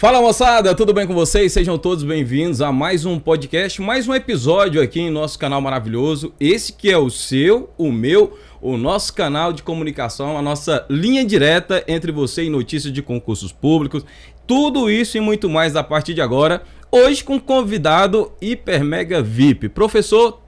Fala moçada, tudo bem com vocês? Sejam todos bem-vindos a mais um podcast, mais um episódio aqui em nosso canal maravilhoso. Esse que é o seu, o meu, o nosso canal de comunicação, a nossa linha direta entre você e notícias de concursos públicos. Tudo isso e muito mais a partir de agora. Hoje com um convidado hiper mega VIP, professor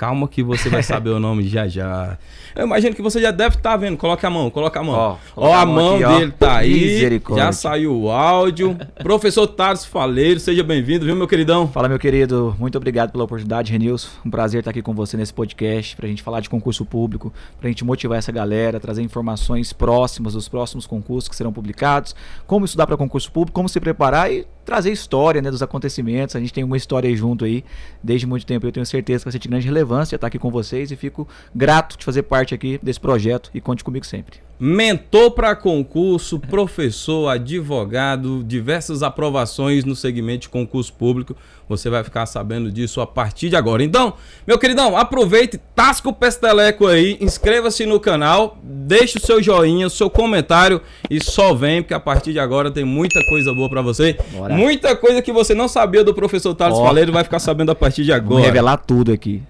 calma que você vai saber o nome já já. Eu imagino que você já deve estar tá vendo. Coloca a mão, coloca a mão. Ó, ó a, a mão, aqui, dele ó. tá aí. Já saiu o áudio. Professor Tars Faleiro, seja bem-vindo, viu, meu queridão? Fala, meu querido. Muito obrigado pela oportunidade, Renilson. Um prazer estar tá aqui com você nesse podcast pra gente falar de concurso público, pra gente motivar essa galera, trazer informações próximas dos próximos concursos que serão publicados, como estudar para concurso público, como se preparar e trazer história né, dos acontecimentos. A gente tem uma história aí junto aí desde muito tempo. Eu tenho certeza que vai ser de grande relevância estar aqui com vocês e fico grato de fazer parte aqui desse projeto e conte comigo sempre mentor para concurso, professor, advogado, diversas aprovações no segmento de concurso público. Você vai ficar sabendo disso a partir de agora. Então, meu queridão, aproveite, tasca o pesteleco aí, inscreva-se no canal, deixe o seu joinha, o seu comentário e só vem, porque a partir de agora tem muita coisa boa para você. Bora. Muita coisa que você não sabia do professor Thales Faleiro vai ficar sabendo a partir de agora. Vou revelar tudo aqui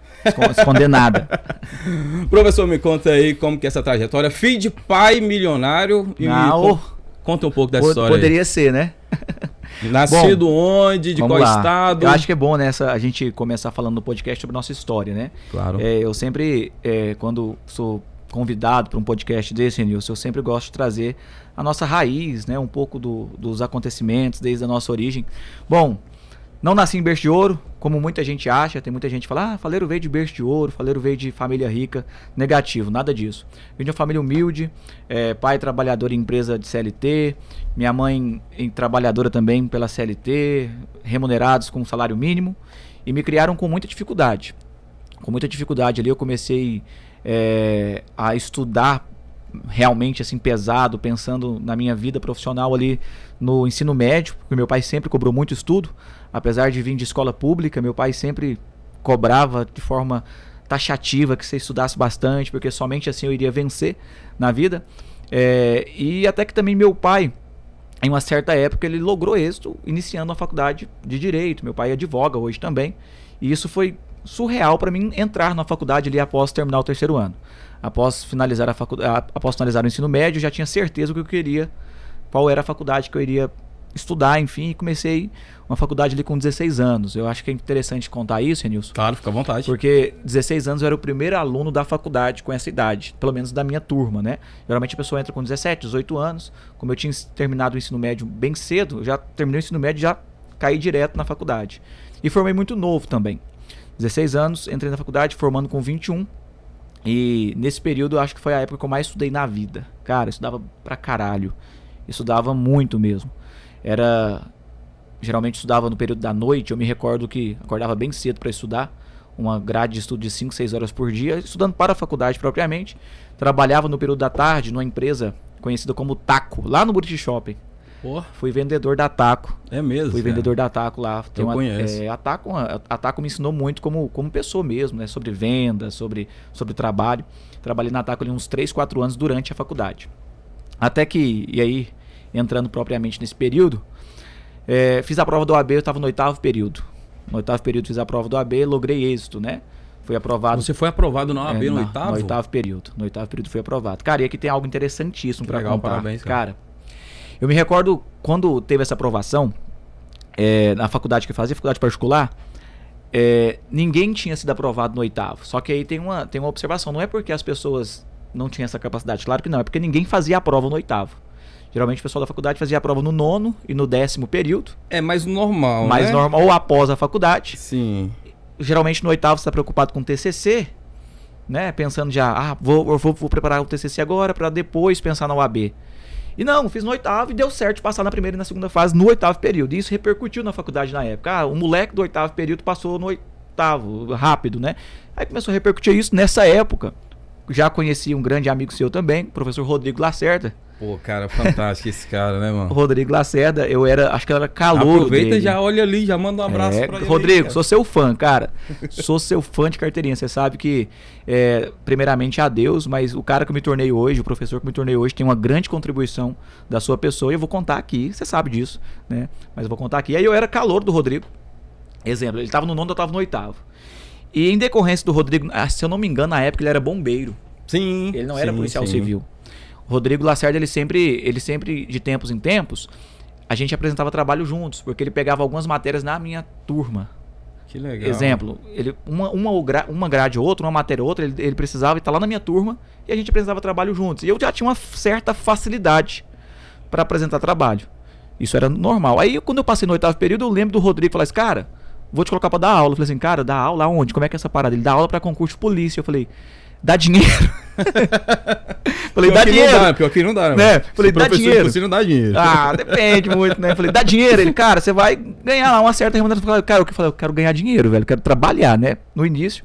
esconder nada. Professor, me conta aí como que é essa trajetória. Filho de pai milionário. E Não, me... Conta um pouco dessa pod história. Poderia aí. ser, né? Nascido bom, onde, de qual lá. estado? Eu acho que é bom nessa né, a gente começar falando no podcast sobre nossa história, né? Claro. É, eu sempre, é, quando sou convidado para um podcast desse, Nilson, eu sempre gosto de trazer a nossa raiz, né? Um pouco do, dos acontecimentos, desde a nossa origem. Bom, não nasci em berço de ouro, como muita gente acha, tem muita gente que fala, ah, faleiro veio de berço de ouro, faleiro veio de família rica. Negativo, nada disso. Vim de uma família humilde, é, pai trabalhador em empresa de CLT, minha mãe em, trabalhadora também pela CLT, remunerados com salário mínimo, e me criaram com muita dificuldade. Com muita dificuldade ali eu comecei é, a estudar realmente assim pesado, pensando na minha vida profissional ali no ensino médio, porque meu pai sempre cobrou muito estudo apesar de vir de escola pública, meu pai sempre cobrava de forma taxativa que você estudasse bastante, porque somente assim eu iria vencer na vida. É, e até que também meu pai, em uma certa época, ele logrou êxito iniciando a faculdade de direito. Meu pai é advoga hoje também. E isso foi surreal para mim entrar na faculdade ali após terminar o terceiro ano. Após finalizar a faculdade, após finalizar o ensino médio, eu já tinha certeza do que eu queria, qual era a faculdade que eu iria estudar, enfim, e comecei uma faculdade ali com 16 anos. Eu acho que é interessante contar isso, Renilson. Claro, fica à vontade. Porque 16 anos eu era o primeiro aluno da faculdade com essa idade, pelo menos da minha turma, né? Geralmente a pessoa entra com 17, 18 anos. Como eu tinha terminado o ensino médio bem cedo, eu já terminei o ensino médio já caí direto na faculdade. E formei muito novo também. 16 anos, entrei na faculdade formando com 21. E nesse período acho que foi a época que eu mais estudei na vida. Cara, eu estudava pra caralho. Eu estudava muito mesmo era geralmente estudava no período da noite, eu me recordo que acordava bem cedo para estudar, uma grade de estudo de 5, 6 horas por dia, estudando para a faculdade propriamente. Trabalhava no período da tarde numa empresa conhecida como Taco, lá no Buriti Shopping. Oh. Fui vendedor da Taco. É mesmo? Fui vendedor é. da Taco lá. Tem Eu uma, É, a, Taco, a, a Taco me ensinou muito como, como pessoa mesmo, né? Sobre venda, sobre, sobre trabalho. Trabalhei na Taco ali uns 3, 4 anos durante a faculdade. Até que, e aí, entrando propriamente nesse período. É, fiz a prova do AB, eu estava no oitavo período. No oitavo período fiz a prova do AB, logrei êxito, né? foi aprovado. Você foi aprovado na OAB é, no oitavo? No oitavo período. No oitavo período foi aprovado. Cara, e aqui tem algo interessantíssimo para contar. Parabéns, cara. cara. Eu me recordo quando teve essa aprovação, é, na faculdade que eu fazia, faculdade particular, é, ninguém tinha sido aprovado no oitavo. Só que aí tem uma, tem uma observação. Não é porque as pessoas não tinham essa capacidade, claro que não. É porque ninguém fazia a prova no oitavo. Geralmente o pessoal da faculdade fazia a prova no nono e no décimo período. É mais normal, mais né? normal, ou após a faculdade. Sim. Geralmente no oitavo você está preocupado com o TCC, né? Pensando já, ah, vou, vou, vou preparar o TCC agora para depois pensar na UAB. E não, fiz no oitavo e deu certo passar na primeira e na segunda fase no oitavo período. E isso repercutiu na faculdade na época. Ah, o moleque do oitavo período passou no oitavo, rápido, né? Aí começou a repercutir isso nessa época. Já conheci um grande amigo seu também, o professor Rodrigo Lacerda Pô, cara, fantástico esse cara, né, mano? Rodrigo Lacerda, eu era, acho que era calor. Aproveita dele. já olha ali, já manda um abraço é, pra Rodrigo, ele. Rodrigo, sou seu fã, cara. sou seu fã de carteirinha. Você sabe que, é, primeiramente, a Deus, mas o cara que eu me tornei hoje, o professor que eu me tornei hoje, tem uma grande contribuição da sua pessoa. E eu vou contar aqui, você sabe disso, né? Mas eu vou contar aqui. E aí eu era calor do Rodrigo. Exemplo, ele tava no nono, eu tava no oitavo. E em decorrência do Rodrigo, ah, se eu não me engano, na época ele era bombeiro. Sim. Ele não sim, era policial sim. civil. Rodrigo Lacerda, ele sempre, ele sempre, de tempos em tempos, a gente apresentava trabalho juntos, porque ele pegava algumas matérias na minha turma. Que legal. Exemplo, ele, uma, uma, uma grade ou outra, uma matéria ou outra, ele, ele precisava estar lá na minha turma e a gente apresentava trabalho juntos. E eu já tinha uma certa facilidade para apresentar trabalho. Isso era normal. Aí, quando eu passei no oitavo período, eu lembro do Rodrigo falar assim, cara, vou te colocar para dar aula. Eu falei assim, cara, dá aula aonde Como é que é essa parada? Ele dá aula para concurso de polícia. Eu falei, dá dinheiro. Falei, dá dinheiro. Não dá, pior que não dá, né? né? Falei, dá dinheiro. não dá dinheiro. Ah, depende muito, né? Falei, dá dinheiro. Ele, cara, você vai ganhar lá uma certa remuneração. Cara, eu falei, eu quero ganhar dinheiro, velho. Eu quero trabalhar, né? No início.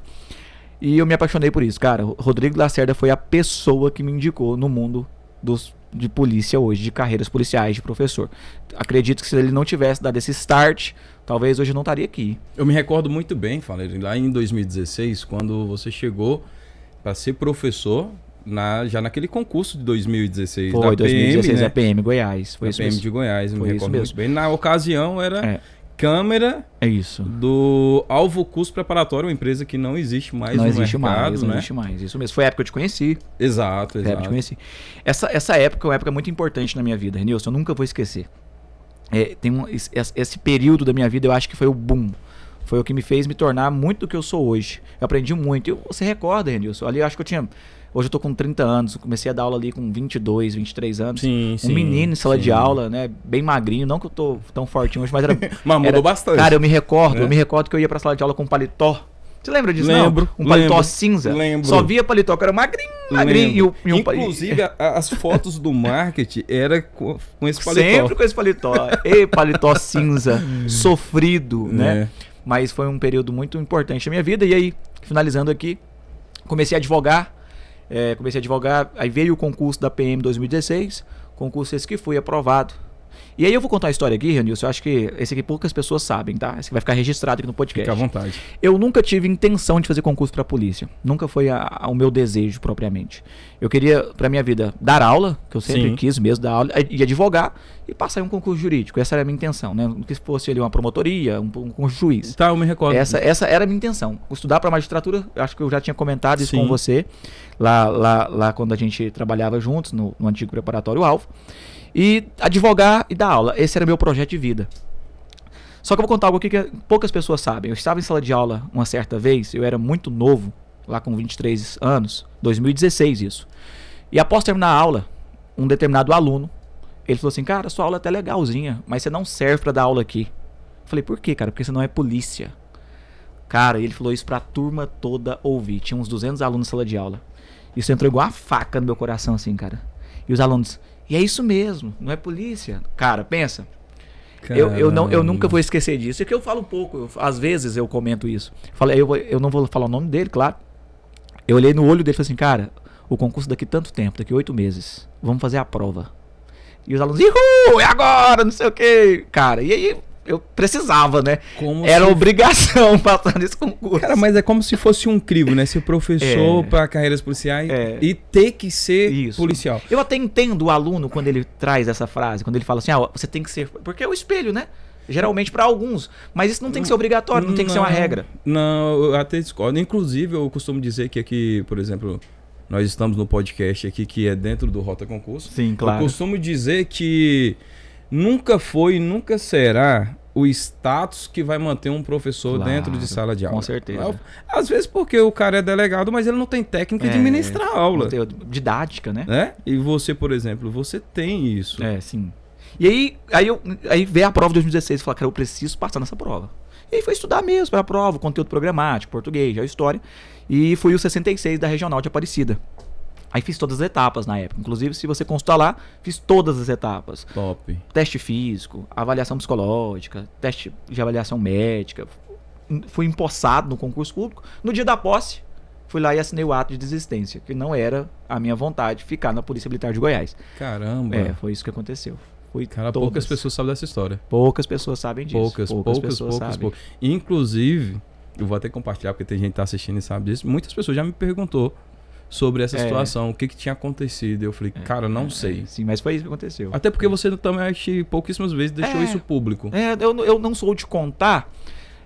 E eu me apaixonei por isso. Cara, Rodrigo Lacerda foi a pessoa que me indicou no mundo dos, de polícia hoje, de carreiras policiais, de professor. Acredito que se ele não tivesse dado esse start, talvez hoje eu não estaria aqui. Eu me recordo muito bem, falei, lá em 2016, quando você chegou para ser professor na, já naquele concurso de 2016 foi, da 2016 PM, PM Goiás. Foi da isso PM mesmo. de Goiás, me foi recordo muito bem. Na ocasião era é. é isso. do Alvo Curso Preparatório, uma empresa que não existe mais não no existe mercado, mais, né? Não existe mais, isso mesmo. Foi a época que eu te conheci. Exato, exato. época que eu te conheci. Essa, essa época é uma época muito importante na minha vida, Renilson, eu nunca vou esquecer. É, tem um, esse, esse período da minha vida eu acho que foi o boom foi o que me fez me tornar muito do que eu sou hoje. Eu aprendi muito. E você recorda, Renilson? Ali eu acho que eu tinha. Hoje eu tô com 30 anos, comecei a dar aula ali com 22, 23 anos. Sim, um sim, menino em sala sim. de aula, né? Bem magrinho, não que eu tô tão fortinho hoje, mas era. mas mudou era, bastante. Cara, eu me recordo, eu é. me recordo que eu ia pra sala de aula com paletó. Você lembra disso? Lembro. Não? Um paletó lembro, cinza. Lembro. Só via paletó, que era magrinho, magrinho. E o, e Inclusive, as fotos do marketing era com, com, esse paletó. Sempre com esse paletó. Ei, paletó cinza, sofrido, né? É mas foi um período muito importante da minha vida. E aí, finalizando aqui, comecei a advogar, é, comecei a advogar, aí veio o concurso da PM 2016, concurso esse que foi aprovado e aí eu vou contar a história aqui, Renilson. Eu acho que esse aqui poucas pessoas sabem, tá? Esse aqui vai ficar registrado aqui no podcast. Fica à vontade. Eu nunca tive intenção de fazer concurso para polícia. Nunca foi a, a, o meu desejo propriamente. Eu queria, para minha vida, dar aula, que eu sempre Sim. quis mesmo dar aula, e advogar e passar em um concurso jurídico. Essa era a minha intenção, né? Que fosse ali uma promotoria, um, um juiz. Tá, eu me recordo. Essa, essa era a minha intenção. Estudar para magistratura, acho que eu já tinha comentado isso Sim. com você, lá, lá, lá quando a gente trabalhava juntos, no, no antigo preparatório Alvo e advogar e dar aula. Esse era meu projeto de vida. Só que eu vou contar algo aqui que poucas pessoas sabem. Eu estava em sala de aula uma certa vez, eu era muito novo, lá com 23 anos, 2016 isso. E após terminar a aula, um determinado aluno, ele falou assim: "Cara, sua aula é até legalzinha, mas você não serve para dar aula aqui". Eu falei: "Por quê, cara? Porque você não é polícia". Cara, ele falou isso pra turma toda ouvir. Tinha uns 200 alunos na sala de aula. Isso entrou igual uma faca no meu coração assim, cara. E os alunos, e é isso mesmo, não é polícia. Cara, pensa. Eu, eu, não, eu nunca vou esquecer disso. É que eu falo um pouco, eu, às vezes eu comento isso. Falei, eu, eu não vou falar o nome dele, claro. Eu olhei no olho dele e falei assim, cara, o concurso daqui tanto tempo, daqui oito meses. Vamos fazer a prova. E os alunos, ihu, é agora, não sei o que. Cara, e aí eu precisava, né? Como Era se... obrigação passar nesse concurso. Cara, mas é como se fosse um crivo, né? Ser professor é. para carreiras policiais é. e ter que ser Isso. policial. Eu até entendo o aluno quando ele traz essa frase, quando ele fala assim: ah, você tem que ser. Porque é o espelho, né? Geralmente para alguns. Mas isso não tem que ser hum, obrigatório, não tem que ser uma regra. Não, eu até discordo. Inclusive, eu costumo dizer que aqui, por exemplo, nós estamos no podcast aqui que é dentro do Rota Concurso. Sim, claro. Eu costumo dizer que nunca foi e nunca será o status que vai manter um professor claro, dentro de sala de aula. Com certeza. Às vezes porque o cara é delegado, mas ele não tem técnica é, de ministrar a aula. Didática, né? É? E você, por exemplo, você tem isso. É, sim. E aí, aí, eu, aí veio a prova de 2016 e falei, cara, eu preciso passar nessa prova. E aí foi estudar mesmo para a prova, conteúdo programático, português, já história. E fui o 66 da Regional de Aparecida. Aí fiz todas as etapas na época. Inclusive, se você consultar lá, fiz todas as etapas. Top. Teste físico, avaliação psicológica, teste de avaliação médica. Fui empossado no concurso público. No dia da posse, fui lá e assinei o ato de desistência, que não era a minha vontade ficar na Polícia Militar de Goiás. Caramba. É, foi isso que aconteceu. Fui. Cara, todas. poucas pessoas sabem dessa história. Poucas pessoas sabem disso. Poucas, poucas, poucas, pessoas poucas, sabem. poucas. Inclusive, eu vou até compartilhar porque tem gente que está assistindo e sabe disso. Muitas pessoas já me perguntou sobre essa é. situação, o que, que tinha acontecido. Eu falei, é, cara, não é, sei. É, sim, mas foi isso que aconteceu. Até porque você também, acho pouquíssimas vezes deixou é. isso público. É, eu, eu não sou de contar,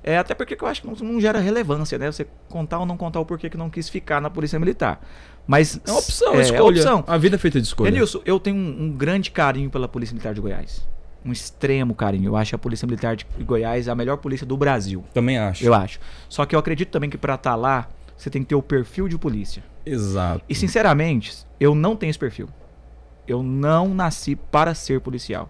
é, até porque eu acho que não, não, gera relevância, né? Você contar ou não contar o porquê que não quis ficar na Polícia Militar. Mas é uma opção, é, é escolha. opção. A vida é feita de escolha. Enilson, eu tenho um, um grande carinho pela Polícia Militar de Goiás um extremo carinho. Eu acho a Polícia Militar de Goiás a melhor polícia do Brasil. Também acho. Eu acho. Só que eu acredito também que para estar tá lá, você tem que ter o perfil de polícia. Exato. E sinceramente, eu não tenho esse perfil. Eu não nasci para ser policial.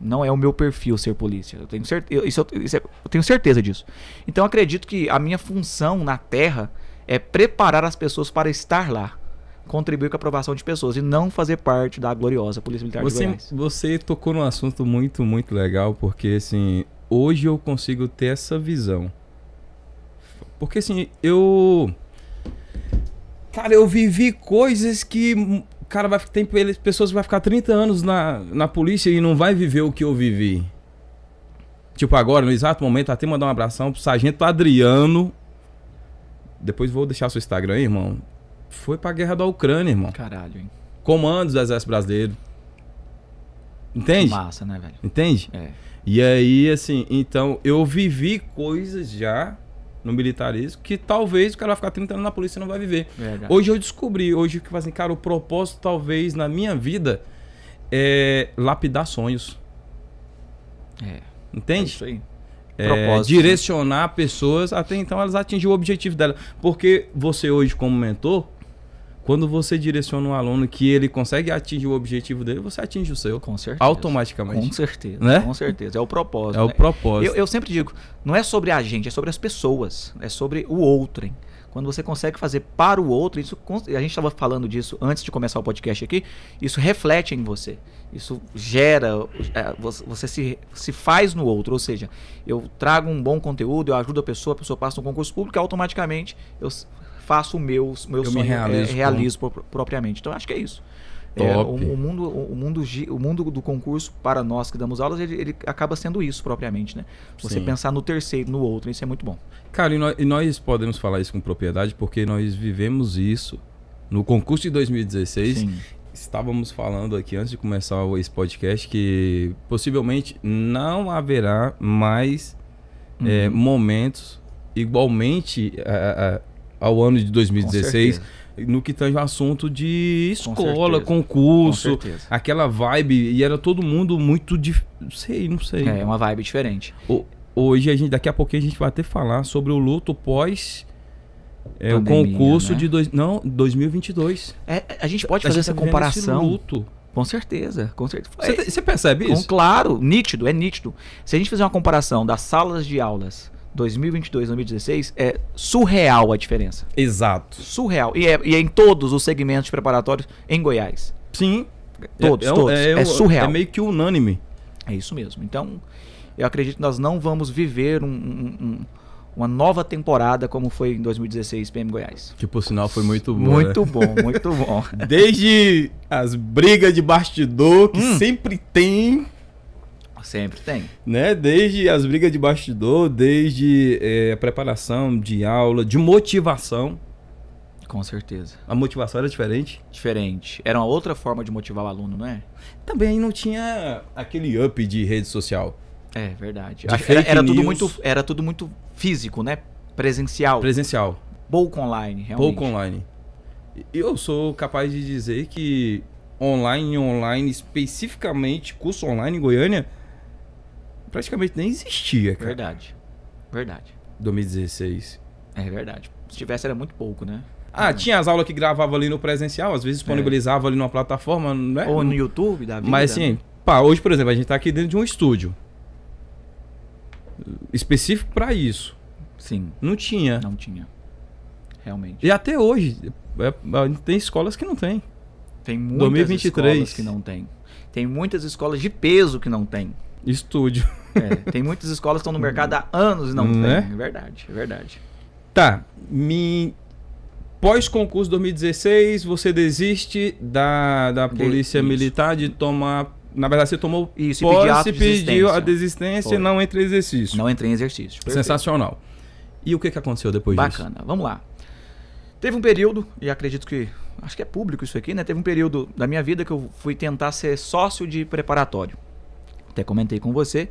Não é o meu perfil ser polícia. Eu tenho, certeza, isso, isso é, eu tenho certeza disso. Então acredito que a minha função na Terra é preparar as pessoas para estar lá. Contribuir com a aprovação de pessoas e não fazer parte da gloriosa Polícia Militar você, de Goiás. Você tocou num assunto muito, muito legal, porque assim, hoje eu consigo ter essa visão. Porque assim, eu. Cara, eu vivi coisas que. Hum, cara, vai tem pessoas que vai ficar 30 anos na, na polícia e não vai viver o que eu vivi. Tipo, agora, no exato momento, até mandar um abração pro Sargento Adriano. Depois vou deixar seu Instagram aí, irmão. Foi pra guerra da Ucrânia, irmão. Caralho, hein? Comandos do Exército Brasileiro. Entende? massa, né, velho? Entende? É. E aí, assim, então, eu vivi coisas já no militarismo, que talvez o cara vai ficar 30 anos na polícia e não vai viver. Verdade. Hoje eu descobri, hoje que assim, cara, o propósito talvez na minha vida é lapidar sonhos. É. Entende? É, é né? direcionar pessoas até então elas atingir o objetivo dela. Porque você hoje como mentor, quando você direciona um aluno que ele consegue atingir o objetivo dele, você atinge o seu. Com certeza. Automaticamente. Com certeza. Né? Com certeza. É o propósito. É né? o propósito. Eu, eu, sempre digo, não é sobre a gente, é sobre as pessoas. É sobre o outrem. Quando você consegue fazer para o outro, isso a gente estava falando disso antes de começar o podcast aqui, isso reflete em você. Isso gera, é, você se, se faz no outro. Ou seja, eu trago um bom conteúdo, eu ajudo a pessoa, a pessoa passa no concurso público, automaticamente eu faço o meu, meu eu sonho, me realizo, é, realizo propriamente. Então acho que é isso. É, o, o, mundo, o, mundo, o mundo do concurso, para nós que damos aulas, ele, ele acaba sendo isso propriamente, né? Você Sim. pensar no terceiro, no outro, isso é muito bom. Cara, e nós, e nós, podemos falar isso com propriedade porque nós vivemos isso no concurso de 2016. Sim. Estávamos falando aqui antes de começar esse podcast que possivelmente não haverá mais uhum. é, momentos igualmente eh, eh, ao ano de 2016 no que tange o assunto de escola, com concurso, com aquela vibe, e era todo mundo muito dif... sei, não sei. É, uma vibe diferente. O, hoje a gente daqui a pouquinho a gente vai até falar sobre o luto pós é, o concurso né? de dois, não, 2022. É, a gente pode fazer gente essa tá comparação. Luto. Com certeza, com certeza. Você, é. você percebe isso? Com, claro, nítido, é nítido. Se a gente fizer uma comparação das salas de aulas 2022, 2016, é surreal a diferença. Exato. Surreal. E é, e é em todos os segmentos preparatórios em Goiás. Sim. Todos, é, é, todos. É, é, surreal. É meio que unânime. É isso mesmo. Então, eu acredito que nós não vamos viver um, um, um uma nova temporada como foi em 2016 PM Goiás. Que por sinal foi muito bom. Muito né? bom, muito bom. Desde as brigas de bastidor que hum. sempre tem Sempre tem. Né? Desde as brigas de bastidor, desde é, preparação de aula, de motivação. Com certeza. A motivação era diferente? Diferente. Era uma outra forma de motivar o aluno, não é? Também não tinha aquele up de rede social. É, verdade. Era, era tudo muito, era tudo muito físico, né? Presencial. Presencial. Pouco online, realmente. Pouco online. Eu sou capaz de dizer que online, online, especificamente curso online em Goiânia, praticamente nem existia, cara. Verdade. Verdade. 2016. É verdade. Se tivesse era muito pouco, né? Ah, tinha as aulas que gravava ali no presencial, às vezes disponibilizava é. ali numa plataforma, né? Ou no YouTube da vida. Mas né? assim, pá, hoje, por exemplo, a gente tá aqui dentro de um estúdio. Específico para isso. Sim. Não tinha. Não tinha. Realmente. E até hoje, é, é, tem escolas que não tem. Tem muitas 2023. escolas que não tem. Tem muitas escolas de peso que não tem. Estúdio. É, tem muitas escolas que estão no mercado há anos e não, não né? tem. É? é verdade, é verdade. Tá, me pós-concurso 2016, você desiste da, da polícia de, militar de tomar. Na verdade, você tomou isso, posse, pediu a desistência e não entra em exercício. Não entra em exercício. Perfeito. Sensacional. E o que, que aconteceu depois Bacana. disso? Bacana, vamos lá. Teve um período, e acredito que. Acho que é público isso aqui, né? Teve um período da minha vida que eu fui tentar ser sócio de preparatório até comentei com você.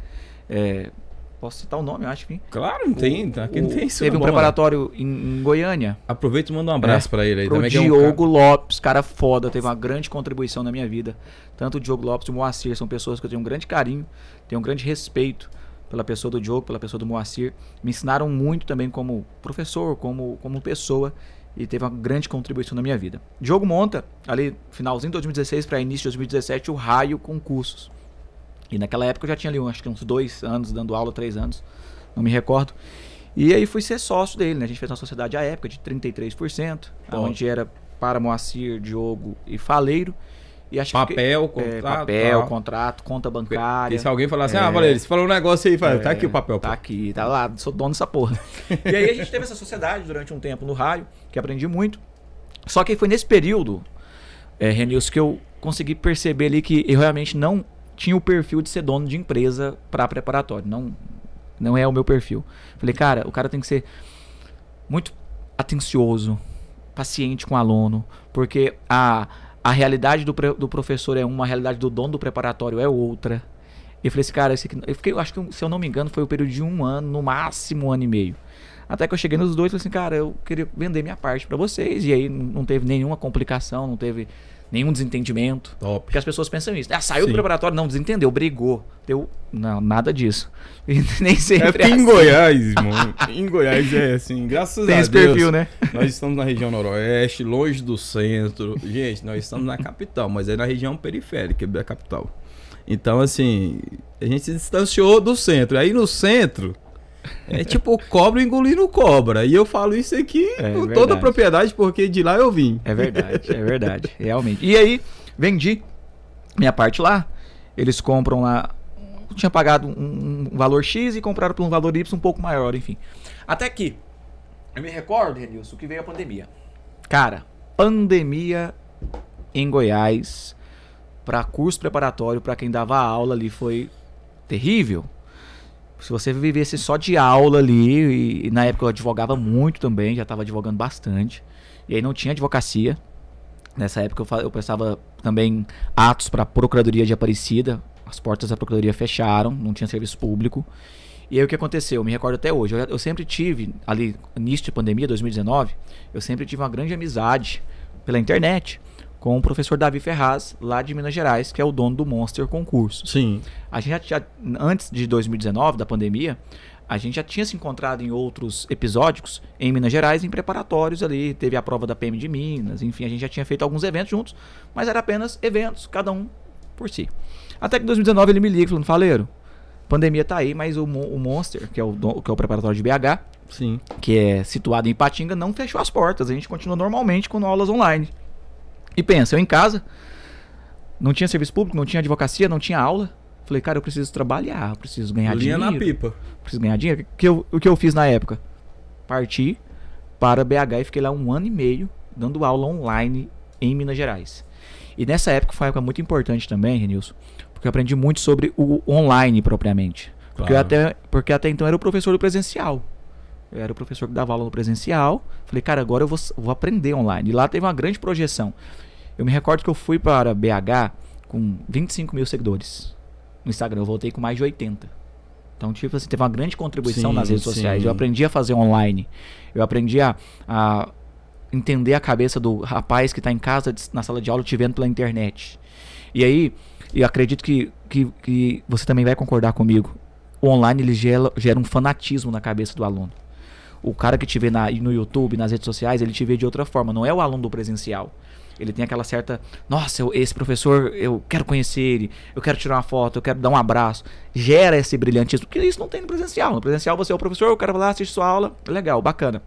É, posso citar o nome, eu acho que. Claro, não tem. Tá, o, tem isso teve um preparatório em, em, Goiânia. Aproveita e manda um abraço é, para ele aí. Pro Diogo é um... Lopes, cara foda, teve uma grande contribuição na minha vida. Tanto o Diogo Lopes e o Moacir são pessoas que eu tenho um grande carinho, tenho um grande respeito pela pessoa do Diogo, pela pessoa do Moacir. Me ensinaram muito também como professor, como, como pessoa. E teve uma grande contribuição na minha vida. Diogo monta, ali, finalzinho de 2016 para início de 2017, o Raio Concursos e naquela época eu já tinha ali acho que uns dois anos dando aula, três anos, não me recordo. E aí fui ser sócio dele, né? A gente fez uma sociedade à época de 33%, Bom. onde era para Moacir, Diogo e Faleiro. E acho papel, que, é, contrato, é, papel, contrato, conta bancária. E se alguém falar assim, ah, é, ah, Valerio, você falou um negócio aí, fala, tá é, tá aqui o papel. Tá pô. aqui, tá lá, sou dono dessa porra. e aí a gente teve essa sociedade durante um tempo no raio, que aprendi muito. Só que foi nesse período, é, Renilson, que eu consegui perceber ali que eu realmente não tinha o perfil de ser dono de empresa para preparatório. Não, não é o meu perfil. Falei, cara, o cara tem que ser muito atencioso, paciente com o aluno, porque a, a realidade do, do professor é uma, a realidade do dono do preparatório é outra. Eu falei, esse cara, esse eu fiquei, acho que se eu não me engano, foi o um período de um ano, no máximo um ano e meio. Até que eu cheguei nos dois e falei assim, cara, eu queria vender minha parte para vocês. E aí não teve nenhuma complicação, não teve nenhum desentendimento. Top. Porque as pessoas pensam isso. Ah, saiu Sim. do preparatório, não, desentendeu, brigou. Deu. Não, nada disso. E nem sempre. É, é em assim. Goiás, mano. em Goiás é assim, graças Tem a Deus. Tem esse perfil, né? Nós estamos na região noroeste, longe do centro. Gente, nós estamos na capital, mas é na região periférica da é capital. Então, assim, a gente se distanciou do centro. Aí no centro é tipo o cobra engolindo cobra. E eu falo isso aqui é, com verdade. toda a propriedade, porque de lá eu vim. É verdade, é verdade, realmente. E aí, vendi minha parte lá. Eles compram lá. Tinha pagado um, valor X e compraram por um valor Y um pouco maior, enfim. Até que, eu me recordo, Renilson, que veio a pandemia. Cara, pandemia em Goiás para curso preparatório para quem dava aula ali foi terrível se você vivesse só de aula ali, e, e na época eu advogava muito também, já estava advogando bastante, e aí não tinha advocacia. Nessa época eu, eu prestava também atos para a Procuradoria de Aparecida, as portas da Procuradoria fecharam, não tinha serviço público. E aí o que aconteceu? Eu me recordo até hoje. Eu, eu sempre tive, ali, início de pandemia, 2019, eu sempre tive uma grande amizade pela internet com o professor Davi Ferraz, lá de Minas Gerais, que é o dono do Monster Concurso. Sim. A gente já, antes de 2019, da pandemia, a gente já tinha se encontrado em outros episódicos em Minas Gerais, em preparatórios ali, teve a prova da PM de Minas, enfim, a gente já tinha feito alguns eventos juntos, mas era apenas eventos, cada um por si. Até que em 2019 ele me liga falando, Faleiro, pandemia tá aí, mas o, o Monster, que é o, que é o preparatório de BH, Sim. que é situado em Patinga, não fechou as portas, a gente continua normalmente com aulas online. E pensa, eu em casa, não tinha serviço público, não tinha advocacia, não tinha aula. Falei, cara, eu preciso trabalhar, eu preciso ganhar Linha dinheiro. Linha na pipa. Preciso ganhar dinheiro. O que, eu, o que eu fiz na época? Parti para BH e fiquei lá um ano e meio dando aula online em Minas Gerais. E nessa época foi uma época muito importante também, Renilson, porque eu aprendi muito sobre o online propriamente. Porque, até, porque até então era o professor do presencial. Eu era o professor que dava aula no presencial. Falei, cara, agora eu vou, vou aprender online. E lá teve uma grande projeção. Eu me recordo que eu fui para BH com 25 mil seguidores no Instagram. Eu voltei com mais de 80. Então, tipo assim, teve uma grande contribuição sim, nas redes sim. sociais. Eu aprendi a fazer online. Eu aprendi a, a entender a cabeça do rapaz que está em casa, na sala de aula, te vendo pela internet. E aí, eu acredito que, que, que você também vai concordar comigo. O online ele gera, gera um fanatismo na cabeça do aluno. O cara que te vê na, no YouTube, nas redes sociais, ele te vê de outra forma. Não é o aluno do presencial ele tem aquela certa, nossa, eu, esse professor, eu quero conhecer ele, eu quero tirar uma foto, eu quero dar um abraço. Gera esse brilhantismo, porque isso não tem no presencial. No presencial você é o professor, o cara vai lá, assiste sua aula, legal, bacana.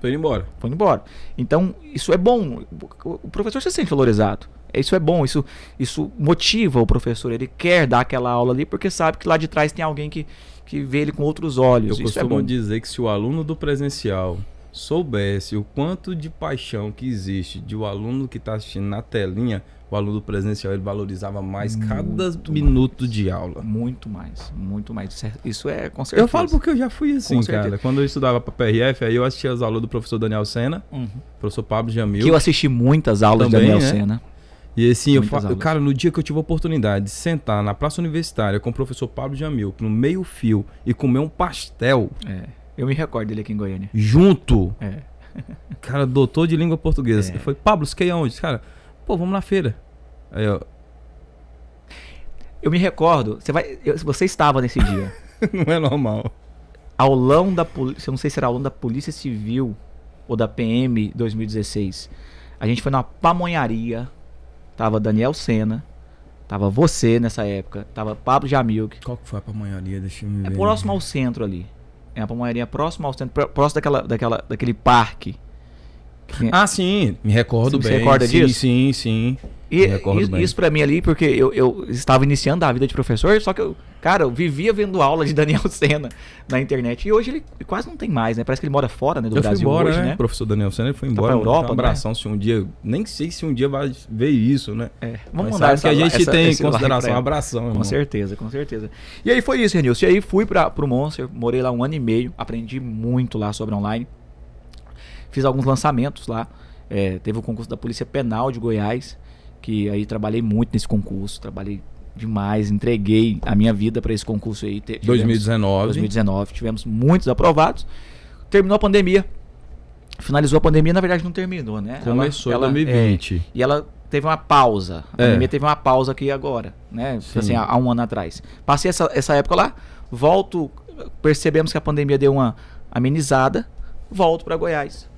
Foi embora. Foi embora. Então, isso é bom. O professor se sente valorizado. Isso é bom, isso, isso motiva o professor. Ele quer dar aquela aula ali porque sabe que lá de trás tem alguém que, que vê ele com outros olhos. Eu isso é costumo é bom. dizer que se o aluno do presencial soubesse o quanto de paixão que existe de o um aluno que está assistindo na telinha, o aluno presencial ele valorizava mais muito cada minuto de aula. Muito mais, muito mais. Isso é, é com certeza. Eu falo porque eu já fui assim, cara. Quando eu estudava para PRF, aí eu assistia as aulas do professor Daniel Sena, uhum. professor Pablo Jamil. Que eu assisti muitas aulas também, do Daniel né? Sena. E assim, eu falo, cara, no dia que eu tive a oportunidade de sentar na Praça Universitária com o professor Pablo Jamil, no meio-fio, e comer um pastel. É. Eu me recordo dele aqui em Goiânia. Junto? É. Cara, doutor de língua portuguesa. É. Foi, Pablo, você quer ir aonde? Cara, pô, vamos na feira. Aí eu. Eu me recordo, você, vai, eu, você estava nesse dia. não é normal. Aulão da polícia, eu não sei se era aulão da Polícia Civil ou da PM 2016. A gente foi numa pamonharia. Tava Daniel Senna. Tava você nessa época. Tava Pablo Jamilk. Qual que foi a pamonharia? Deixa eu me é ver. É próximo ao centro ali. É uma palmaria próxima ao centro, próximo daquela, daquela, daquele parque. Ah, sim, me recordo Você bem. Você recorda sim, disso? Sim, sim. E, isso, isso para mim ali, porque eu, eu, estava iniciando a vida de professor, só que eu, cara, eu vivia vendo aula de Daniel Senna na internet. E hoje ele quase não tem mais, né? Parece que ele mora fora né, do eu Brasil embora, hoje, né? O né? professor Daniel Senna ele foi tá embora. Tá Europa, um né? abração né? se um dia, nem sei se um dia vai ver isso, né? É, vamos Mas mandar essa, que a gente essa, tem em consideração, um abração. Com certeza, com certeza. E aí foi isso, Renilson. E aí fui para pro Monster, morei lá um ano e meio, aprendi muito lá sobre online. Fiz alguns lançamentos lá. É, teve o concurso da Polícia Penal de Goiás que aí trabalhei muito nesse concurso, trabalhei demais, entreguei a minha vida para esse concurso aí. Tivemos, 2019. 2019, tivemos muitos aprovados. Terminou a pandemia. Finalizou a pandemia, na verdade não terminou, né? Começou ela, 2020. É, e ela teve uma pausa. A é. pandemia teve uma pausa aqui agora, né? Sim. Assim, há, há, um ano atrás. Passei essa, essa época lá, volto, percebemos que a pandemia deu uma amenizada, volto para Goiás.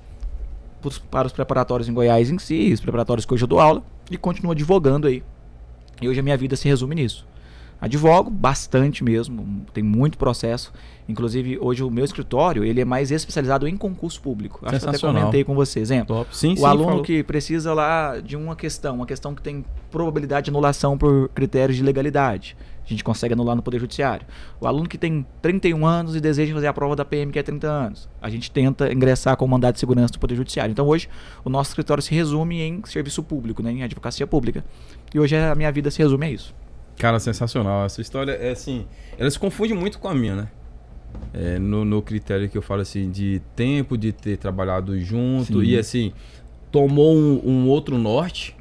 Para os preparatórios em Goiás em si, os preparatórios que hoje eu dou aula e continuo advogando aí. E hoje a minha vida se resume nisso. Advogo bastante mesmo, tem muito processo. Inclusive, hoje o meu escritório, ele é mais especializado em concurso público. Acho que até comentei com você, exemplo. Top. Sim, o sim, aluno falou. que precisa lá de uma questão, uma questão que tem probabilidade de anulação por critérios de legalidade. A gente consegue anular no Poder Judiciário. O aluno que tem 31 anos e deseja fazer a prova da PM, que é 30 anos. A gente tenta ingressar com o mandado de segurança do Poder Judiciário. Então, hoje, o nosso escritório se resume em serviço público, né, em advocacia pública. E hoje a minha vida se resume a isso. Cara, sensacional. Essa história é assim. Ela se confunde muito com a minha, né? É, no, no, critério que eu falo assim, de tempo, de ter trabalhado junto Sim. e assim, tomou um, um outro norte.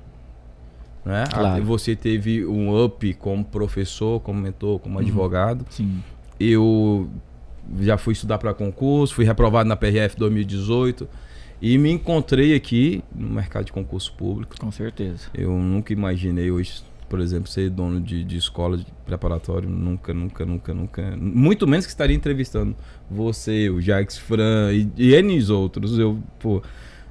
Né? Claro. Você teve um up como professor, como mentor, como uhum. advogado. Sim. Eu já fui estudar para concurso, fui reprovado na PRF 2018 e me encontrei aqui no mercado de concurso público. Com certeza. Eu nunca imaginei hoje por exemplo, ser dono de, de escola de preparatório, nunca, nunca, nunca, nunca. Muito menos que estaria entrevistando você, o Jax Fran e, e outros. Eu, pô,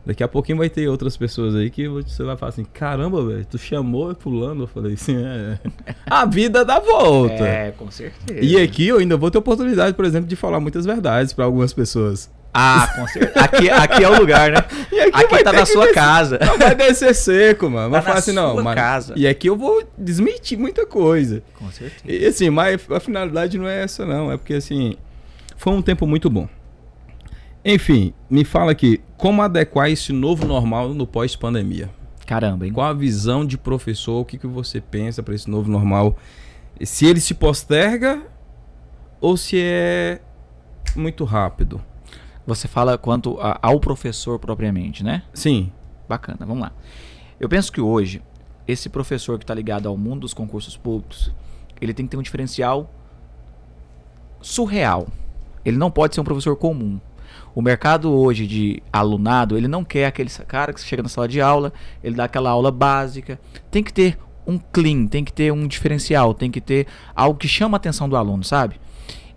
daqui a pouquinho vai ter outras pessoas aí que você vai falar assim: caramba, velho, tu chamou pulando. Eu falei assim: é, é, a vida dá volta. É, com certeza. E aqui eu ainda vou ter oportunidade, por exemplo, de falar muitas verdades para algumas pessoas. Ah, com certeza. Aqui, aqui é o lugar, né? aqui, aqui tá na sua casa. Não vai descer seco, mano. Tá mas fala assim, não, mano. Casa. E aqui eu vou desmentir muita coisa. Com certeza. E assim, mas a finalidade não é essa, não. É porque assim, foi um tempo muito bom. Enfim, me fala aqui, como adequar esse novo normal no pós-pandemia? Caramba, hein? Qual a visão de professor? O que, que você pensa para esse novo normal? Se ele se posterga ou se é muito rápido? Você fala quanto a, ao professor propriamente, né? Sim. Bacana, vamos lá. Eu penso que hoje, esse professor que está ligado ao mundo dos concursos públicos, ele tem que ter um diferencial surreal. Ele não pode ser um professor comum. O mercado hoje de alunado, ele não quer aquele cara que chega na sala de aula, ele dá aquela aula básica. Tem que ter um clean, tem que ter um diferencial, tem que ter algo que chama a atenção do aluno, sabe?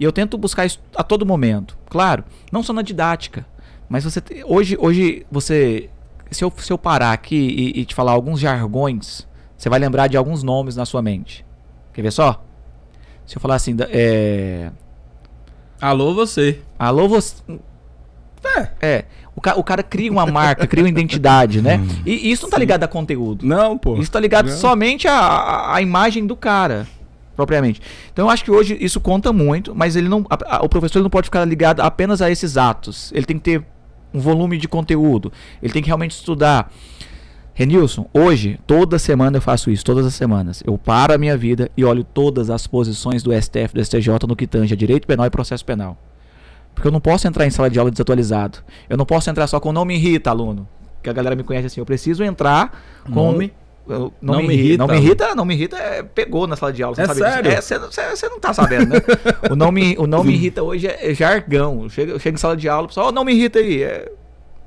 E eu tento buscar isso a todo momento. Claro, não só na didática, mas você hoje, hoje você se eu, se eu parar aqui e, e te falar alguns jargões, você vai lembrar de alguns nomes na sua mente. Quer ver só? Se eu falar assim, é... Alô você. Alô você. É. é. O, ca o, cara cria uma marca, cria uma identidade, né? E, e isso não tá Sim. tá ligado a conteúdo. Não, pô. Isso tá ligado não. somente à, à imagem do cara propriamente. Então eu acho que hoje isso conta muito, mas ele não, a, a, o professor não pode ficar ligado apenas a esses atos. Ele tem que ter um volume de conteúdo, ele tem que realmente estudar. Renilson, hoje, toda semana eu faço isso, todas as semanas. Eu paro a minha vida e olho todas as posições do STF, do STJ no que tange a direito penal e processo penal. Porque eu não posso entrar em sala de aula desatualizado. Eu não posso entrar só com não me irrita, aluno. Que a galera me conhece assim. Eu preciso entrar com nome, eu, não, não, me irrita, irrita. não, me, irrita. Não me irrita, é, pegou na sala de aula. Você é não sério? É, você é, não tá sabendo, né? o, não me, o não me irrita hoje é, é jargão. Chega, em sala de aula, o pessoal, oh, não me irrita aí. É,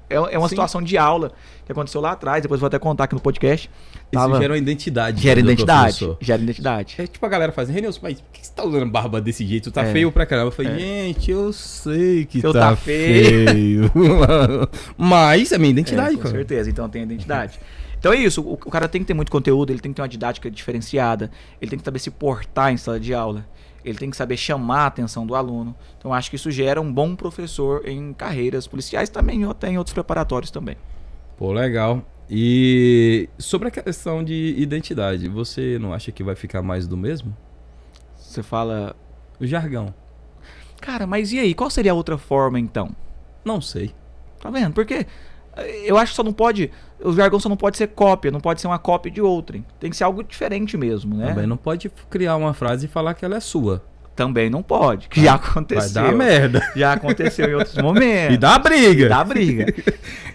é, é uma Sim. situação de aula que aconteceu lá atrás, depois vou até contar aqui no podcast. Tava... Isso gera uma identidade. Gera identidade. Professor. Gera identidade. É tipo a galera fazendo, Renan, mas por que você tá usando barba desse jeito? Tu tá é. feio pra caramba. Eu falei, é. gente, eu sei que eu tá, tá feio. feio. mas é minha identidade, é, com cara. certeza, então tem identidade. Então é isso, o, o, cara tem que ter muito conteúdo, ele tem que ter uma didática diferenciada, ele tem que saber se portar em sala de aula, ele tem que saber chamar a atenção do aluno. Então acho que isso gera um bom professor em carreiras policiais também ou até em outros preparatórios também. Pô, legal. E sobre a questão de identidade, você não acha que vai ficar mais do mesmo? Você fala o jargão. Cara, mas e aí? Qual seria a outra forma então? Não sei. Tá vendo? Porque eu acho que só não pode. O jargão só não pode ser cópia, não pode ser uma cópia de outra. Tem que ser algo diferente mesmo, né? Também não pode criar uma frase e falar que ela é sua. Também não pode, que já aconteceu. Vai dar merda. Já aconteceu em outros momentos. e dá briga. E dá briga.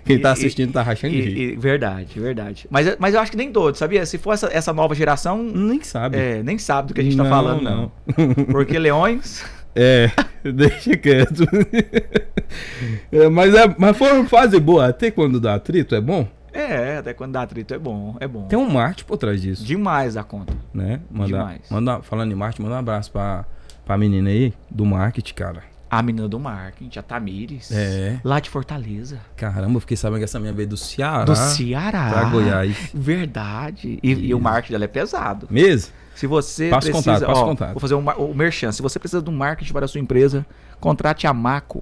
Quem tá assistindo e, tá rachando e, e, Verdade, verdade. Mas, mas eu acho que nem todos, sabia? Se for essa, essa nova geração. Nem sabe. É, nem sabe do que a gente tá não, tá falando. Não, não. Porque leões. É, deixa quieto. é, mas, é, mas foi uma fase boa. Até quando dá atrito é bom? É, até quando dá atrito é bom, é bom. Tem um Marte por trás disso. Demais a conta. Né? Manda, Demais. Manda, falando em Marte, manda um abraço pra, pra menina aí do marketing, cara. A menina do marketing, a Tamires. É. Lá de Fortaleza. Caramba, eu fiquei sabendo que essa minha veio do Ceará. Do Ceará. Pra Goiás. Verdade. E, e o marketing dela é pesado. Mesmo? Se você passo precisa, contato, passo ó, contato. vou fazer um, o merchan. Se você precisa de um marketing para a sua empresa, contrate a Maco,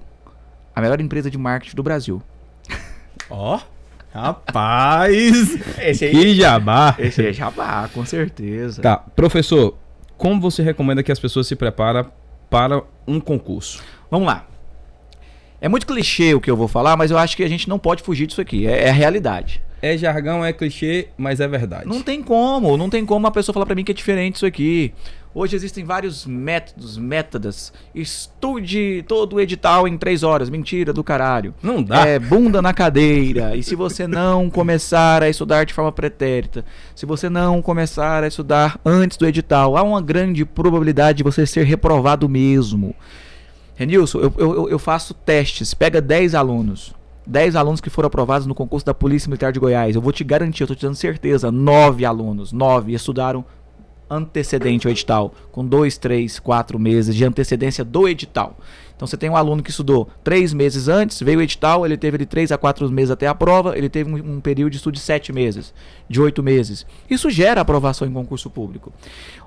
a melhor empresa de marketing do Brasil. Ó, oh, rapaz! esse aí, que jabá! Esse aí é jabá, com certeza. Tá, professor, como você recomenda que as pessoas se preparem para um concurso? Vamos lá. É muito clichê o que eu vou falar, mas eu acho que a gente não pode fugir disso aqui. É, é a realidade. É jargão, é clichê, mas é verdade. Não tem como, não tem como uma pessoa falar para mim que é diferente isso aqui. Hoje existem vários métodos, métodas. Estude todo o edital em três horas. Mentira do caralho. Não dá. É bunda na cadeira. E se você não começar a estudar de forma pretérita, se você não começar a estudar antes do edital, há uma grande probabilidade de você ser reprovado mesmo. Renilson, eu, eu, eu faço testes. Pega 10 alunos. 10 alunos que foram aprovados no concurso da Polícia Militar de Goiás, eu vou te garantir, eu estou te dando certeza, 9 alunos, 9 estudaram antecedente ao edital, com 2, 3, 4 meses de antecedência do edital. Então você tem um aluno que estudou 3 meses antes, veio o edital, ele teve de 3 a 4 meses até a prova, ele teve um, um período de estudo de 7 meses, de 8 meses. Isso gera aprovação em concurso público.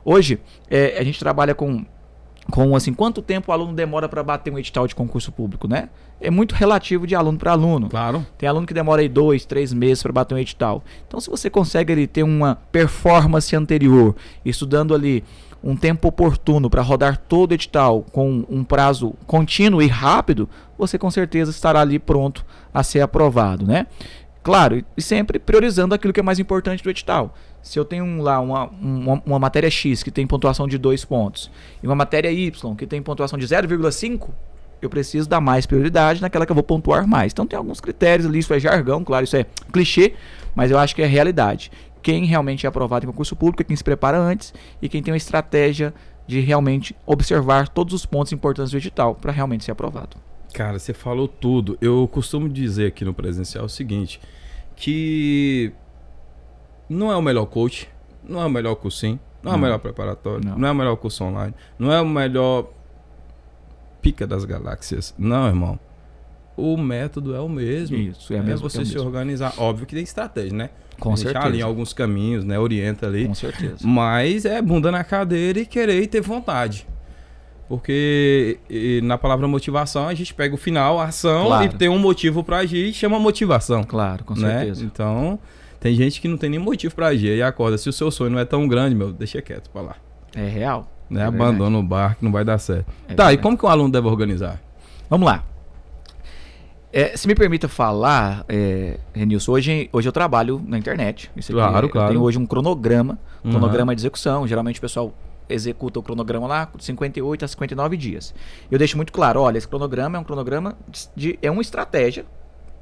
Hoje, é, a gente trabalha com com assim quanto tempo o aluno demora para bater um edital de concurso público, né? É muito relativo de aluno para aluno. Claro. Tem aluno que demora aí dois, três meses para bater um edital. Então, se você consegue ali ter uma performance anterior, estudando ali um tempo oportuno para rodar todo o edital com um prazo contínuo e rápido, você com certeza estará ali pronto a ser aprovado, né? Claro, e sempre priorizando aquilo que é mais importante do edital. Se eu tenho lá uma, uma, uma matéria X que tem pontuação de 2 pontos e uma matéria Y que tem pontuação de 0,5, eu preciso dar mais prioridade naquela que eu vou pontuar mais. Então tem alguns critérios ali, isso é jargão, claro, isso é clichê, mas eu acho que é realidade. Quem realmente é aprovado em concurso público é quem se prepara antes e quem tem uma estratégia de realmente observar todos os pontos importantes do edital para realmente ser aprovado. Cara, você falou tudo. Eu costumo dizer aqui no presencial o seguinte, que não é o melhor coach, não é o melhor cursinho, não, não. é o melhor preparatório, não. não é o melhor curso online, não é o melhor pica das galáxias. Não, irmão. O método é o mesmo. Isso, é, é mesmo, você é se mesmo. organizar. Óbvio que tem estratégia, né? Com Deixar tá certeza. ali alguns caminhos, né? Orienta ali. Com certeza. Mas é bunda na cadeira e querer e ter vontade. Porque e, na palavra motivação, a gente pega o final, a ação, claro. e tem um motivo para agir e chama motivação. Claro, com né? certeza. Né? Então, tem gente que não tem nem motivo para agir e acorda. Se o seu sonho não é tão grande, meu, deixa quieto pra lá. É real. Né? É Abandona o bar, que não vai dar certo. É tá, verdade. e como que um aluno deve organizar? Vamos lá. É, se me permita falar, é, Renilson, hoje, hoje eu trabalho na internet. Isso aqui, claro, é, claro. Eu tenho hoje um cronograma, um uhum. cronograma uhum. de execução. Geralmente o pessoal executa o cronograma lá de 58 a 59 dias. Eu deixo muito claro, olha, esse cronograma é um cronograma de, é uma estratégia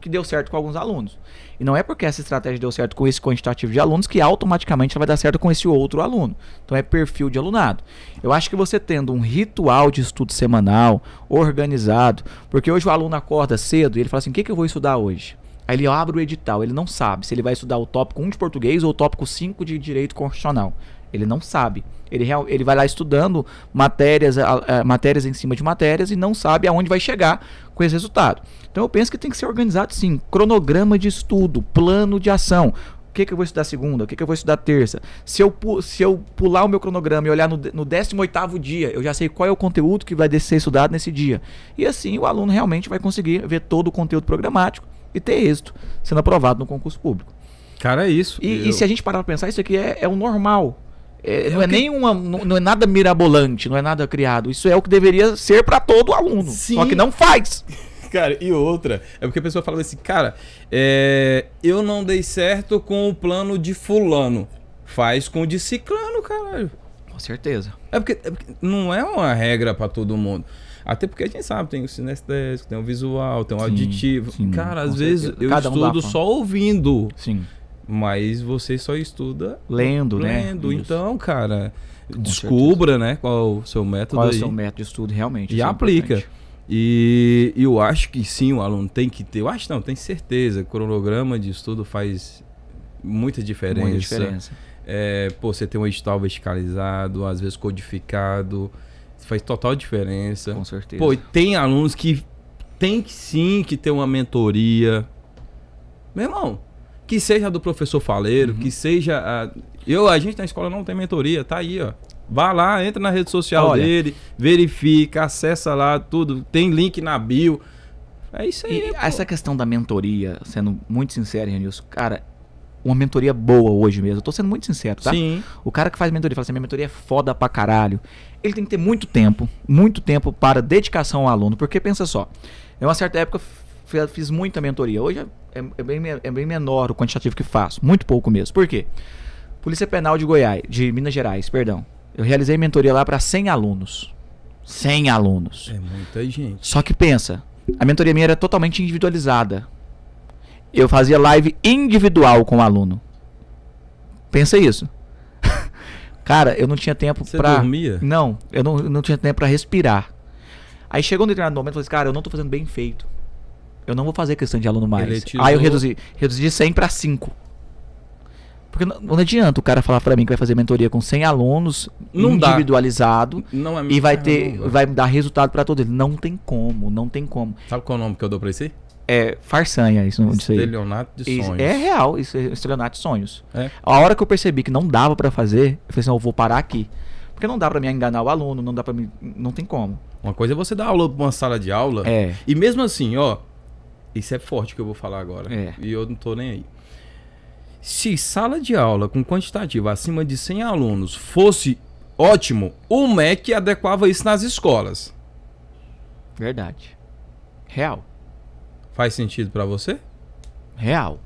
que deu certo com alguns alunos. E não é porque essa estratégia deu certo com esse quantitativo de alunos que automaticamente ela vai dar certo com esse outro aluno. Então é perfil de alunado. Eu acho que você tendo um ritual de estudo semanal, organizado, porque hoje o aluno acorda cedo e ele fala assim: o que, que eu vou estudar hoje? Aí ele abre o edital, ele não sabe se ele vai estudar o tópico 1 de português ou o tópico 5 de direito constitucional. Ele não sabe. Ele, real, ele vai lá estudando matérias, a, a, matérias em cima de matérias e não sabe aonde vai chegar com esse resultado. Então eu penso que tem que ser organizado sim, cronograma de estudo, plano de ação. O que, que eu vou estudar segunda? O que, que eu vou estudar terça? Se eu, se eu pular o meu cronograma e olhar no, no 18 dia, eu já sei qual é o conteúdo que vai ser estudado nesse dia. E assim o aluno realmente vai conseguir ver todo o conteúdo programático e ter êxito sendo aprovado no concurso público. Cara, é isso. E, eu... e se a gente parar para pensar, isso aqui é, é o normal é, é, não é, é nenhuma, não, não, é nada mirabolante, não é nada criado. Isso é o que deveria ser para todo aluno. Sim. Só que não faz. Cara, e outra, é porque a pessoa fala assim, cara, é, eu não dei certo com o plano de fulano. Faz com o de ciclano, caralho. Com certeza. É porque, é porque não é uma regra para todo mundo. Até porque a gente sabe, tem o sinestésico, tem o visual, tem o sim, auditivo. Sim, cara, às certeza. vezes eu Cada estudo um só ouvindo. Sim. Mas você só estuda lendo, né? Lendo. Então, cara, Com descubra, certeza. né, qual o seu método Qual é o seu método de estudo realmente. E é aplica. E eu acho que sim, o aluno tem que ter, eu acho não, tem certeza, cronograma de estudo faz muita diferença. Muita diferença. É, pô, você tem um edital verticalizado, às vezes codificado, faz total diferença. Com certeza. Pô, tem alunos que tem que sim que ter uma mentoria. Meu irmão, que seja do professor Faleiro, uhum. que seja. A... Eu, a gente na escola não tem mentoria, tá aí, ó. Vá lá, entra na rede social Olha. dele, verifica, acessa lá tudo. Tem link na bio. É isso aí. E né, essa questão da mentoria, sendo muito sincero, Renilson, cara, uma mentoria boa hoje mesmo. Eu tô sendo muito sincero, tá? Sim. O cara que faz mentoria, fala assim, minha mentoria é foda pra caralho. Ele tem que ter muito tempo, muito tempo para dedicação ao aluno, porque pensa só, em é uma certa época fiz muita mentoria. Hoje é, é, é bem, é bem menor o quantitativo que faço, muito pouco mesmo. Por quê? Polícia Penal de Goiás, de Minas Gerais, perdão. Eu realizei mentoria lá para 100 alunos. 100 alunos. É muita gente. Só que pensa, a mentoria minha era totalmente individualizada. Eu fazia live individual com o aluno. Pensa isso. Cara, eu não tinha tempo Você dormia? Não, eu não, não tinha tempo para respirar. Aí chegou um determinado momento e falei assim, cara, eu não tô fazendo bem feito eu não vou fazer questão de aluno mais. Eletizou. É Aí eu reduzi, reduzi de 100 para 5. Porque não, não, adianta o cara falar para mim que vai fazer mentoria com 100 alunos, não individualizado, não é e vai ter não, vai dar resultado para todo ele. Não tem como, não tem como. Sabe qual é o nome que eu dou para esse? É farsanha isso, não sei. Estelionato de sonhos. É real, isso é estelionato de sonhos. É. A hora que eu percebi que não dava para fazer, eu falei assim, eu vou parar aqui. Porque não dá para me enganar o aluno, não dá para me não tem como. Uma coisa é você dar aula pra uma sala de aula. É. E mesmo assim, ó, isso é forte que eu vou falar agora. É. E eu não tô nem aí. Se sala de aula com quantitativo acima de 100 alunos fosse ótimo, o MEC adequava isso nas escolas. Verdade. Real. Faz sentido para você? Real. real.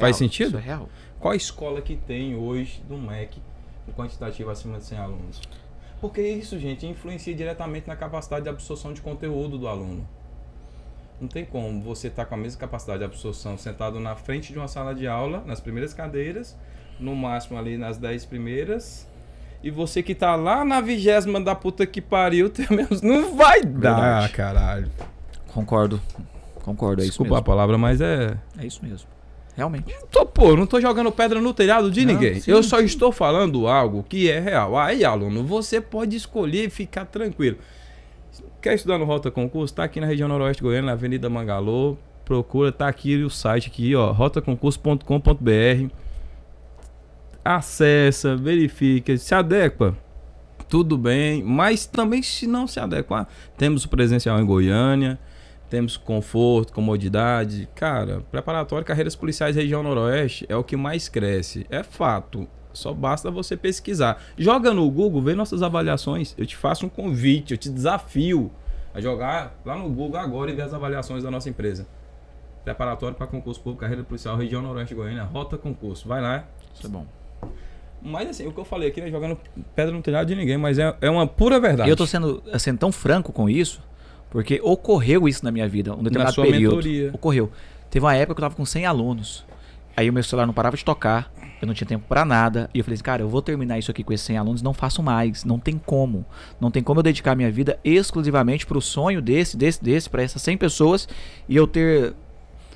Faz sentido? É real. Qual escola que tem hoje do MEC com quantitativo acima de 100 alunos? Porque isso, gente, influencia diretamente na capacidade de absorção de conteúdo do aluno. Não tem como você estar tá com a mesma capacidade de absorção sentado na frente de uma sala de aula, nas primeiras cadeiras, no máximo ali nas 10 primeiras, e você que tá lá na vigésima da puta que pariu, não vai dar. Ah, caralho. Concordo. Concordo, é Desculpa isso mesmo. a palavra, mas é. É isso mesmo. Realmente. Não tô, pô, não tô jogando pedra no telhado de não, ninguém. Sim, Eu só sim. estou falando algo que é real. Aí, aluno, você pode escolher ficar tranquilo. Quer estudar no Rota Concurso? Está aqui na região noroeste goiana, na Avenida Mangalô. Procura, tá aqui o site aqui, ó, rotaconcurso.com.br. Acessa, verifica, se adequa. Tudo bem, mas também se não se adequar, ah, temos o presencial em Goiânia, temos conforto, comodidade. Cara, preparatório carreiras policiais região noroeste é o que mais cresce, é fato. Só basta você pesquisar. Joga no Google, vê nossas avaliações. Eu te faço um convite, eu te desafio a jogar lá no Google agora e ver as avaliações da nossa empresa. Preparatório para concurso público, carreira policial, região noroeste de Goiânia, rota concurso. Vai lá. Isso é bom. Mas assim, o que eu falei aqui, né? Jogando pedra no telhado de ninguém, mas é, é uma pura verdade. E eu tô sendo, sendo tão franco com isso, porque ocorreu isso na minha vida, um determinado período. Mentoria. Ocorreu. Teve uma época que eu tava com 100 alunos. Aí o meu celular não parava de tocar eu não tinha tempo para nada. E eu falei assim, cara, eu vou terminar isso aqui com esses 100 alunos, não faço mais, não tem como. Não tem como eu dedicar minha vida exclusivamente para o sonho desse, desse, desse, para essas 100 pessoas e eu ter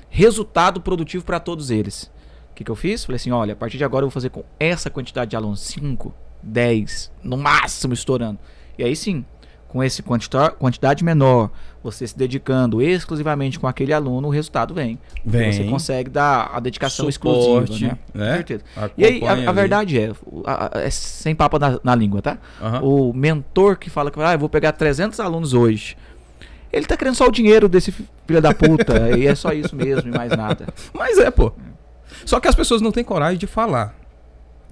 resultado produtivo para todos eles. O que, que eu fiz? Falei assim, olha, a partir de agora eu vou fazer com essa quantidade de alunos, 5, 10, no máximo estourando. E aí sim, com essa quantidade menor, você se dedicando exclusivamente com aquele aluno, o resultado vem. vem. Você consegue dar a dedicação Suporte, exclusiva, né? né? Com certeza. Acompanha e aí, a, a verdade é, a, a, é, sem papo na, na língua, tá? Uhum. O mentor que fala que ah, eu vou pegar 300 alunos hoje. Ele tá querendo só o dinheiro desse filho da puta, e é só isso mesmo, e mais nada. Mas é, pô. Só que as pessoas não têm coragem de falar.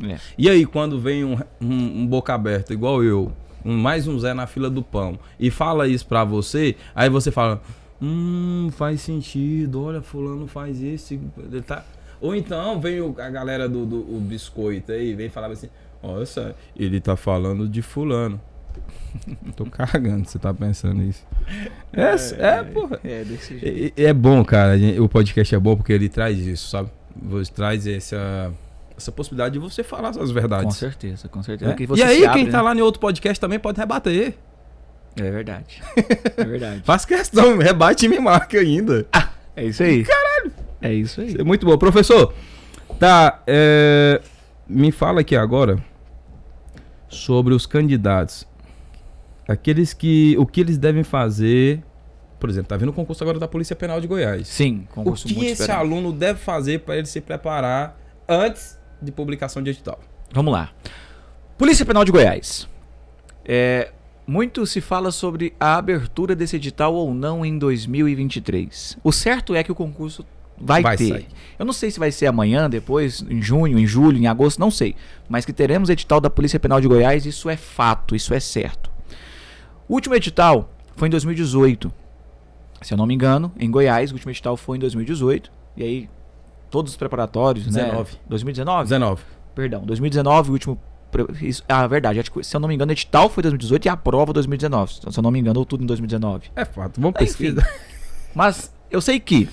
É. E aí, quando vem um, um, um boca aberta, igual eu, mais um Zé na fila do pão, e fala isso pra você, aí você fala, hum, faz sentido, olha, fulano faz esse ele tá... Ou então vem o, a galera do, do biscoito aí, vem falar assim, nossa, ele tá falando de fulano. Tô cagando, você tá pensando isso. É é, é, é, é porra. É, desse jeito. É, é bom, cara. O podcast é bom porque ele traz isso, sabe? Traz essa essa possibilidade de você falar as verdades. Com certeza, com certeza. É? é e aí, abre, quem está né? lá em outro podcast também pode rebater. É verdade. É verdade. Faz questão, rebate e me marca ainda. Ah, é isso aí. Caralho. É isso aí. é muito bom. Professor, tá. É... Me fala aqui agora sobre os candidatos. Aqueles que. O que eles devem fazer. Por exemplo, tá vindo o concurso agora da Polícia Penal de Goiás. Sim, concurso O que esse esperado. aluno deve fazer para ele se preparar antes de publicação digital. Vamos lá. Polícia Penal de Goiás. É, muito se fala sobre a abertura desse edital ou não em 2023. O certo é que o concurso vai, vai ter. Sair. Eu não sei se vai ser amanhã, depois, em junho, em julho, em agosto, não sei. Mas que teremos edital da Polícia Penal de Goiás, isso é fato, isso é certo. O último edital foi em 2018. Se eu não me engano, em Goiás, o último edital foi em 2018. E aí todos os preparatórios, 19. né? 2019? 19. Perdão, 2019, o último. Isso, ah, verdade. Se eu não me engano, o edital foi 2018 e a prova 2019. Se eu não me engano, tudo em 2019. É fato, vamos pesquisar. Mas eu sei que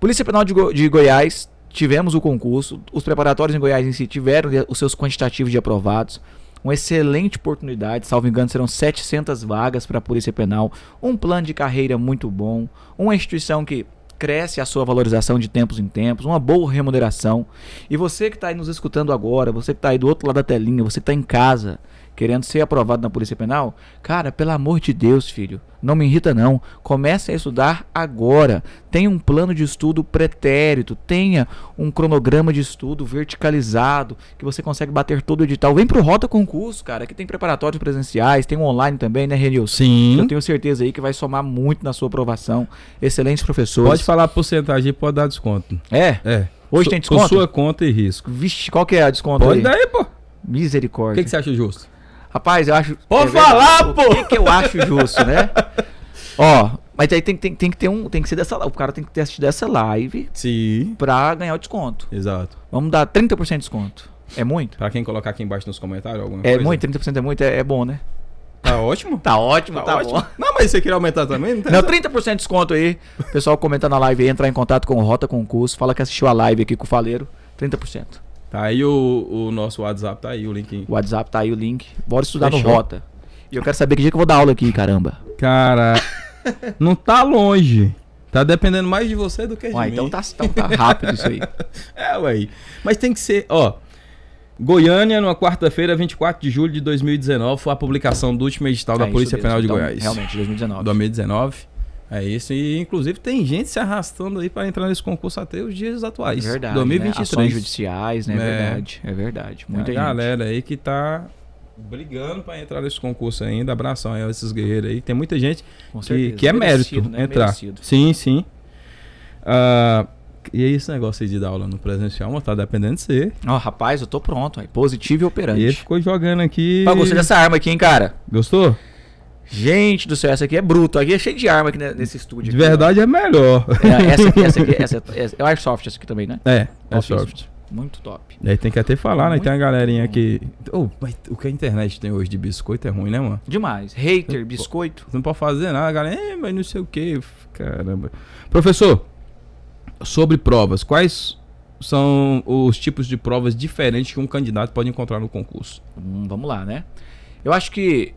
Polícia Penal de, Go de Goiás tivemos o concurso, os preparatórios em Goiás em si tiveram os seus quantitativos de aprovados. Uma excelente oportunidade, salvo engano, serão 700 vagas para a Polícia Penal, um plano de carreira muito bom, uma instituição que cresce a sua valorização de tempos em tempos, uma boa remuneração. E você que está aí nos escutando agora, você que está aí do outro lado da telinha, você que está em casa, querendo ser aprovado na Polícia Penal, cara, pelo amor de Deus, filho, não me irrita não. Comece a estudar agora. Tenha um plano de estudo pretérito, tenha um cronograma de estudo verticalizado, que você consegue bater todo o edital. Vem pro Rota Concurso, cara, que tem preparatórios presenciais, tem um online também, né, Renil? Sim. Eu tenho certeza aí que vai somar muito na sua aprovação. Excelentes professores. Pode falar porcentagem, pode dar desconto. É? É. Hoje tem desconto? Com sua conta e risco. Vixe, qual que é a desconto Pode aí? Pode dar aí, pô. Misericórdia. O que, que você acha justo? Rapaz, eu acho. É Vou falar, ver, pô! O que, que eu acho justo, né? Ó, mas aí tem, tem, tem que ter um. Tem que ser dessa O cara tem que ter assistido essa live. Sim. Pra ganhar o desconto. Exato. Vamos dar 30% de desconto. É muito? Pra quem colocar aqui embaixo nos comentários alguma é coisa. É muito, 30% é muito, é, é bom, né? Tá ótimo. Tá ótimo, tá, tá ótimo. Bom. Não, mas você queria aumentar também? Não, tá não 30% de desconto aí. Pessoal comentar na live aí, entrar em contato com o Rota Concurso. Fala que assistiu a live aqui com o Faleiro. 30%. Tá aí o, o nosso WhatsApp, tá aí o link. O WhatsApp tá aí o link. Bora estudar Fechou. no Rota. E eu quero saber que dia que eu vou dar aula aqui, caramba. Cara, não tá longe. Tá dependendo mais de você do que de mim. Então tá, então tá rápido isso aí. é, ué. Mas tem que ser, ó. Goiânia, numa quarta-feira, 24 de julho de 2019, foi a publicação do último edital é da Polícia mesmo, Penal de então, Goiás. Realmente, 2019. 2019. É isso, e inclusive tem gente se arrastando aí para entrar nesse concurso até os dias atuais. É verdade. 2023. Né? Ações judiciais, né? É verdade, é verdade. Muita a gente. galera aí que tá brigando para entrar nesse concurso ainda. Abração aí a esses guerreiros aí. Tem muita gente que, que, é merecido, mérito né? entrar. Merecido. Sim, sim. Uh, e é esse negócio aí de dar aula no presencial, mas tá dependendo de você. Ó, oh, rapaz, eu tô pronto. Aí. Positivo e operante. E ele ficou jogando aqui. Pô, gostei dessa arma aqui, hein, cara? Gostou? Gente do céu, essa aqui é bruto. Aqui é cheio de arma aqui nesse estúdio. Aqui, de verdade ó. é melhor. É, essa aqui, essa aqui, essa, essa, é o é, é Airsoft essa aqui também, né? É, é Airsoft. Muito top. Daí tem que até falar, né? Muito tem a galerinha aqui. que. Oh, o que a internet tem hoje de biscoito é ruim, né, mano? Demais. Hater, biscoito. Não pode fazer nada, galera. É, mas não sei o que. Caramba. Professor, sobre provas, quais são os tipos de provas diferentes que um candidato pode encontrar no concurso? Hum, vamos lá, né? Eu acho que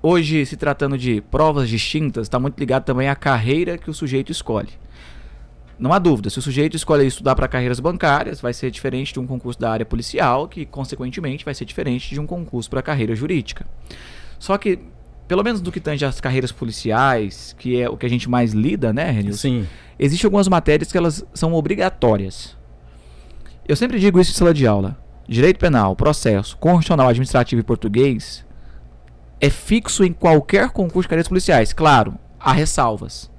Hoje, se tratando de provas distintas, está muito ligado também à carreira que o sujeito escolhe. Não há dúvida, se o sujeito escolhe estudar para carreiras bancárias, vai ser diferente de um concurso da área policial, que consequentemente vai ser diferente de um concurso para carreira jurídica. Só que, pelo menos do que tange às carreiras policiais, que é o que a gente mais lida, né, Renilson? Sim. Existem algumas matérias que elas são obrigatórias. Eu sempre digo isso em sala de aula. Direito penal, processo, constitucional, administrativo e português é fixo em qualquer concurso de cadeiras policiais. Claro, há ressalvas.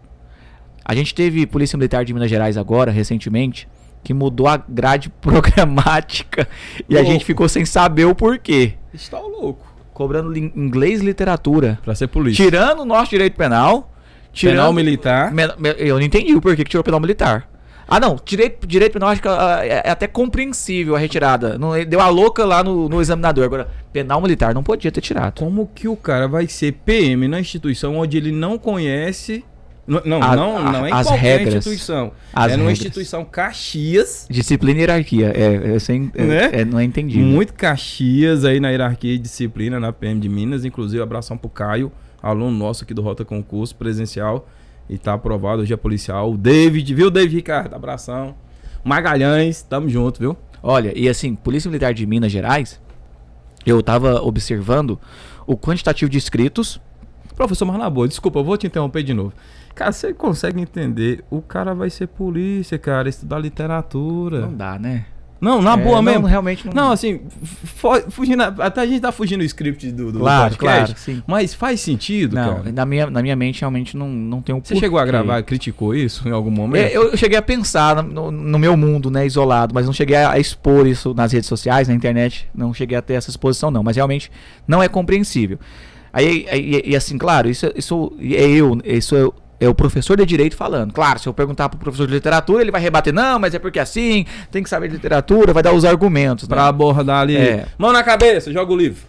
A gente teve Polícia Militar de Minas Gerais agora, recentemente, que mudou a grade programática e louco. a gente ficou sem saber o porquê. Está louco. Cobrando inglês e literatura. Para ser polícia. Tirando o nosso direito penal. Tirando, penal militar. Eu não entendi o porquê que tirou penal militar. Ah, não, direito, direito penal acho que ah, é, é, até compreensível a retirada. Não, deu a louca lá no, no examinador. Agora, penal militar não podia ter tirado. Como que o cara vai ser PM na instituição onde ele não conhece não, a, não, não é em qualquer regras, instituição. é regras. numa instituição Caxias. Disciplina e hierarquia. É, é sem, é, né? é, não é entendido. Muito Caxias aí na hierarquia e disciplina na PM de Minas. Inclusive, abração pro Caio, aluno nosso aqui do Rota Concurso Presencial. E tá aprovado hoje a é policial. O David, viu, David Ricardo? Abração. Magalhães, tamo junto, viu? Olha, e assim, Polícia Militar de Minas Gerais, eu tava observando o quantitativo de inscritos. Professor boa desculpa, eu vou te interromper de novo. Cara, você consegue entender? O cara vai ser polícia, cara, estudar literatura. Não dá, né? Não, na é, boa não, mesmo. Realmente não. Não, assim, fugindo, até a gente tá fugindo do script do, do claro, podcast. Claro, sim. Mas faz sentido, não, cara. Na minha, na minha mente realmente não, não tem um Você chegou a gravar, criticou isso em algum momento? É, eu, cheguei a pensar no, no, meu mundo, né, isolado, mas não cheguei a expor isso nas redes sociais, na internet. Não cheguei a ter essa exposição, não. Mas realmente não é compreensível. Aí, aí e, assim, claro, isso, isso é eu, isso é é o professor de direito falando. Claro, se eu perguntar para o professor de literatura, ele vai rebater, não, mas é porque assim, tem que saber de literatura, vai dar os argumentos. Né? Para abordar ali. É. Mão na cabeça, joga o livro.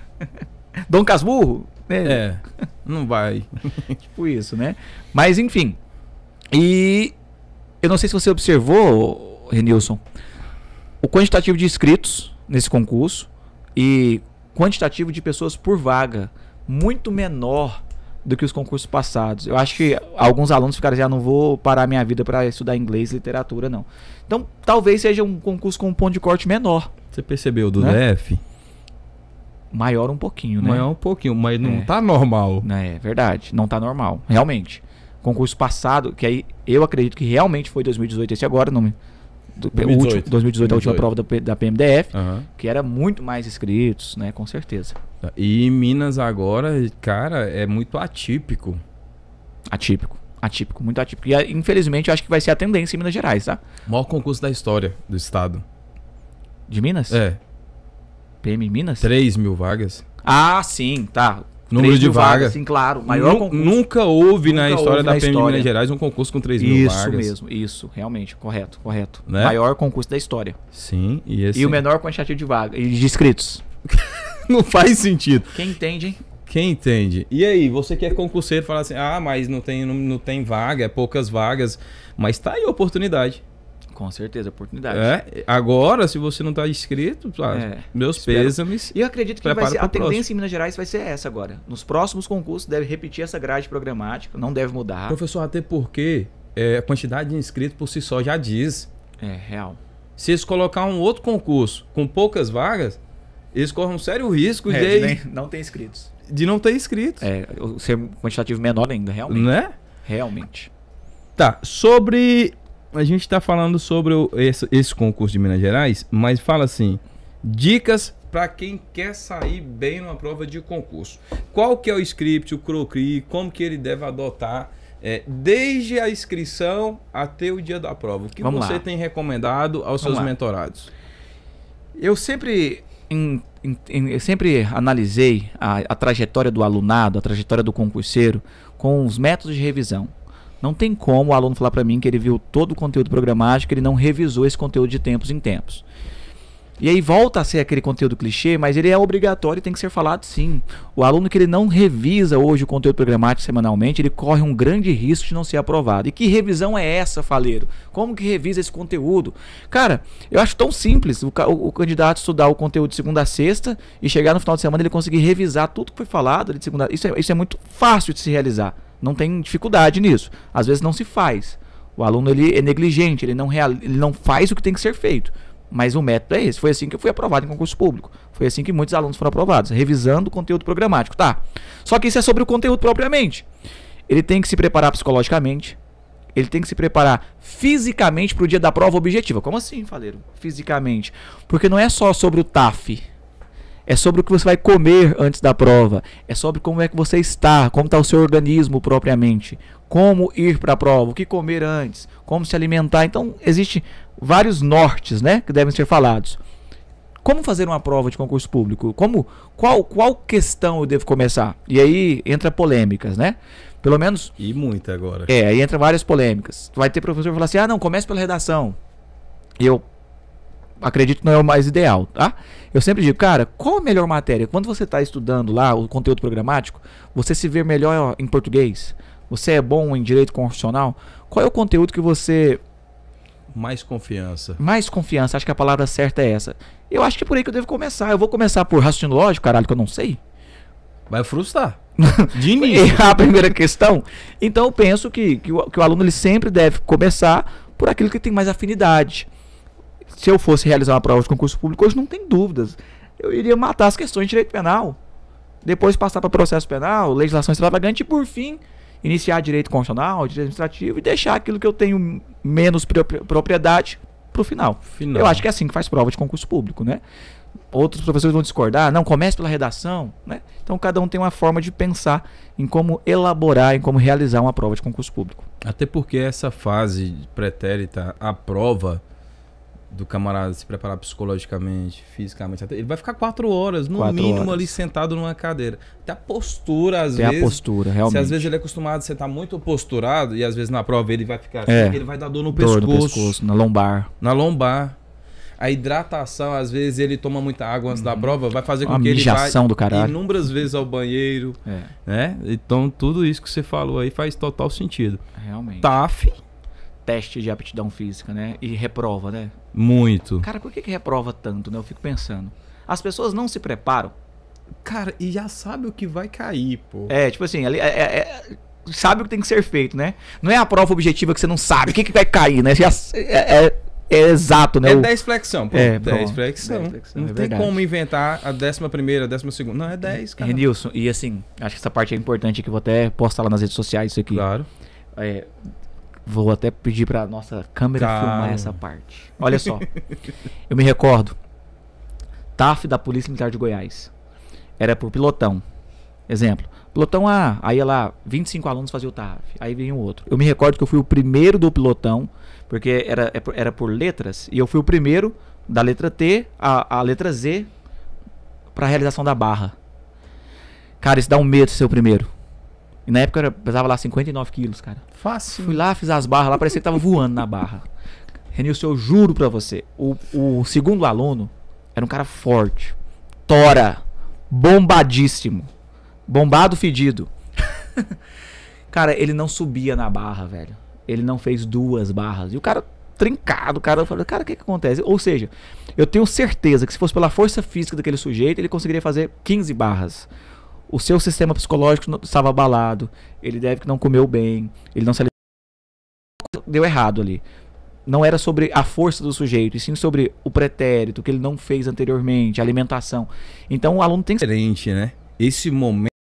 Dom Casmurro? Né? É, não vai. tipo isso, né? Mas enfim. E eu não sei se você observou, Renilson, o quantitativo de inscritos nesse concurso e quantitativo de pessoas por vaga muito menor do que os concursos passados. Eu acho que alguns alunos ficaram já assim, ah, não vou parar minha vida para estudar inglês e literatura não. Então, talvez seja um concurso com um ponto de corte menor. Você percebeu do né? DF? Maior um pouquinho, né? Maior um pouquinho, mas não é. tá normal. Né, é, verdade, não tá normal, realmente. Concurso passado, que aí eu acredito que realmente foi 2018 esse agora, não me do, 2018. Último, 2018, 2018, a última prova da, da PMDF, uhum. que era muito mais inscritos, né, com certeza. E Minas agora, cara, é muito atípico. Atípico. Atípico, muito atípico. E ah, infelizmente eu acho que vai ser a tendência em Minas Gerais, tá? O maior concurso da história do estado. De Minas? É. PM Minas? 3 mil vagas. Ah, sim, tá. Número de vagas. Sim, claro. Maior Nunca houve nunca na história houve da na PM história. Minas Gerais um concurso com 3 mil vagas. Isso mesmo, isso, realmente, correto, correto. Né? Maior concurso da história. Sim, e esse... E o menor quantitativo de vagas, de inscritos. não faz sentido. Quem entende, hein? Quem entende? E aí, você que é concurseiro, fala assim: ah, mas não tem, não, não tem vaga, é poucas vagas. Mas tá aí a oportunidade. Com certeza, oportunidade. É, agora, se você não está inscrito, é, meus espero. pêsames. E eu acredito que vai ser, a tendência próximo. em Minas Gerais vai ser essa agora. Nos próximos concursos deve repetir essa grade programática, não deve mudar. Professor, até porque é, a quantidade de inscritos por si só já diz. É, real. Se eles colocar um outro concurso com poucas vagas, eles correm um sério risco é, de. Nem, não ter inscritos. De não ter inscritos. É, ser um quantitativo menor ainda, realmente. Né? Realmente. Tá, sobre. A gente tá falando sobre esse, esse concurso de Minas Gerais, mas fala assim: dicas para quem quer sair bem numa prova de concurso. Qual que é o script, o croquis, como que ele deve adotar é, desde a inscrição até o dia da prova? O que Vamos você lá. tem recomendado aos Vamos seus lá. mentorados? Eu sempre em, em, eu sempre analisei a, a trajetória do alunado, a trajetória do concurseiro, com os métodos de revisão. Não tem como o aluno falar para mim que ele viu todo o conteúdo programático, ele não revisou esse conteúdo de tempos em tempos. E aí volta a ser aquele conteúdo clichê, mas ele é obrigatório e tem que ser falado sim. O aluno que ele não revisa hoje o conteúdo programático semanalmente, ele corre um grande risco de não ser aprovado. E que revisão é essa, faleiro? Como que revisa esse conteúdo? Cara, eu acho tão simples o, o, o candidato estudar o conteúdo de segunda a sexta e chegar no final de semana ele conseguir revisar tudo que foi falado de segunda. Isso é, isso é muito fácil de se realizar. Não tem dificuldade nisso. Às vezes não se faz. O aluno ele é negligente, ele não, real, ele não faz o que tem que ser feito. Mas o método é esse. Foi assim que eu fui aprovado em concurso público. Foi assim que muitos alunos foram aprovados, revisando o conteúdo programático, tá? Só que isso é sobre o conteúdo propriamente. Ele tem que se preparar psicologicamente, ele tem que se preparar fisicamente para o dia da prova objetiva. Como assim, Faleiro? Fisicamente. Porque não é só sobre o TAF. É sobre o que você vai comer antes da prova. É sobre como é que você está, como está o seu organismo propriamente como ir para a prova, o que comer antes, como se alimentar. Então, existe vários nortes, né, que devem ser falados. Como fazer uma prova de concurso público? Como qual qual questão eu devo começar? E aí entra polêmicas, né? Pelo menos e muita agora. É, aí entra várias polêmicas. Vai ter professor que falar assim: "Ah, não, comece pela redação". Eu acredito que não é o mais ideal, tá? Eu sempre digo, cara, qual a melhor matéria? Quando você está estudando lá o conteúdo programático, você se vê melhor em português, você é bom em direito constitucional? Qual é o conteúdo que você. Mais confiança. Mais confiança, acho que a palavra certa é essa. Eu acho que é por aí que eu devo começar. Eu vou começar por raciocínio lógico, caralho, que eu não sei. Vai frustrar. De início. É a primeira questão. Então eu penso que, que o, que, o, aluno ele sempre deve começar por aquilo que tem mais afinidade. Se eu fosse realizar uma prova de concurso público, hoje não tem dúvidas. Eu iria matar as questões de direito penal. Depois passar para processo penal, legislação extravagante e por fim iniciar direito constitucional, direito administrativo e deixar aquilo que eu tenho menos propriedade para o final. final. Eu acho que é assim que faz prova de concurso público, né? Outros professores vão discordar, não, comece pela redação, né? Então cada um tem uma forma de pensar em como elaborar, em como realizar uma prova de concurso público. Até porque essa fase pretérita à prova do camarada se preparar psicologicamente, fisicamente. Ele vai ficar quatro horas, no quatro mínimo, horas. ali sentado numa cadeira. Até a postura, às vezes. Até a postura, realmente. Se às vezes ele é acostumado a sentar muito posturado, e às vezes na prova ele vai ficar é, assim, ele vai dar dor no dor pescoço, no pescoço. Na lombar. Na lombar. A hidratação, às vezes ele toma muita água antes da uhum. prova, vai fazer com que ele vá do inúmeras vezes ao banheiro. É. Né? Então tudo isso que você falou aí faz total sentido. Realmente. TAF teste de aptidão física, né? E reprova, né? Muito. Cara, por que, que reprova tanto, né? Eu fico pensando. As pessoas não se preparam. Cara, e já sabe o que vai cair, pô. É, tipo assim, ali, é, é, é, sabe o que tem que ser feito, né? Não é a prova objetiva que você não sabe o que, que vai cair, né? já, é, é, é, exato, né? É 10 flexão, pô. É, 10 é flexão. Dez flexão. Não tem verdade. como inventar a 11 primeira, a 12 segunda. Não, é 10, cara. Renilson, e assim, acho que essa parte é importante que vou até postar lá nas redes sociais isso aqui. Claro. É, Vou até pedir para nossa câmera Calma. filmar essa parte. Olha só. eu me recordo. TAF da Polícia Militar de Goiás. Era por pilotão. Exemplo. Pilotão A, ah, aí ia lá, 25 alunos faziam o TAF. Aí vinha um outro. Eu me recordo que eu fui o primeiro do pilotão, porque era, é era por letras, e eu fui o primeiro da letra T à, letra Z para realização da barra. Cara, isso dá um medo ser o primeiro. E na época eu pesava lá 59 quilos, cara. Fácil. Fui lá, fiz as barras lá, parecia que tava voando na barra. Renilson, eu juro pra você, o, o segundo aluno era um cara forte, tora, bombadíssimo, bombado fedido. cara, ele não subia na barra, velho. Ele não fez duas barras. E o cara trincado, o cara falou, cara, o que que acontece? Ou seja, eu tenho certeza que se fosse pela força física daquele sujeito, ele conseguiria fazer 15 barras o seu sistema psicológico estava abalado, ele deve que não comeu bem, ele não se deu errado ali. Não era sobre a força do sujeito, e sim sobre o pretérito que ele não fez anteriormente, a alimentação. Então o aluno tem diferente, né? Esse momento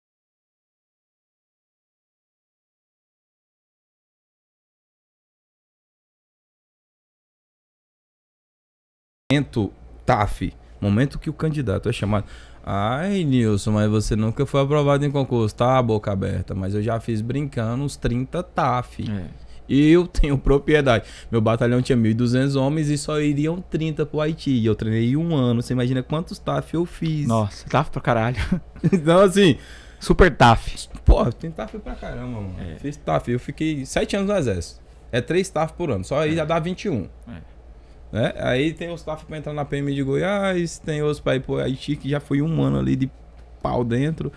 momento TAF, momento que o candidato é chamado Ai, Nilson, mas você nunca foi aprovado em concurso, tá, boca aberta? Mas eu já fiz brincando uns 30 TAF. é. Eu tenho propriedade. Meu batalhão tinha 1.200 homens e só iriam 30 pro Haiti. E eu treinei um ano. Você imagina quantos TAF eu fiz. Nossa, TAF pra caralho. então, assim. Super TAF. Porra, tem TAF pra caramba, mano. É. Fiz TAF. Eu fiquei 7 anos no Exército. É 3 TAF por ano. Só aí é. já dá 21. É. Né? Aí tem os staff pra entrar na PM de Goiás, tem os pra ir pro Haiti, que já foi um ano ali de pau dentro.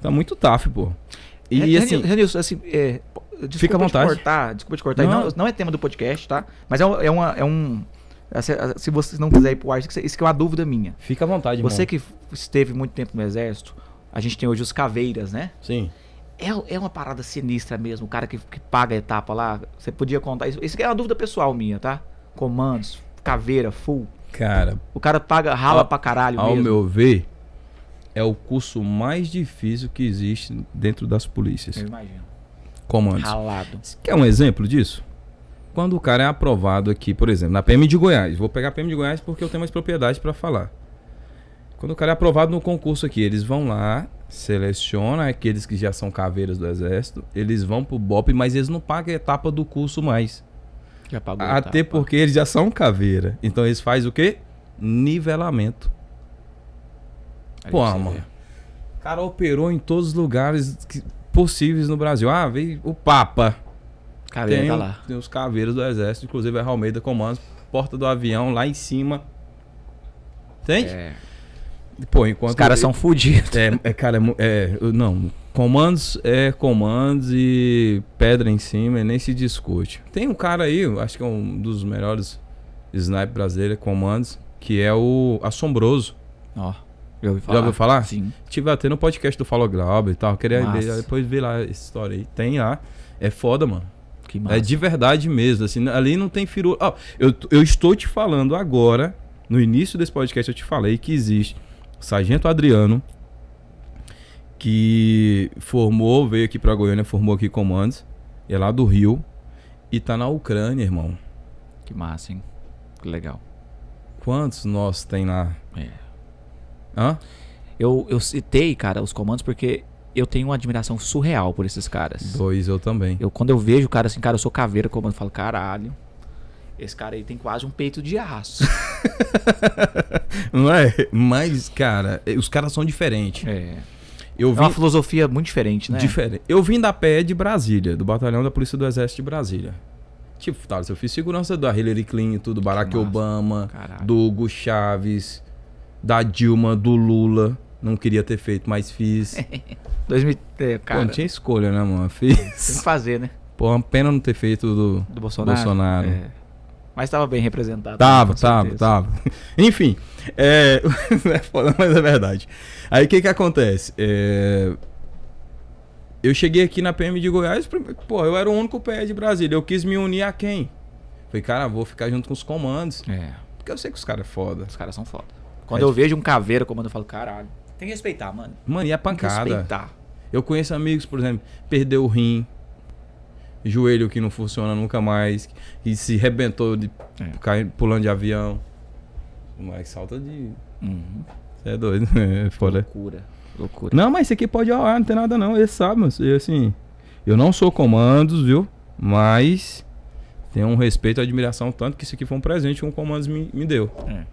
Tá muito TAF, pô. E é, assim. Renilson, assim, é, desculpa fica à vontade. Te cortar, desculpa te cortar. Não. não. Não, é tema do podcast, tá? Mas é, um, é, uma, é um. É, se é, você não quiser ir pro ar, isso que é uma dúvida minha. Fica à vontade, Você que esteve muito tempo no Exército, a gente tem hoje os caveiras, né? Sim. É, é uma parada sinistra mesmo, o cara que, que paga a etapa lá. Você podia contar isso. Isso é uma dúvida pessoal minha, tá? Comandos, caveira, full. Cara. O cara paga, rala a, pra caralho. Ao mesmo. meu ver, é o curso mais difícil que existe dentro das polícias. Eu imagino. Comandos. Ralado. Quer um exemplo disso? Quando o cara é aprovado aqui, por exemplo, na PM de Goiás, vou pegar a PM de Goiás porque eu tenho mais propriedade para falar. Quando o cara é aprovado no concurso aqui, eles vão lá, seleciona aqueles que já são caveiras do exército, eles vão pro BOP, mas eles não pagam a etapa do curso mais. Até porque eles já são caveira. Então eles fazem o quê? Nivelamento. Aí Pô, mano. O cara operou em todos os lugares que, possíveis no Brasil. Ah, veio o Papa. Caveira tem, tá lá. Tem os caveiros do exército, inclusive a Almeida Comandos, porta do avião lá em cima. Entende? É. Pô, enquanto. Os caras são fodidos. É, é, cara, é, é, Não, Comandos é comandos e pedra em cima, nem se discute. Tem um cara aí, acho que é um dos melhores sniper brasileiros, é comandos, que é o Assombroso. Ó, oh, já falar. Já ouviu falar? Sim. Tive até no podcast do Falo Glauber e tal. Queria ver, depois ver lá essa história aí. Tem lá. É foda, mano. Que massa. É de verdade mesmo. Assim, ali não tem firula. Oh, eu, eu estou te falando agora, no início desse podcast, eu te falei que existe Sargento Adriano que formou, veio aqui para Goiânia, formou aqui comandos, é lá do Rio e tá na Ucrânia, irmão. Que massa, hein? Que legal. Quantos nós tem lá? É. Hã? Eu, eu citei, cara, os comandos porque eu tenho uma admiração surreal por esses caras. Dois, eu também. Eu, quando eu vejo o cara assim, cara, eu sou caveira comando, eu falo, caralho, esse cara aí tem quase um peito de aço. Não é? Mas, cara, os caras são diferentes. É. Eu vim... É uma filosofia muito diferente, né? Diferente. Eu vim da PE de Brasília, do Batalhão da Polícia do Exército de Brasília. Tipo, tá, eu fiz segurança da Hillary Clinton, do Barack Obama, Caralho. do Hugo Chaves, da Dilma, do Lula. Não queria ter feito, mas fiz. 2000, cara. Pô, não tinha escolha, né, mano? Fiz. Tem que fazer, né? Pô, uma pena não ter feito do, do Bolsonaro. Bolsonaro. É. Mas estava bem representado. Né, tava, né, tava, tava. Enfim, é... é foda, mas é verdade. Aí o que que acontece? É... Eu cheguei aqui na PM de Goiás, pô, eu era o único PE de Brasília. Eu quis me unir a quem? Falei, cara, vou ficar junto com os comandos. É. Porque eu sei que os caras é foda. Os caras são foda. Quando é eu difícil. vejo um caveira comando, eu falo, caralho, tem que respeitar, mano. Mano, e a é pancada? Tem que respeitar. Eu conheço amigos, por exemplo, perdeu o rim, joelho que não funciona nunca mais, que se rebentou de é. cair, pulando de avião. Mas salta de. Uhum. é doido, né? É foda. Loucura. Loucura. Não, mas esse aqui pode orar, não tem nada não. Ele sabe, mas assim. Eu não sou comandos, viu? Mas tenho um respeito e admiração tanto que isso aqui foi um presente que um comandos me, me deu. É.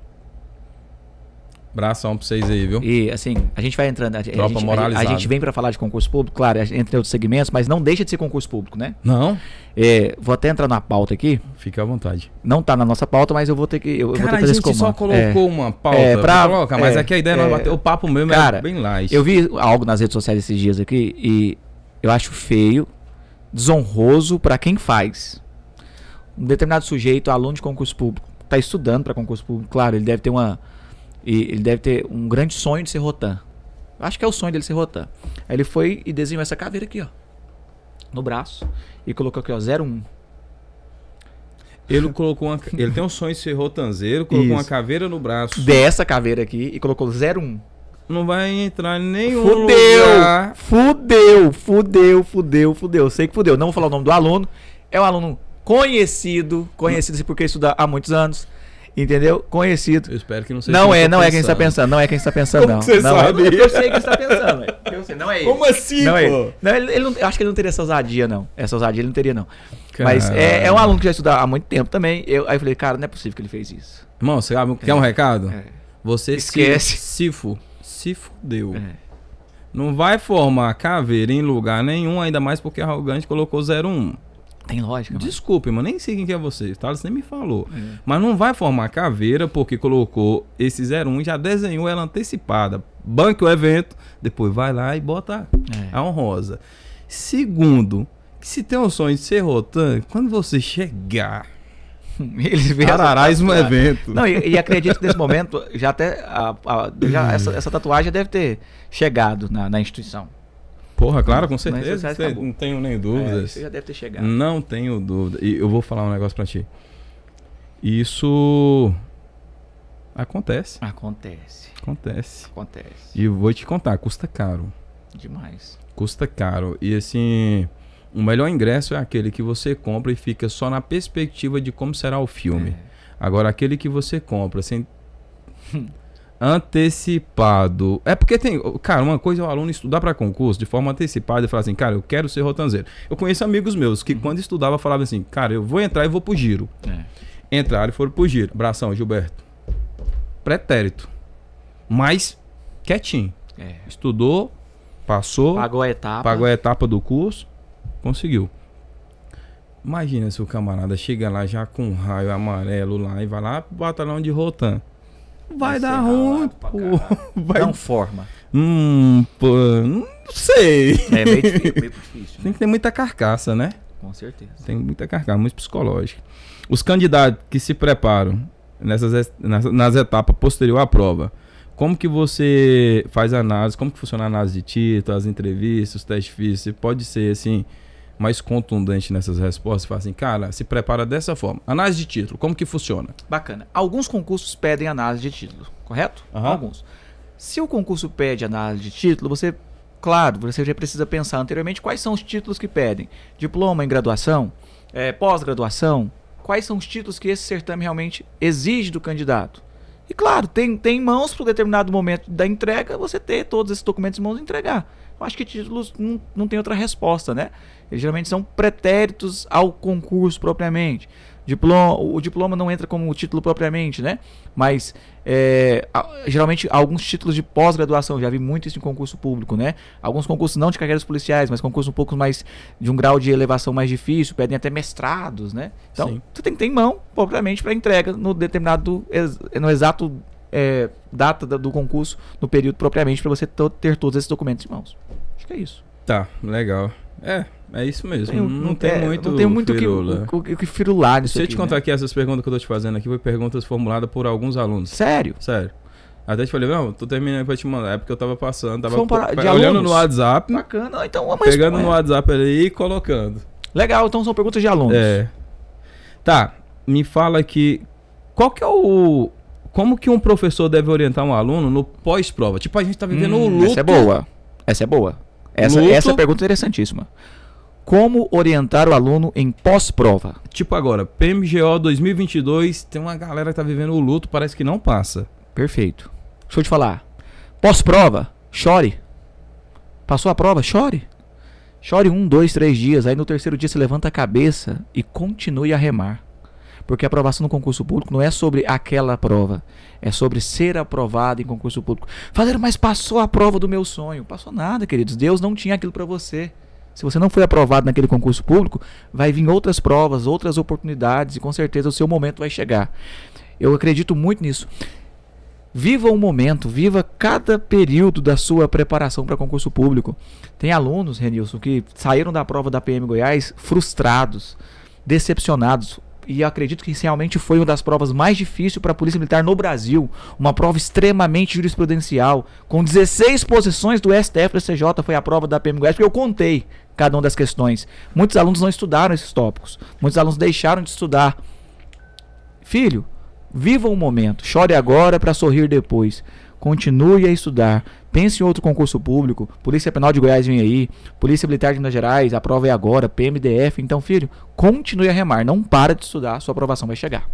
Abração pra vocês aí, viu? E assim, a gente vai entrando. A, Tropa a gente, A, gente vem para falar de concurso público, claro, é entre outros segmentos, mas não deixa de ser concurso público, né? Não. É, vou até entrar na pauta aqui. Fica à vontade. Não tá na nossa pauta, mas eu vou ter que. Eu Cara, vou ter que fazer a gente só colocou é, uma é, pauta. É, pra, coloca, mas é, aqui a é, ideia é, não bater, o papo mesmo Cara, é bem light. Eu vi algo nas redes sociais esses dias aqui e eu acho feio, desonroso para quem faz. Um determinado sujeito, aluno de concurso público, tá estudando para concurso público, claro, ele deve ter uma e ele deve ter um grande sonho de ser Rotan. Acho que é o sonho dele ser Rotan. Aí ele foi e desenhou essa caveira aqui, ó. No braço. E colocou aqui, ó, 01. Ele colocou uma, Ele tem um sonho de ser rotanzeiro, colocou Isso. uma caveira no braço. Dessa caveira aqui e colocou 01. Não vai entrar nenhum fudeu, lugar. Fudeu, fudeu, fudeu, fudeu. Sei que fudeu. Não vou falar o nome do aluno. É um aluno conhecido, conhecido porque estuda há muitos anos. Entendeu? Conhecido. Eu espero que não seja. Não é, não é quem está pensando. Não é quem está pensando, Como não. Você não é. sabe? eu sei quem está pensando, velho. Eu sei, não é ele. Como assim, não pô? É ele. Não, ele, ele não, eu acho que ele não teria essa ousadia, não. Essa ousadia ele não teria, não. Mas é, é, um aluno que já estuda há muito tempo também. Eu, aí eu falei, cara, não é possível que ele fez isso. Irmão, você sabe, quer um é. recado? É. Você esquece. Se, se, se fudeu. Não vai formar caveira em lugar nenhum, ainda mais porque arrogante colocou 01. Tem lógica, mano. Desculpe, mas nem sei quem que é você. Thales nem me falou. É. Mas não vai formar caveira porque colocou esse 01 e já desenhou ela antecipada. Banque o evento, depois vai lá e bota é. a honrosa. Segundo, se tem um sonho de ser rotan, quando você chegar eles vê um evento. Não, e, e, acredito que nesse momento já até a, a, já essa, essa, tatuagem deve ter chegado na, na instituição. Porra, claro, com certeza. não tenho nem dúvidas. É, já deve ter chegado. Não tenho dúvida. E eu vou falar um negócio para ti. Isso acontece. Acontece. Acontece. Acontece. E vou te contar, custa caro. Demais. Custa caro. E assim, o melhor ingresso é aquele que você compra e fica só na perspectiva de como será o filme. É. Agora, aquele que você compra sem antecipado. É porque tem, cara, uma coisa é o aluno estudar para concurso de forma antecipada e falar assim, cara, eu quero ser rotanzeiro. Eu conheço amigos meus que uhum. quando estudava falavam assim, cara, eu vou entrar e vou pro giro. É. Entraram e foram pro giro. Abração, Gilberto. Pretérito. Mas quietinho. É. Estudou, passou, pagou a etapa, pagou a etapa do curso, conseguiu. Imagina se o camarada chega lá já com um raio amarelo lá e vai lá pro batalhão de rotan vai, vai dar ruim, pô. Vai... Não forma. Hum, pô, não sei. É meio difícil. Meio difícil né? Tem que ter muita carcaça, né? Com certeza. Tem muita carcaça, muito psicológica. Os candidatos que se preparam nessas, nas etapas posterior à prova, como que você faz a análise, como que funciona a análise de título, as entrevistas, os testes físicos, pode ser assim mais contundente nessas respostas, fala assim, cara, se prepara dessa forma. Análise de título, como que funciona? Bacana. Alguns concursos pedem análise de título, correto? Uhum. Alguns. Se o concurso pede análise de título, você, claro, você já precisa pensar anteriormente quais são os títulos que pedem. Diploma em graduação, é, pós-graduação, quais são os títulos que esse certame realmente exige do candidato. E claro, tem, tem mãos para um determinado momento da entrega, você ter todos esses documentos em mãos e entregar. Eu acho que títulos não, não tem outra resposta, né? Eles geralmente são pretéritos ao concurso propriamente. Diploma, o diploma não entra como título propriamente, né? Mas é, geralmente alguns títulos de pós-graduação, já vi muito isso em concurso público, né? Alguns concursos não de carreiras policiais, mas concursos um pouco mais de um grau de elevação mais difícil, pedem até mestrados, né? Então, Sim. tu tem que ter em mão propriamente para entrega no determinado no exato é, data do concurso, no período propriamente para você ter todos esses documentos em mãos. Acho que é isso. Tá, legal. É, é isso mesmo. Tem, não, não, tem é, muito. Não tem muito firula. o que, o, o, que firular nisso. Deixa eu te contar né? aqui essas perguntas que eu tô te fazendo aqui, foi perguntas formuladas por alguns alunos. Sério? Sério. Até te falei, não, tô terminando pra te mandar. É porque eu tava passando, tava para... olhando alunos? no WhatsApp. Bacana, então vamos Pegando no WhatsApp ali e colocando. Legal, então são perguntas de alunos. É. Tá, me fala que. Qual que é o. Como que um professor deve orientar um aluno no pós-prova? Tipo, a gente tá vivendo hum, o luto. Essa é boa. Essa é boa. Essa, essa pergunta é interessantíssima. Como orientar o aluno em pós-prova? Tipo agora, PMGO 2022, tem uma galera que tá vivendo o luto, parece que não passa. Perfeito. Deixa eu te falar. Pós-prova, chore. Passou a prova, chore. Chore um, dois, três dias. Aí no terceiro dia você levanta a cabeça e continue a remar. Porque a aprovação no concurso público não é sobre aquela prova, é sobre ser aprovado em concurso público. Falei, mas passou a prova do meu sonho. Passou nada, queridos. Deus não tinha aquilo para você. Se você não foi aprovado naquele concurso público, vai vir outras provas, outras oportunidades e com certeza o seu momento vai chegar. Eu acredito muito nisso. Viva o momento, viva cada período da sua preparação para concurso público. Tem alunos, Renilson, que saíram da prova da PM Goiás frustrados, decepcionados e acredito que realmente foi uma das provas mais difíceis para a Polícia Militar no Brasil. Uma prova extremamente jurisprudencial, com 16 posições do STF e CJ foi a prova da PMGS, porque eu contei cada uma das questões. Muitos alunos não estudaram esses tópicos, muitos alunos deixaram de estudar. Filho, viva o momento, chore agora para sorrir depois. Continue a estudar, Pense em outro concurso público. Polícia Penal de Goiás vem aí. Polícia Militar de Minas Gerais, a prova é agora. PMDF. Então, filho, continue a remar. Não para de estudar, sua aprovação vai chegar.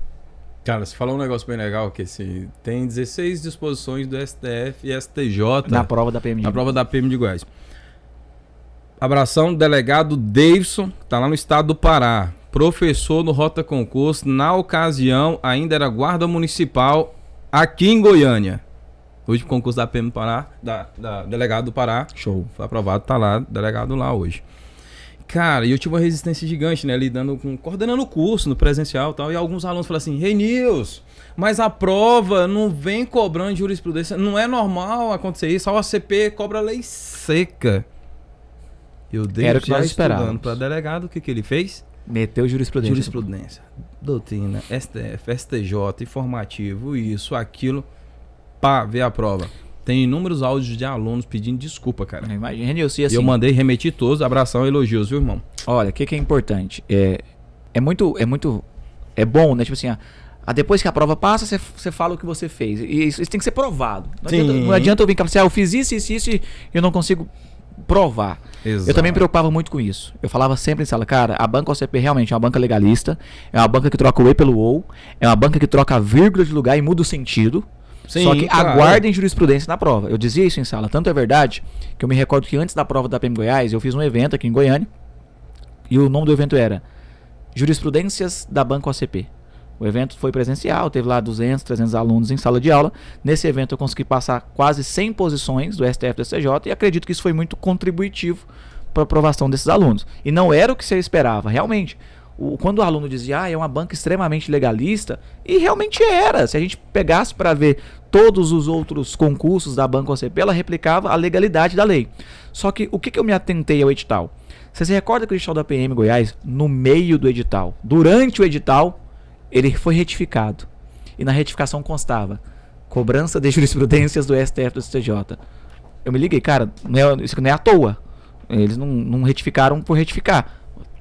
Cara, você falou um negócio bem legal, que assim, tem 16 disposições do STF e STJ... Na prova da PM Na prova da PM de Goiás. Abração delegado Davidson, que tá lá no estado do Pará. Professor no Rota Concurso, na ocasião ainda era guarda municipal aqui em Goiânia. Hoje, o concurso da PM do Pará, da, da delegado do Pará. Show. Foi aprovado, tá lá, delegado lá hoje. Cara, e eu tive uma resistência gigante, né? Lidando com. coordenando o curso no presencial e tal. E alguns alunos falaram assim: Hey, Nils, mas a prova não vem cobrando jurisprudência. Não é normal acontecer isso. A OCP cobra lei seca. Eu dei Era o que nós esperávamos. Para delegado, o que, que ele fez? Meteu jurisprudência. Jurisprudência. Doutrina, STF, STJ, informativo, isso, aquilo pá, ver a prova. Tem inúmeros áudios de alunos pedindo desculpa, cara. É, imagina, assim, eu mandei remeti todos, abração, elogios, viu, irmão? Olha, o que, que, é importante? É, é muito. É muito. É bom, né? Tipo assim, a depois que a prova passa, você fala o que você fez. E isso, isso tem que ser provado. Não adianta, não adianta, eu vir cá e assim, ah, eu fiz isso, isso, isso e eu não consigo provar. Exato. Eu também me preocupava muito com isso. Eu falava sempre em sala, cara, a banca OCP realmente é uma banca legalista, é uma banca que troca o E pelo o é uma banca que troca a vírgula de lugar e muda o sentido. Sim, Só que claro. aguardem jurisprudência na prova. Eu dizia isso em sala. Tanto é verdade que eu me recordo que antes da prova da PM Goiás, eu fiz um evento aqui em Goiânia. E o nome do evento era Jurisprudências da Banco ACP. O evento foi presencial, teve lá 200, 300 alunos em sala de aula. Nesse evento eu consegui passar quase 100 posições do STF e do STJ e acredito que isso foi muito contributivo para a aprovação desses alunos. E não era o que se esperava, realmente o, quando o aluno dizia, ah, é uma banca extremamente legalista, e realmente era. Se a gente pegasse para ver todos os outros concursos da banca OCP, ela replicava a legalidade da lei. Só que o que, que eu me atentei ao edital? Você se recorda que o edital da PM Goiás, no meio do edital, durante o edital, ele foi retificado. E na retificação constava cobrança de jurisprudências do STF do STJ. Eu me liguei, cara, não é, isso não é à toa. Eles não, não retificaram por retificar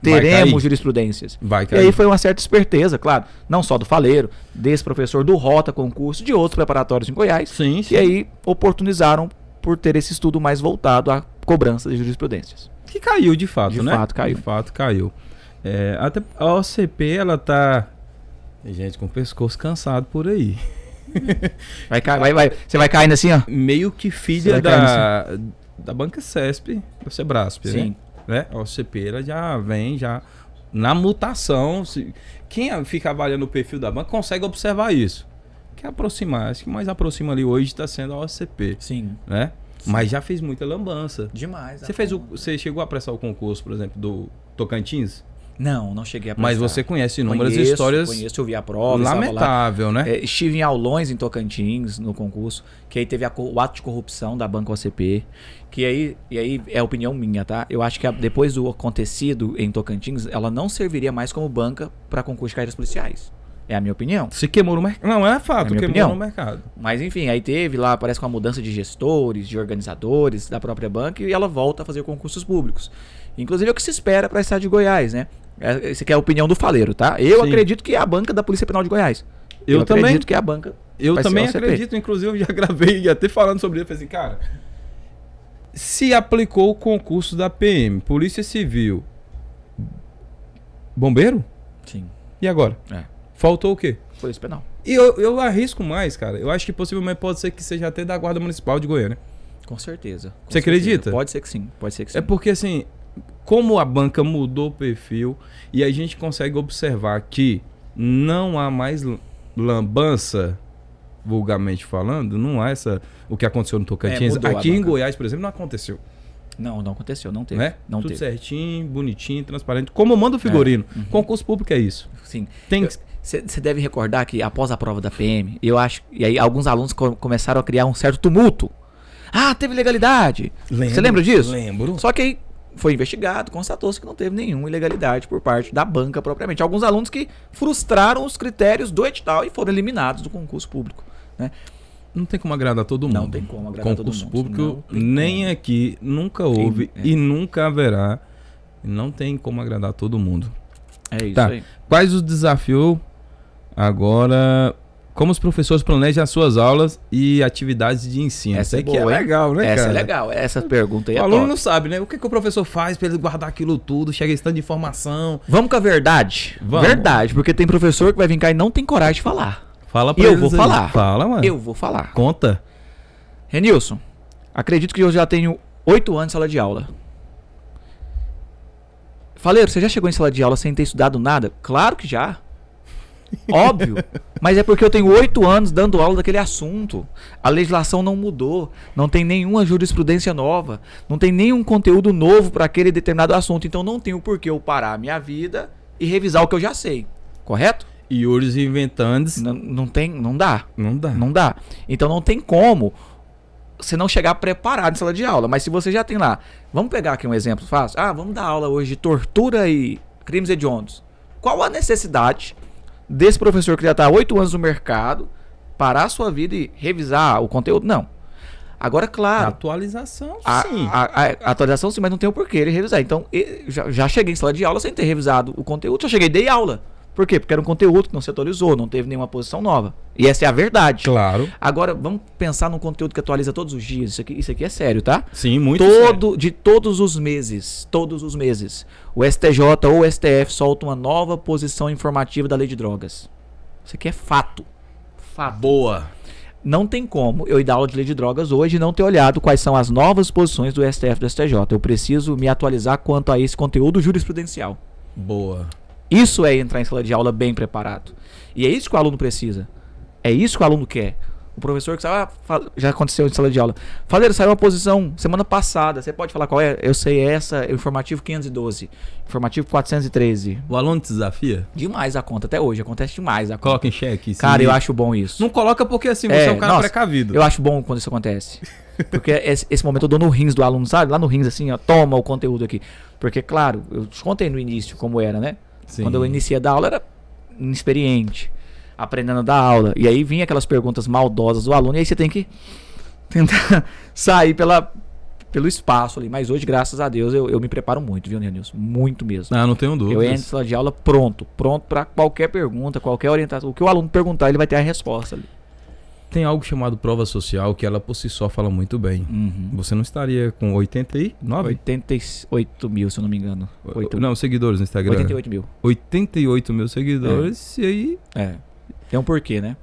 teremos jurisprudências. Vai E aí foi uma certa esperteza, claro, não só do Faleiro, desse professor do Rota Concurso, de outros preparatórios em Goiás, sim, sim. e aí oportunizaram por ter esse estudo mais voltado à cobrança de jurisprudências. Que caiu de fato, de né? De fato caiu. De fato caiu. É, até a OCP, ela tá. gente com o pescoço cansado por aí. vai, cair, vai, vai. Você vai caindo assim, ó? Meio que filha da, assim. da banca CESP, da Sebrasp, né? Sim. Né? Né? O CPEira já vem, já. Na mutação, quem fica avaliando o perfil da banca consegue observar isso. Quer aproximar, acho que mais aproxima ali hoje está sendo a OCP. Sim. Né? Mas já fez muita lambança. Demais. Você, fez o, você chegou a prestar o concurso, por exemplo, do Tocantins? Não, não cheguei a prestar. Mas você conhece inúmeras conheço, histórias. Conheço, eu vi a prova. Lamentável, né? É, estive em aulões em Tocantins, no concurso, que aí teve a, o ato de corrupção da Banca OCP. Que aí, e aí é opinião minha, tá? Eu acho que a, depois do acontecido em Tocantins, ela não serviria mais como banca para concurso de carreiras policiais. É a minha opinião. Se queimou no mercado. Não, é fato, é queimou opinião. no mercado. Mas enfim, aí teve lá, parece com a mudança de gestores, de organizadores da própria banca e ela volta a fazer concursos públicos. Inclusive é o que se espera para a cidade de Goiás, né? É, esse aqui é a opinião do faleiro, tá? Eu Sim. acredito que é a banca da Polícia Penal de Goiás. Eu, eu também. acredito que é a banca. Eu também acredito, inclusive, já gravei, até falando sobre isso, eu falei assim, cara. Se aplicou o concurso da PM, Polícia Civil, Bombeiro? Sim. E agora? É. Faltou o quê? Polícia Penal. E eu, eu arrisco mais, cara. Eu acho que possivelmente pode ser que seja até da Guarda Municipal de Goiânia. Com certeza. Com Você certeza. acredita? Pode ser que sim, pode ser que é sim. É porque assim, como a banca mudou o perfil e a gente consegue observar que não há mais lambança vulgarmente falando, não há essa o que aconteceu no Tocantins. É, Aqui em Goiás, por exemplo, não aconteceu. Não, não aconteceu, não teve. Né? Não Tudo teve. certinho, bonitinho, transparente. Como manda o figurino. É. Uhum. Concurso público é isso. Sim. Tem Você deve recordar que após a prova da PM, eu acho. E aí alguns alunos co começaram a criar um certo tumulto. Ah, teve legalidade. Você lembra disso? Lembro. Só que aí foi investigado, constatou-se que não teve nenhuma ilegalidade por parte da banca propriamente. Alguns alunos que frustraram os critérios do edital e foram eliminados do concurso público. Né? Não tem como agradar todo mundo. Não tem como agradar concurso todo mundo. Concurso público nem como. aqui, nunca houve é. e nunca haverá. Não tem como agradar todo mundo. É isso tá. aí. Quais os desafios agora como os professores planejam as suas aulas e atividades de ensino? Essa é, boa, é legal, né, Essa é cara? é legal, essa pergunta aí. O é aluno top. não sabe, né? O que, que o professor faz para ele guardar aquilo tudo, chega estando de informação. Vamos com a verdade? Vamos. Verdade, porque tem professor que vai vir cá e não tem coragem de falar. Fala pra e eu vou aí. falar. Fala, mano. Eu vou falar. Conta. Renilson, acredito que eu já tenho oito anos de sala de aula. Faleiro, você já chegou em sala de aula sem ter estudado nada? Claro que já. Óbvio. Mas é porque eu tenho oito anos dando aula daquele assunto. A legislação não mudou. Não tem nenhuma jurisprudência nova. Não tem nenhum conteúdo novo para aquele determinado assunto. Então não tenho por que eu parar a minha vida e revisar o que eu já sei. Correto? E hoje inventando. Não, não tem. Não dá. Não dá. Não dá. Então não tem como você não chegar preparado em sala de aula. Mas se você já tem lá. Vamos pegar aqui um exemplo fácil. Ah, vamos dar aula hoje de tortura e crimes hediondos. Qual a necessidade desse professor que já está há oito anos no mercado parar a sua vida e revisar o conteúdo. Não. Agora, claro. A atualização, a, sim. A, a, a, atualização, sim, mas não tem o porquê ele revisar. Então, eu, já, já cheguei em sala de aula sem ter revisado o conteúdo, já cheguei dei aula. Por quê? Porque era um conteúdo que não se atualizou, não teve nenhuma posição nova. E essa é a verdade. Claro. Agora, vamos pensar num conteúdo que atualiza todos os dias. Isso aqui, isso aqui é sério, tá? Sim, muito Todo, sério. De todos os meses, todos os meses, o STJ ou o STF solta uma nova posição informativa da lei de drogas. Isso aqui é fato. Fato. Boa. Não tem como eu ir dar aula de lei de drogas hoje e não ter olhado quais são as novas posições do STF e do STJ. Eu preciso me atualizar quanto a esse conteúdo jurisprudencial. Boa. Isso é entrar em sala de aula bem preparado. E é isso que o aluno precisa. É isso que o aluno quer. O professor que sabe, ah, já aconteceu em sala de aula. Fazer saiu uma posição semana passada. Você pode falar qual é? Eu sei essa, é o informativo 512, informativo 413. O aluno te desafia? Demais a conta, até hoje. Acontece demais a conta. Coloca em cheque. Cara, eu acho bom isso. Não coloca porque assim, você é, é um cara é, nossa, precavido. Eu acho bom quando isso acontece. Porque esse, esse, momento eu dou no rins do aluno, sabe? Lá no rins, assim, ó, toma o conteúdo aqui. Porque, claro, eu te contei no início como era, né? Sim. Quando eu iniciei a dar aula, era inexperiente, aprendendo a dar aula. E aí vinha aquelas perguntas maldosas do aluno, e aí você tem que tentar sair pela, pelo espaço ali. Mas hoje, graças a Deus, eu, eu me preparo muito, viu, Nenils? Muito mesmo. Ah, não tenho dúvida. Eu entro na sala de aula pronto, pronto para qualquer pergunta, qualquer orientação. O que o aluno perguntar, ele vai ter a resposta ali. Tem algo chamado prova social que ela por si só fala muito bem. Uhum. Você não estaria com 89? 88 mil, se eu não me engano. 8 não, seguidores no Instagram. 88 mil. 88 mil seguidores é. e aí... É, tem um porquê, né?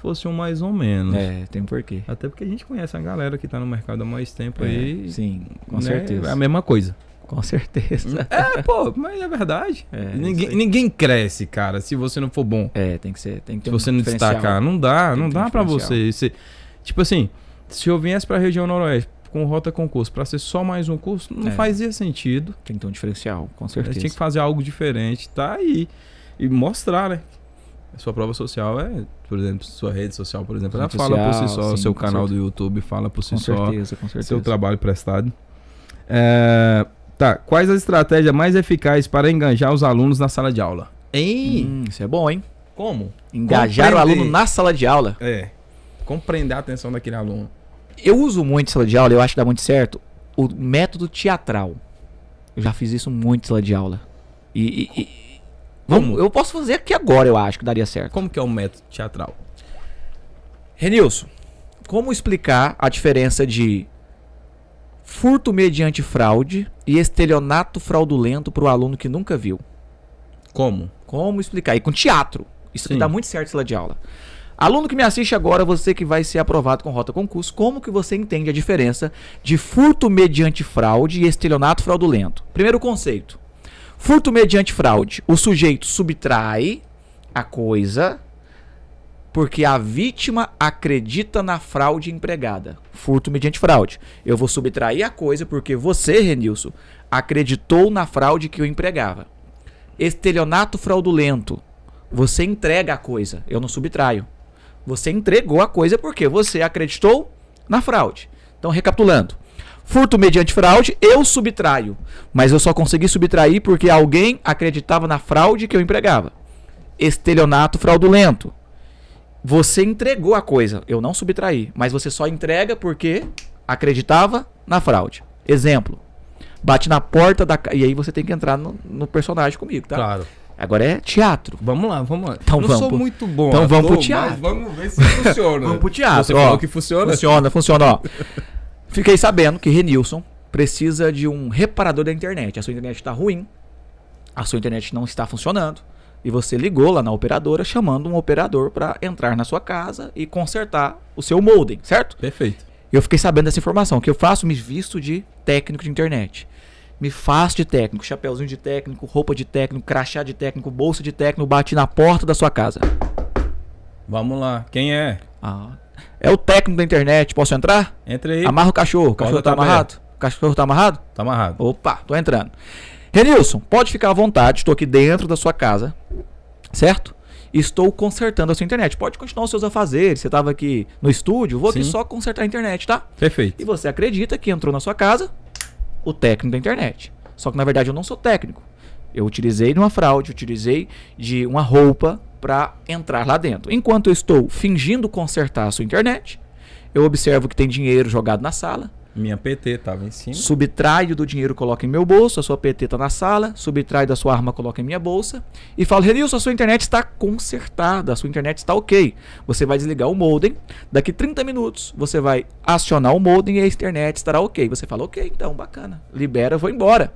fosse um mais ou menos. É, tem um porquê. Até porque a gente conhece a galera que tá no mercado há mais tempo é, aí. Sim, com né? certeza. É a mesma coisa. Com certeza. É, pô, mas é verdade. É, ninguém, ninguém cresce, cara, se você não for bom. É, tem que ser. Tem que se você um não destacar, não dá, tem não dá um para você. você. Tipo assim, se eu viesse pra região noroeste com rota concurso para ser só mais um curso, não é. fazia sentido. Tem que ter um diferencial, com certeza. Você tinha que fazer algo diferente, tá aí. E, e mostrar, né? A sua prova social é, por exemplo, sua rede social, por exemplo, ela fala por si só, sim, seu canal certeza. do YouTube fala por si com só. Certeza, com certeza. Seu trabalho prestado. É, Tá, quais as estratégias mais eficazes para engajar os alunos na sala de aula? Hein? Hum, isso é bom, hein? Como? Engajar Compreender. o aluno na sala de aula. É. Compreender a atenção daquele aluno. Eu uso muito sala de aula, eu acho que dá muito certo, o método teatral. Eu já fiz isso muito em sala de aula. E, e, e vamos, eu posso fazer aqui agora, eu acho que daria certo. Como que é o método teatral? Renilson, como explicar a diferença de furto mediante fraude e estelionato fraudulento para o aluno que nunca viu. Como? Como explicar? E com teatro. Isso Sim. dá muito certo sala de aula. Aluno que me assiste agora, você que vai ser aprovado com rota concurso, como que você entende a diferença de furto mediante fraude e estelionato fraudulento? Primeiro conceito. Furto mediante fraude. O sujeito subtrai a coisa porque a vítima acredita na fraude empregada. Furto mediante fraude. Eu vou subtrair a coisa porque você, Renilson, acreditou na fraude que eu empregava. Estelionato fraudulento. Você entrega a coisa, eu não subtraio. Você entregou a coisa porque você acreditou na fraude. Então, recapitulando. Furto mediante fraude, eu subtraio. Mas eu só consegui subtrair porque alguém acreditava na fraude que eu empregava. Estelionato fraudulento você entregou a coisa. Eu não subtraí, mas você só entrega porque acreditava na fraude. Exemplo. Bate na porta da e aí você tem que entrar no, no personagem comigo, tá? Claro. Agora é teatro. Vamos lá, vamos lá. Então, não vamos sou pro... muito bom. Então né? vamos pro teatro. vamos ver se funciona. vamos pro teatro. Você ó, falou que funciona? Funciona, funciona, ó. Fiquei sabendo que Renilson precisa de um reparador da internet. A sua internet está ruim. A sua internet não está funcionando. E você ligou lá na operadora chamando um operador para entrar na sua casa e consertar o seu modem, certo? Perfeito. Eu fiquei sabendo dessa informação. O que eu faço? Me visto de técnico de internet. Me faço de técnico, chapéuzinho de técnico, roupa de técnico, crachá de técnico, bolsa de técnico, bati na porta da sua casa. Vamos lá, quem é? Ah, é o técnico da internet, posso entrar? Entra aí. Amarra o cachorro, o cachorro tá amarrado? O cachorro tá amarrado? Tá amarrado. Opa, tô entrando. Renilson, pode ficar à vontade, estou aqui dentro da sua casa, certo? Estou consertando a sua internet. Pode continuar os seus afazeres. Você estava aqui no estúdio, vou Sim. aqui só consertar a internet, tá? Perfeito. E você acredita que entrou na sua casa o técnico da internet. Só que na verdade eu não sou técnico. Eu utilizei de uma fraude, utilizei de uma roupa para entrar lá dentro. Enquanto eu estou fingindo consertar a sua internet, eu observo que tem dinheiro jogado na sala. Minha PT estava em cima. Subtrai do dinheiro, coloca em meu bolso, a sua PT está na sala, Subtrai da sua arma, coloca em minha bolsa. E falo, Renilson, a sua internet está consertada, a sua internet está ok. Você vai desligar o modem, daqui 30 minutos você vai acionar o modem e a internet estará ok. Você fala, ok, então, bacana, libera, vou embora.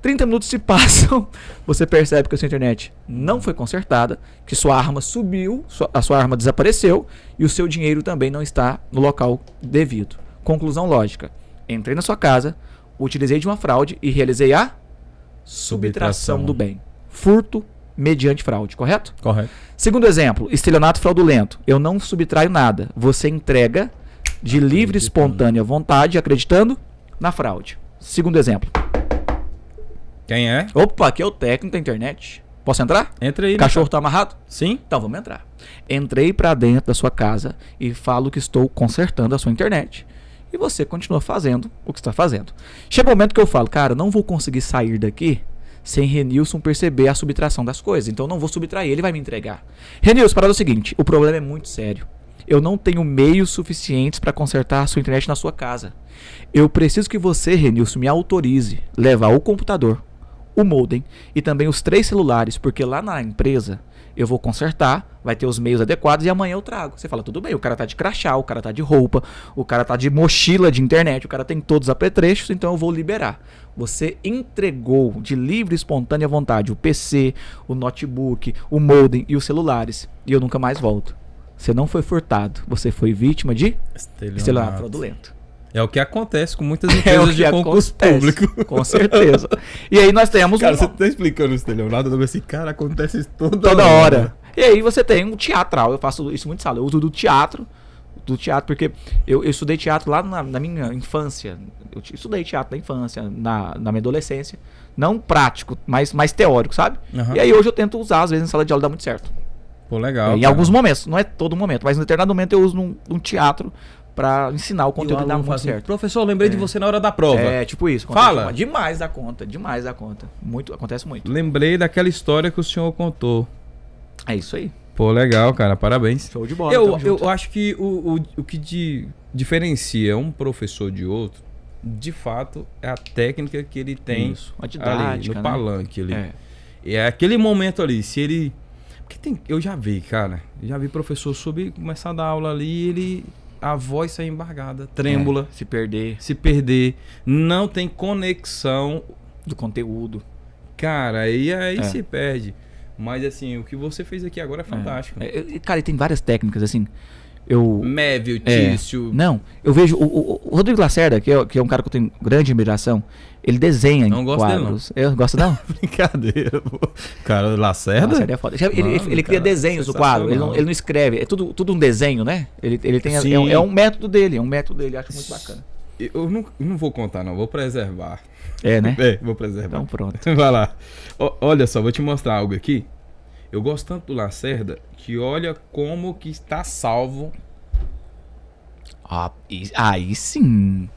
30 minutos se passam, você percebe que a sua internet não foi consertada, que sua arma subiu, a sua arma desapareceu e o seu dinheiro também não está no local devido. Conclusão lógica. Entrei na sua casa, utilizei de uma fraude e realizei a subtração, subtração. do bem. Furto mediante fraude, correto? Correto. Segundo exemplo, estelionato fraudulento. Eu não subtraio nada. Você entrega de livre, espontânea vontade, acreditando na fraude. Segundo exemplo. Quem é? Opa, aqui é o técnico da internet. Posso entrar? Entra aí. Cachorro tá amarrado? Sim. Então vamos entrar. Entrei para dentro da sua casa e falo que estou consertando a sua internet e você continua fazendo o que está fazendo. Chega um momento que eu falo, cara, não vou conseguir sair daqui sem Renilson perceber a subtração das coisas. Então não vou subtrair, ele vai me entregar. Renilson, parada é o seguinte: o problema é muito sério. Eu não tenho meios suficientes para consertar a sua internet na sua casa. Eu preciso que você, Renilson, me autorize levar o computador, o modem e também os três celulares, porque lá na empresa eu vou consertar, vai ter os meios adequados e amanhã eu trago. Você fala, tudo bem, o cara tá de crachá, o cara tá de roupa, o cara tá de mochila de internet, o cara tem todos os apetrechos, então eu vou liberar. Você entregou de livre e espontânea vontade o PC, o notebook, o modem e os celulares, e eu nunca mais volto. Você não foi furtado, você foi vítima de estelionato, estelionato fraudulento. É o que acontece com muitas é empresas é de concurso acontece, público. Com certeza. E aí nós temos. Cara, um... você tá explicando isso, Leonardo? Eu assim, cara, acontece isso toda, toda hora. hora. E aí você tem um teatral. Eu faço isso muito sala. Eu uso do teatro. Do teatro, porque eu, eu estudei teatro lá na, na, minha infância. Eu estudei teatro na infância, na, na minha adolescência. Não prático, mas mais teórico, sabe? Uhum. E aí hoje eu tento usar, às vezes, na sala de aula dá muito certo. Pô, legal. É, em alguns momentos, não é todo momento, mas em determinado momento eu uso num, num teatro para ensinar o conteúdo e o dá muito assim, certo. Professor, lembrei é. de você na hora da prova. É, tipo isso. Fala. Demais da conta, demais da conta. Muito, acontece muito. Lembrei daquela história que o senhor contou. É isso aí. Pô, legal, cara. Parabéns. Show de bola. Eu, eu acho que o, o, o que de, diferencia um professor de outro, de fato, é a técnica que ele tem isso, didática, ali, no né? palanque ali. É. é aquele momento ali, se ele... Porque tem, eu já vi, cara. já vi professor subir, começar a dar aula ali e ele a voz é embargada, trêmula. É, se perder. Se perder. Não tem conexão. Do conteúdo. Cara, e aí é. se perde. Mas assim, o que você fez aqui agora é, é. fantástico. É. Cara, e tem várias técnicas, assim eu Mévio, é, Tício. Não, eu vejo o, o, Rodrigo Lacerda, que é, que é, um cara que eu tenho grande admiração, ele desenha não gosto quadros. Dele, não. Eu gosto não? Brincadeira, pô. Cara, Lacerda? Lacerda é foda. Ele, Mano, ele, ele cria desenhos do quadro, ele não, ele não, escreve, é tudo, tudo um desenho, né? Ele, ele tem é, é, um método dele, é um método dele, acho muito bacana. Eu não, não vou contar não, vou preservar. É, né? É, vou preservar. Então pronto. Vai lá. O, olha só, vou te mostrar algo aqui eu gosto tanto do Lacerda que olha como que está salvo. Ah, aí sim.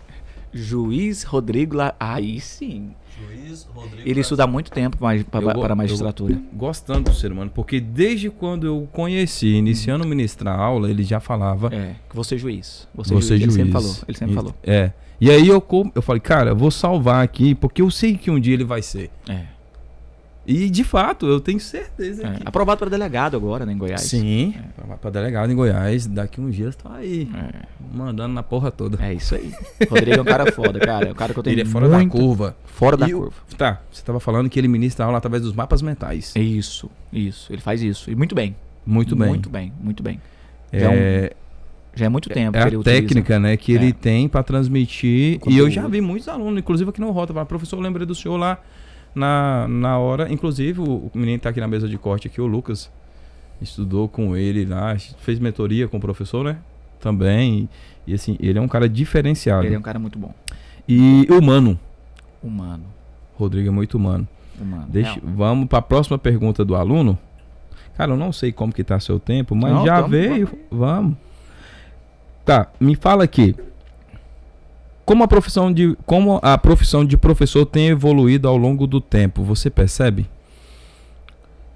Juiz Rodrigo La... Aí sim. Juiz Rodrigo Ele estuda há muito tempo mais, pra, para a magistratura. Gostando do ser humano, porque desde quando eu conheci, iniciando ministrar aula, ele já falava. É, que você é juiz. Você, é você é juiz. juiz. Ele sempre falou. Ele sempre e, falou. É. E aí eu, eu falei, cara, eu vou salvar aqui, porque eu sei que um dia ele vai ser. É. E, de fato, eu tenho certeza. É, aprovado para delegado agora, né, em Goiás. Sim, é. aprovado para delegado em Goiás. Daqui uns dias tá aí, é. mandando na porra toda. É isso aí. Rodrigo é um cara foda, cara. É um cara que eu tenho Ele é fora da curva. Fora da e curva. O... Tá, você tava falando que ele ministra aula através dos mapas mentais. Isso, isso. Ele faz isso. E muito bem. Muito bem. Muito bem, muito bem. É já é... Um... Já é muito é tempo. É a técnica, né, que é. ele tem para transmitir. E eu já vi muitos alunos, inclusive aqui no Rota, falar, professor, lembrei do senhor lá na, na hora, inclusive o, menino está aqui na mesa de corte aqui, o Lucas, estudou com ele lá, fez mentoria com o professor, né? Também. E, e assim, ele é um cara diferenciado. Ele é um cara muito bom. E humano. Humano. Rodrigo é muito humano. Humano. Deixa, é. vamos para a próxima pergunta do aluno. Cara, eu não sei como que tá seu tempo, mas não, já veio. Vamos. vamos. Tá, me fala aqui. Como a profissão de, como a profissão de professor tem evoluído ao longo do tempo, você percebe?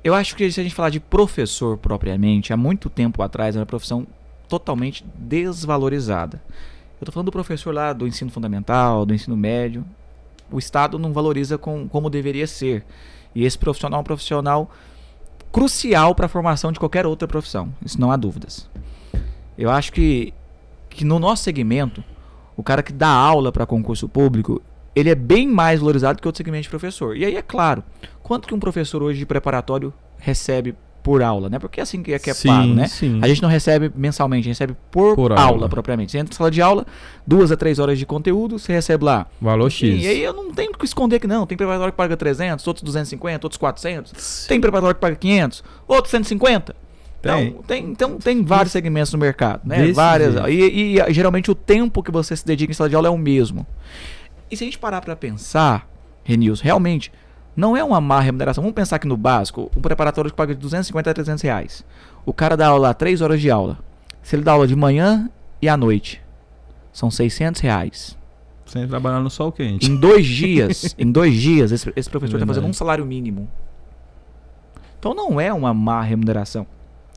Eu acho que se a gente falar de professor propriamente, há muito tempo atrás era uma profissão totalmente desvalorizada. Eu estou falando do professor lá do ensino fundamental, do ensino médio. O Estado não valoriza com, como deveria ser. E esse profissional é um profissional crucial para a formação de qualquer outra profissão. Isso não há dúvidas. Eu acho que, que no nosso segmento, o cara que dá aula para concurso público, ele é bem mais valorizado que outro segmento de professor. E aí é claro, quanto que um professor hoje de preparatório recebe por aula, né? Porque é assim que é, que é sim, pago, né? Sim. A gente não recebe mensalmente, a gente recebe por, por aula, aula, propriamente. Você entra na sala de aula, duas a três horas de conteúdo, você recebe lá. Valor X. E, aí eu não tenho que esconder que não. Tem preparatório que paga 300, outros 250, outros 400. Sim. Tem preparatório que paga 500, outros 150. Tem. Então tem, então, tem vários segmentos no mercado, né? Desse Várias. E, e, geralmente o tempo que você se dedica em sala de aula é o mesmo. E se a gente parar para pensar, Renils, realmente não é uma má remuneração. Vamos pensar aqui no básico, um preparatório que paga de 250 a 300 reais. O cara dá aula 3 horas de aula. Se ele dá aula de manhã e à noite, são 600 reais. Sem trabalhar no sol quente. Em dois dias, em dois dias, esse, esse professor está fazendo um salário mínimo. Então não é uma má remuneração.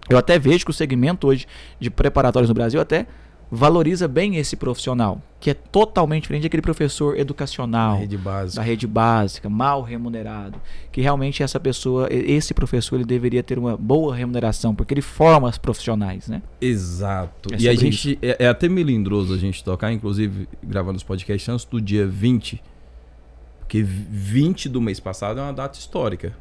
Eu até vejo que o segmento hoje de preparatórios no Brasil até valoriza bem esse profissional, que é totalmente diferente daquele professor educacional rede da rede básica, mal remunerado, que realmente essa pessoa, esse professor, ele deveria ter uma boa remuneração, porque ele forma os profissionais, né? Exato. É e a gente é, é, até melindroso a gente tocar, inclusive gravando os podcasts antes do dia 20, porque 20 do mês passado é uma data histórica.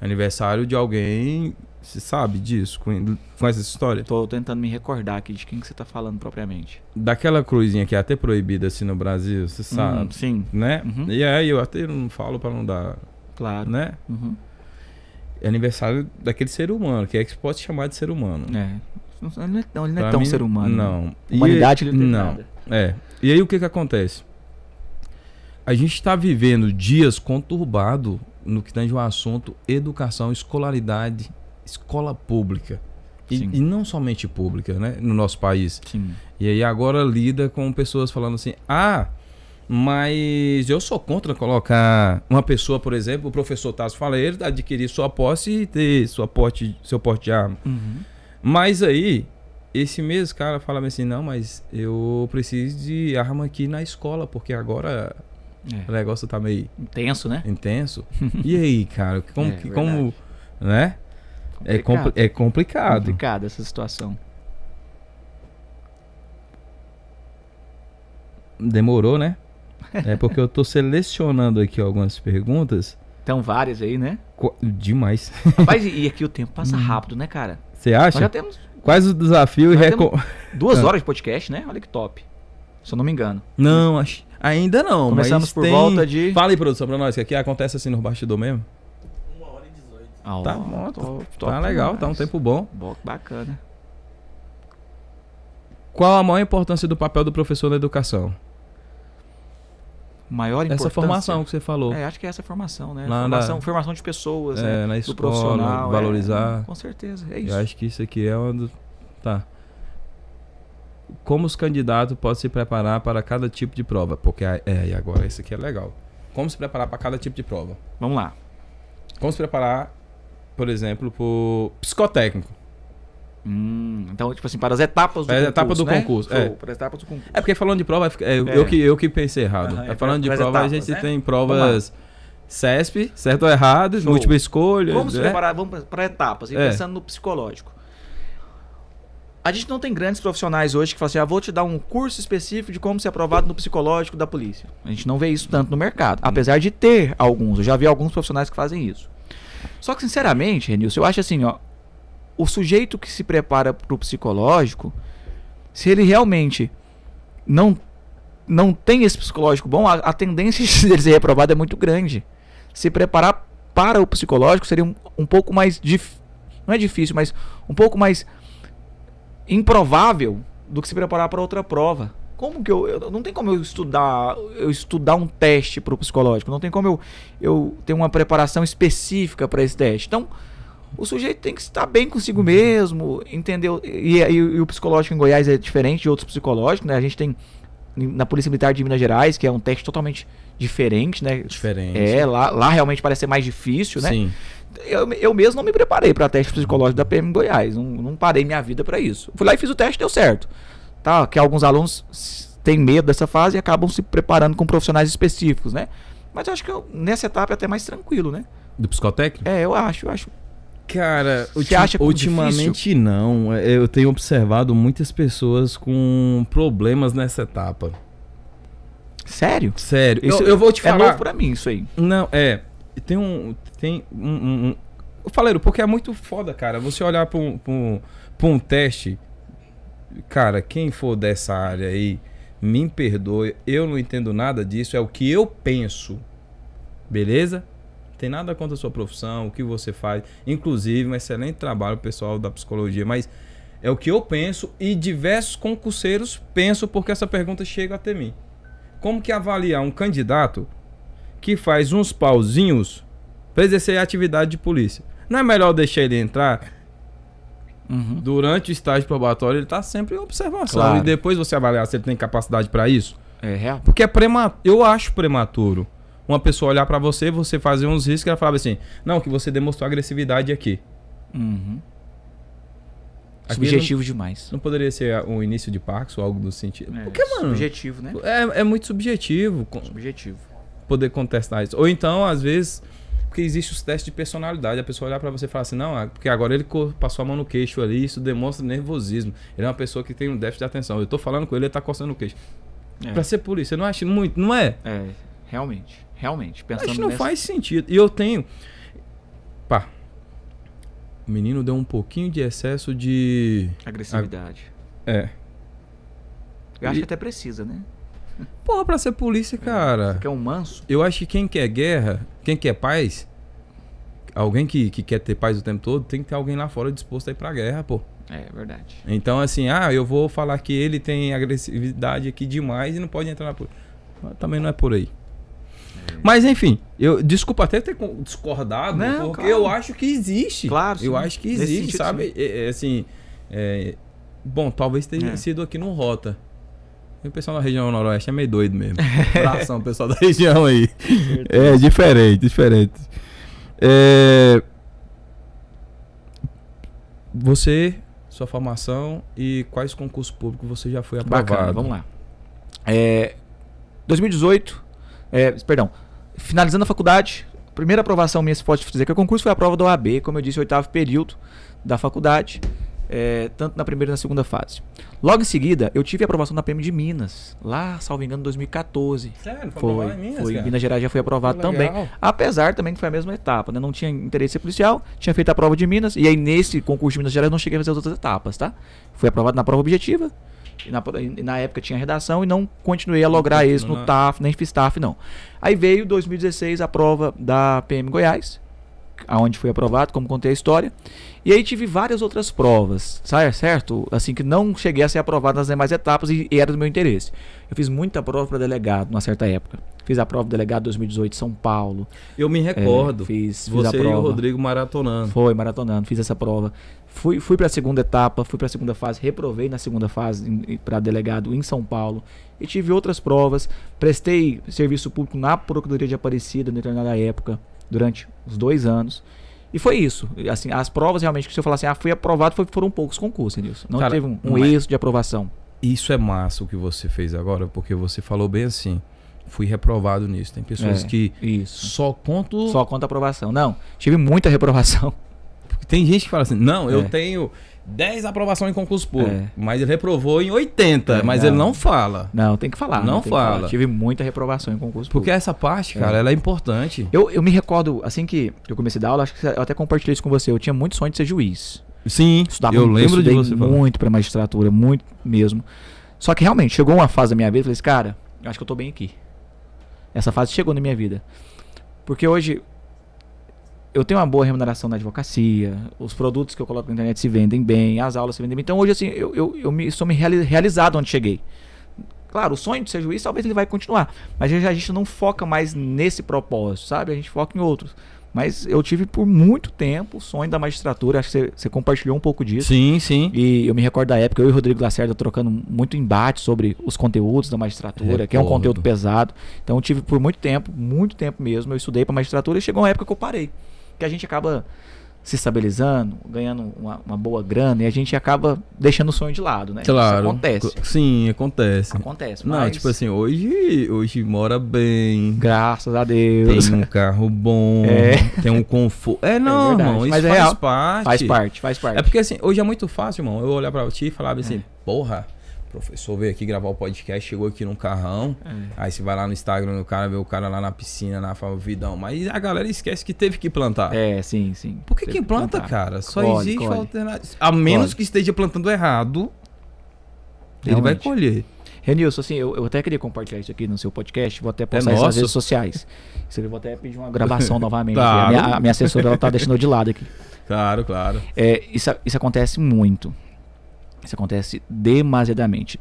Aniversário de alguém você sabe disso? Com, com essa história? Tô tentando me recordar aqui de quem que você tá falando propriamente. Daquela cruzinha que é até proibida assim no Brasil, você hum, sabe? Uhum, sim. Né? Uhum. E aí eu até não falo para não dar. Claro. Né? Uhum. É aniversário daquele ser humano, que é que se pode chamar de ser humano. É. Ele não é, ele não é tão é mim, ser humano. Né? Não. Né? Humanidade ele não. Nada. É. E aí o que que acontece? A gente está vivendo dias conturbados no que tange o assunto educação, escolaridade escola pública. E, e, não somente pública, né? No nosso país. Sim. E aí agora lida com pessoas falando assim: ah, mas eu sou contra colocar uma pessoa, por exemplo, o professor Tasso Faleiro, tá adquirir sua posse e ter sua porte, seu porte de arma. Uhum. Mas aí, esse mesmo cara fala assim: não, mas eu preciso de arma aqui na escola, porque agora é. o negócio tá meio. Intenso, né? Intenso. e aí, cara, como. É, como né? É complicado. É, compl é complicado. Complicado essa situação. Demorou, né? É porque eu tô selecionando aqui algumas perguntas. Tem várias aí, né? Co demais. Rapaz, e aqui o tempo passa hum. rápido, né, cara? Você acha? Nós já temos. Quais os desafios e Duas ah. horas de podcast, né? Olha que top. Se eu não me engano. Não, acho... ainda não. Começamos por tem... volta de. Fala aí, produção, pra nós, que aqui acontece assim no bastidor mesmo. Oh, tá bom, top, tá top legal, demais. tá um tempo bom. Bacana. Qual a maior importância do papel do professor na educação? Maior importância. Essa formação que você falou. É, acho que é essa formação, né? formação, na... formação de pessoas, é, né? na escola, do profissional, é. valorizar. É, com certeza, é isso. Eu acho que isso aqui é um tá. Como os candidatos podem se preparar para cada tipo de prova? Porque ah, é, e agora isso aqui é legal. Como se preparar para cada tipo de prova? Vamos lá. Como se preparar por exemplo, por psicotécnico. Hum, então, tipo assim, para as etapas do para concurso. Etapa do né? concurso é. Para as etapas do concurso. É porque falando de prova, é, é. Eu, que, eu que pensei errado. Uhum, é, falando é, de prova, etapas, a gente né? tem provas CESP, certo ou errado, Show. múltipla escolha. Vamos né? preparar, vamos para etapas, e é. pensando no psicológico. A gente não tem grandes profissionais hoje que falam assim: ah, vou te dar um curso específico de como ser aprovado no psicológico da polícia. A gente não vê isso tanto no mercado. Hum. Apesar de ter alguns, eu já vi alguns profissionais que fazem isso. Só que, sinceramente, Renilson, eu acho assim, ó. O sujeito que se prepara para o psicológico, se ele realmente não, não tem esse psicológico bom, a, a tendência de ele ser reprovado é muito grande. Se preparar para o psicológico seria um, um pouco mais dif... não é difícil, mas um pouco mais improvável do que se preparar para outra prova como que eu, eu, não tem como eu estudar, eu estudar um teste para o psicológico, não tem como eu eu ter uma preparação específica para esse teste. Então, o sujeito tem que estar bem consigo mesmo, entendeu? E, e, e, o psicológico em Goiás é diferente de outros psicológicos, né? A gente tem na Polícia Militar de Minas Gerais, que é um teste totalmente diferente, né? Diferente. É, lá, lá realmente parece ser mais difícil, né? Sim. Eu, eu mesmo não me preparei para teste psicológico da PM Goiás, não, não parei minha vida para isso. Fui lá e fiz o teste, deu certo tá? Que alguns alunos têm medo dessa fase e acabam se preparando com profissionais específicos, né? Mas eu acho que eu, nessa etapa é até mais tranquilo, né? Do psicotécnico? É, eu acho, eu acho. Cara, acha? É ultimamente difícil? não. É, eu tenho observado muitas pessoas com problemas nessa etapa. Sério? Sério. Isso, eu, eu vou te falar. É novo pra mim isso aí. Não, é. Tem um. Tem um. um, um... Faleiro, porque é muito foda, cara. Você olhar pra um, pra um, pra um teste cara, quem for dessa área aí, me perdoe, eu não entendo nada disso, é o que eu penso. Beleza? Tem nada contra a sua profissão, o que você faz, inclusive um excelente trabalho pessoal da psicologia, mas é o que eu penso e diversos concurseiros pensam porque essa pergunta chega até mim. Como que avaliar um candidato que faz uns pauzinhos para exercer a atividade de polícia? Não é melhor deixar ele entrar Uhum. Durante o estágio probatório, ele está sempre em observação. Claro. E depois você avaliar se ele tem capacidade para isso. É real. Porque é prema... eu acho prematuro uma pessoa olhar para você, você fazer uns riscos e ela falava assim: não, que você demonstrou agressividade aqui. Uhum. subjetivo não, demais. Não poderia ser um início de Parkinson ou algo do sentido. É, Porque, mano. Subjetivo, né? É, é muito subjetivo. Subjetivo. Poder contestar isso. Ou então, às vezes, porque existe os testes de personalidade. A pessoa olhar para você e falar assim, não, ah, porque agora ele passou a mão no queixo ali, isso demonstra nervosismo. Ele é uma pessoa que tem um déficit de atenção. Eu tô falando com ele, ele tá coçando o queixo. É. Pra ser polícia, não acho muito, não é? É, realmente. Realmente. Pensando acho não nessa... faz sentido. E eu tenho. Pá. O menino deu um pouquinho de excesso de. Agressividade. A... É. Eu acho e... que até precisa, né? Porra, pra ser polícia, é, cara. Você quer um manso? Eu acho que quem quer guerra, quem quer paz, alguém que, que quer ter paz o tempo todo, tem que ter alguém lá fora disposto a ir pra guerra, pô. É, é verdade. Então, assim, ah, eu vou falar que ele tem agressividade aqui demais e não pode entrar na polícia. Mas também não é por aí. É. Mas enfim, eu desculpa até ter discordado, não, porque claro. eu acho que existe. Claro. Sim. Eu acho que existe, sentido, sabe? É, assim, é, bom, talvez tenha sido aqui no Rota. E o pessoal da região noroeste é meio doido mesmo. Abração, é. pessoal da região aí. É diferente, diferente. É... Você, sua formação e quais concursos públicos você já foi aprovado? Bacana, vamos lá. É, 2018, é, perdão, finalizando a faculdade, a primeira aprovação minha, se pode dizer que o é concurso foi a prova da OAB, como eu disse, oitavo período da faculdade é, tanto na primeira e na segunda fase. Logo em seguida, eu tive a aprovação da PM de Minas, lá, salvo engano, em 2014. Sério? Foi, foi, em Minas, foi, Minas Gerais já foi aprovado foi também. Apesar também que foi a mesma etapa, né? Não tinha interesse policial, tinha feito a prova de Minas, e aí nesse concurso de Minas Gerais eu não cheguei a fazer as outras etapas, tá? Fui aprovado na prova objetiva, e na, e na, época tinha redação e não continuei a lograr isso no TAF, nem fiz TAF, não. Aí veio 2016 a prova da PM Goiás, aonde fui aprovado, como contei a história. E aí tive várias outras provas, certo? Assim que não cheguei a ser aprovado nas demais etapas e, e era do meu interesse. Eu fiz muita prova para delegado numa certa época. Fiz a prova do delegado 2018 em São Paulo. Eu me recordo. É, fiz, fiz você a prova. e o Rodrigo maratonando. Foi maratonando, fiz essa prova. Fui, fui para a segunda etapa, fui para a segunda fase, reprovei na segunda fase para delegado em São Paulo e tive outras provas. Prestei serviço público na Procuradoria de Aparecida na determinada época durante os dois anos. E foi isso. Assim, as provas realmente, que o eu falar assim, ah, fui aprovado, foi, foram poucos concursos, Não Cara, teve um, um êxito de aprovação. Isso é massa o que você fez agora, porque você falou bem assim. Fui reprovado nisso. Tem pessoas é, que isso. só conto. Só conta aprovação. Não, tive muita reprovação. Porque tem gente que fala assim, não, é. eu tenho 10 aprovação em concurso público. É. Mas ele reprovou em 80, é, mas não. ele não fala. Não, tem que falar. Não, fala. Falar. Tive muita reprovação em concurso Porque essa parte, é. cara, é. ela é importante. Eu, eu me recordo, assim que eu comecei a dar aula, acho que eu até compartilhei isso com você. Eu tinha muito sonho de ser juiz. Sim, Estudava eu muito, lembro eu de você muito para magistratura, muito mesmo. Só que realmente, chegou uma fase da minha vida, eu falei assim, cara, acho que eu tô bem aqui. Essa fase chegou na minha vida. Porque hoje, eu tenho uma boa remuneração na advocacia, os produtos que eu coloco na internet se vendem bem, as aulas se vendem bem. Então hoje, assim, eu, eu, eu me, sou me realizado onde cheguei. Claro, o sonho de ser juiz talvez ele vai continuar, mas a gente não foca mais nesse propósito, sabe? A gente foca em outros. Mas eu tive por muito tempo o sonho da magistratura, acho que você, você compartilhou um pouco disso. Sim, sim. E eu me recordo da época, eu e o Rodrigo Lacerda trocando muito embate sobre os conteúdos da magistratura, é, que é um conteúdo pesado. Então eu tive por muito tempo, muito tempo mesmo, eu estudei para magistratura e chegou uma época que eu parei que a gente acaba se estabilizando, ganhando uma, uma, boa grana e a gente acaba deixando o sonho de lado, né? Claro. Isso acontece. Sim, acontece. Acontece. Mas... Não, tipo assim, hoje, hoje mora bem. Graças a Deus. Tem um carro bom. É. Tem um conforto. É, é não, é irmão, isso é faz é parte. Faz parte, faz é parte. É porque assim, hoje é muito fácil, irmão, eu olhar pra ti e falar assim, é. porra professor veio aqui gravar o podcast, chegou aqui num carrão. É. Aí você vai lá no Instagram do cara, vê o cara lá na piscina, na fala, Vidão. Mas a galera esquece que teve que plantar. É, sim, sim. Por que, que planta, cara? Só colhe, existe colhe. alternativa. A menos colhe. que esteja plantando errado, Realmente. ele vai colher. Renilson, assim, eu, eu, até queria compartilhar isso aqui no seu podcast, vou até é postar é isso nas redes sociais. eu vou até pedir uma gravação novamente. Claro. A, minha, a, minha, assessora ela tá deixando de lado aqui. Claro, claro. É, isso, isso acontece muito. Isso acontece demasiadamente.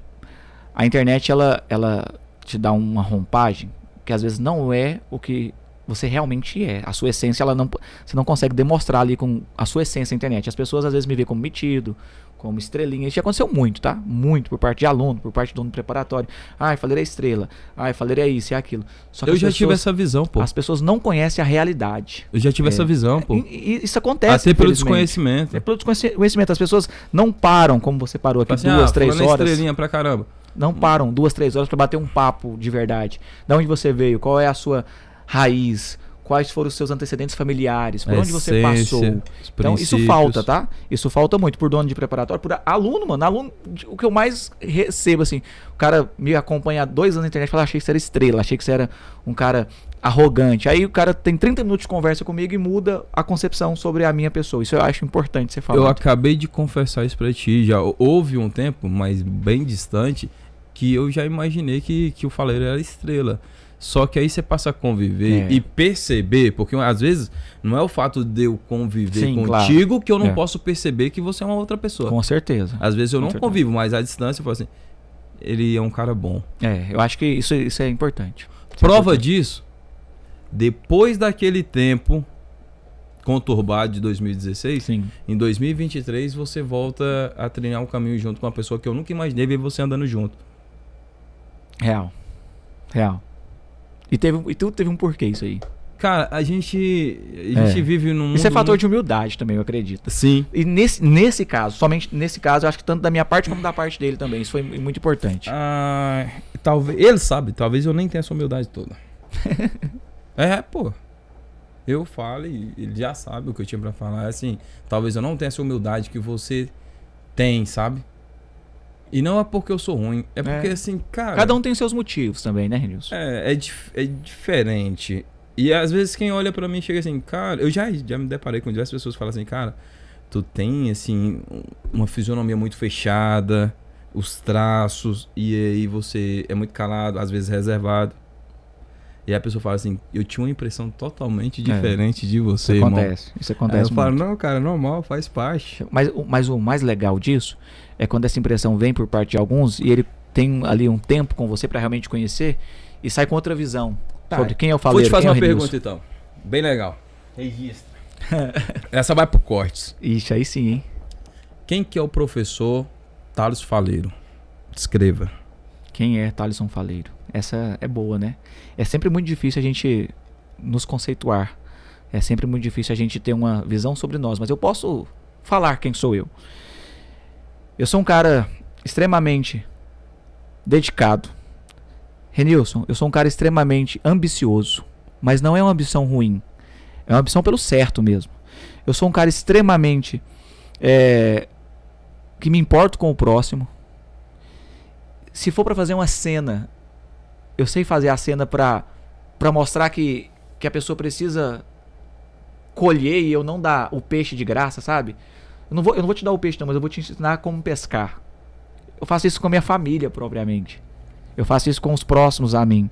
A internet ela, ela te dá uma rompagem que às vezes não é o que você realmente é. A sua essência, ela não, você não consegue demonstrar ali com a sua essência na internet. As pessoas às vezes me veem como metido, como estrelinha. Isso já aconteceu muito, tá? Muito por parte de aluno, por parte de dono do preparatório. Ai, faleira é estrela. Ai, faleira é isso, é aquilo. Só que eu já pessoas, tive essa visão, pô. As pessoas não conhecem a realidade. Eu já tive é, essa visão, pô. E, e isso acontece. Até pelo desconhecimento. É pelo desconhecimento. As pessoas não param como você parou aqui assim, duas, ah, três é horas. estrelinha pra caramba. Não param duas, três horas para bater um papo de verdade. Da onde você veio? Qual é a sua raiz? quais foram os seus antecedentes familiares, por onde você passou. Então, isso falta, tá? Isso falta muito por dono de preparatório, por aluno, mano. Aluno, o que eu mais recebo, assim, o cara me acompanha há dois anos na internet e fala: ah, achei que você era estrela, achei que você era um cara arrogante. Aí o cara tem 30 minutos de conversa comigo e muda a concepção sobre a minha pessoa. Isso eu acho importante você falar. Eu acabei de confessar isso pra ti já. Houve um tempo, mas bem distante, que eu já imaginei que, que o Faleiro era estrela. Só que aí você passa a conviver é. e perceber, porque às vezes não é o fato de eu conviver Sim, contigo claro. que eu não é. posso perceber que você é uma outra pessoa. Com certeza. Às vezes eu Com não certeza. convivo, mas à distância eu falo assim, ele é um cara bom. É, eu acho que isso, isso é importante. Isso é Prova é importante. disso, depois daquele tempo conturbado de 2016, Sim. em 2023 você volta a treinar um caminho junto com uma pessoa que eu nunca imaginei ver você andando junto. Real. Real. E, teve, e tudo teve um porquê isso aí. Cara, a gente, a gente é. vive num. Isso é fator muito... de humildade também, eu acredito. Sim. E nesse, nesse caso, somente nesse caso, eu acho que tanto da minha parte como da parte dele também. Isso foi muito importante. Ah, talvez. Ele sabe, talvez eu nem tenha essa humildade toda. é, pô. Eu falo e ele já sabe o que eu tinha para falar. É assim, talvez eu não tenha essa humildade que você tem, sabe? E não é porque eu sou ruim, é porque é. assim, cara. Cada um tem seus motivos também, né, Renilson? É, é, dif é diferente. E às vezes quem olha para mim chega assim, cara, eu já, já me deparei com diversas pessoas que falam assim, cara, tu tem assim uma fisionomia muito fechada, os traços e aí você é muito calado, às vezes reservado. E a pessoa fala assim: eu tinha uma impressão totalmente diferente é. de você, isso irmão. isso acontece. Aí eu falo: não, cara, normal, faz parte. Mas, mas o mais legal disso é quando essa impressão vem por parte de alguns e ele tem ali um tempo com você para realmente conhecer e sai com outra visão tá. sobre quem eu é falei. Vou te fazer é uma pergunta então. Bem legal. Registra. Essa vai pro cortes. Ixi, aí sim, hein? Quem que é o professor Thales Faleiro? Escreva. Quem é Thaleson Faleiro? Essa é boa, né? É sempre muito difícil a gente nos conceituar. É sempre muito difícil a gente ter uma visão sobre nós, mas eu posso falar quem sou eu. Eu sou um cara extremamente dedicado. Renilson, eu sou um cara extremamente ambicioso, mas não é uma ambição ruim. É uma ambição pelo certo mesmo. Eu sou um cara extremamente é, que me importo com o próximo. Se for para fazer uma cena eu sei fazer a cena pra, pra mostrar que, que a pessoa precisa colher e eu não dar o peixe de graça, sabe? Eu não, vou, eu não vou te dar o peixe, não, mas eu vou te ensinar como pescar. Eu faço isso com a minha família, propriamente. Eu faço isso com os próximos a mim.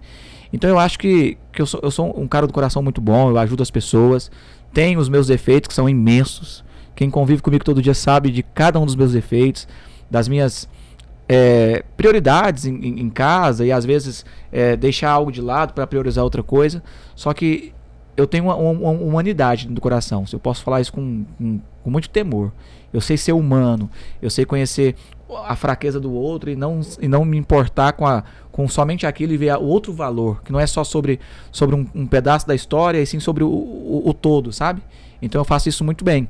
Então eu acho que, que eu, sou, eu sou um cara do coração muito bom, eu ajudo as pessoas. Tenho os meus defeitos, que são imensos. Quem convive comigo todo dia sabe de cada um dos meus defeitos, das minhas é, prioridades em, em, casa e às vezes é, deixar algo de lado para priorizar outra coisa. Só que eu tenho uma, uma, uma humanidade no coração. Eu posso falar isso com, com, com, muito temor. Eu sei ser humano. Eu sei conhecer a fraqueza do outro e não, e não me importar com, a, com somente aquilo e ver o outro valor. Que não é só sobre, sobre um, um pedaço da história, e sim sobre o, o, o todo, sabe? Então eu faço isso muito bem.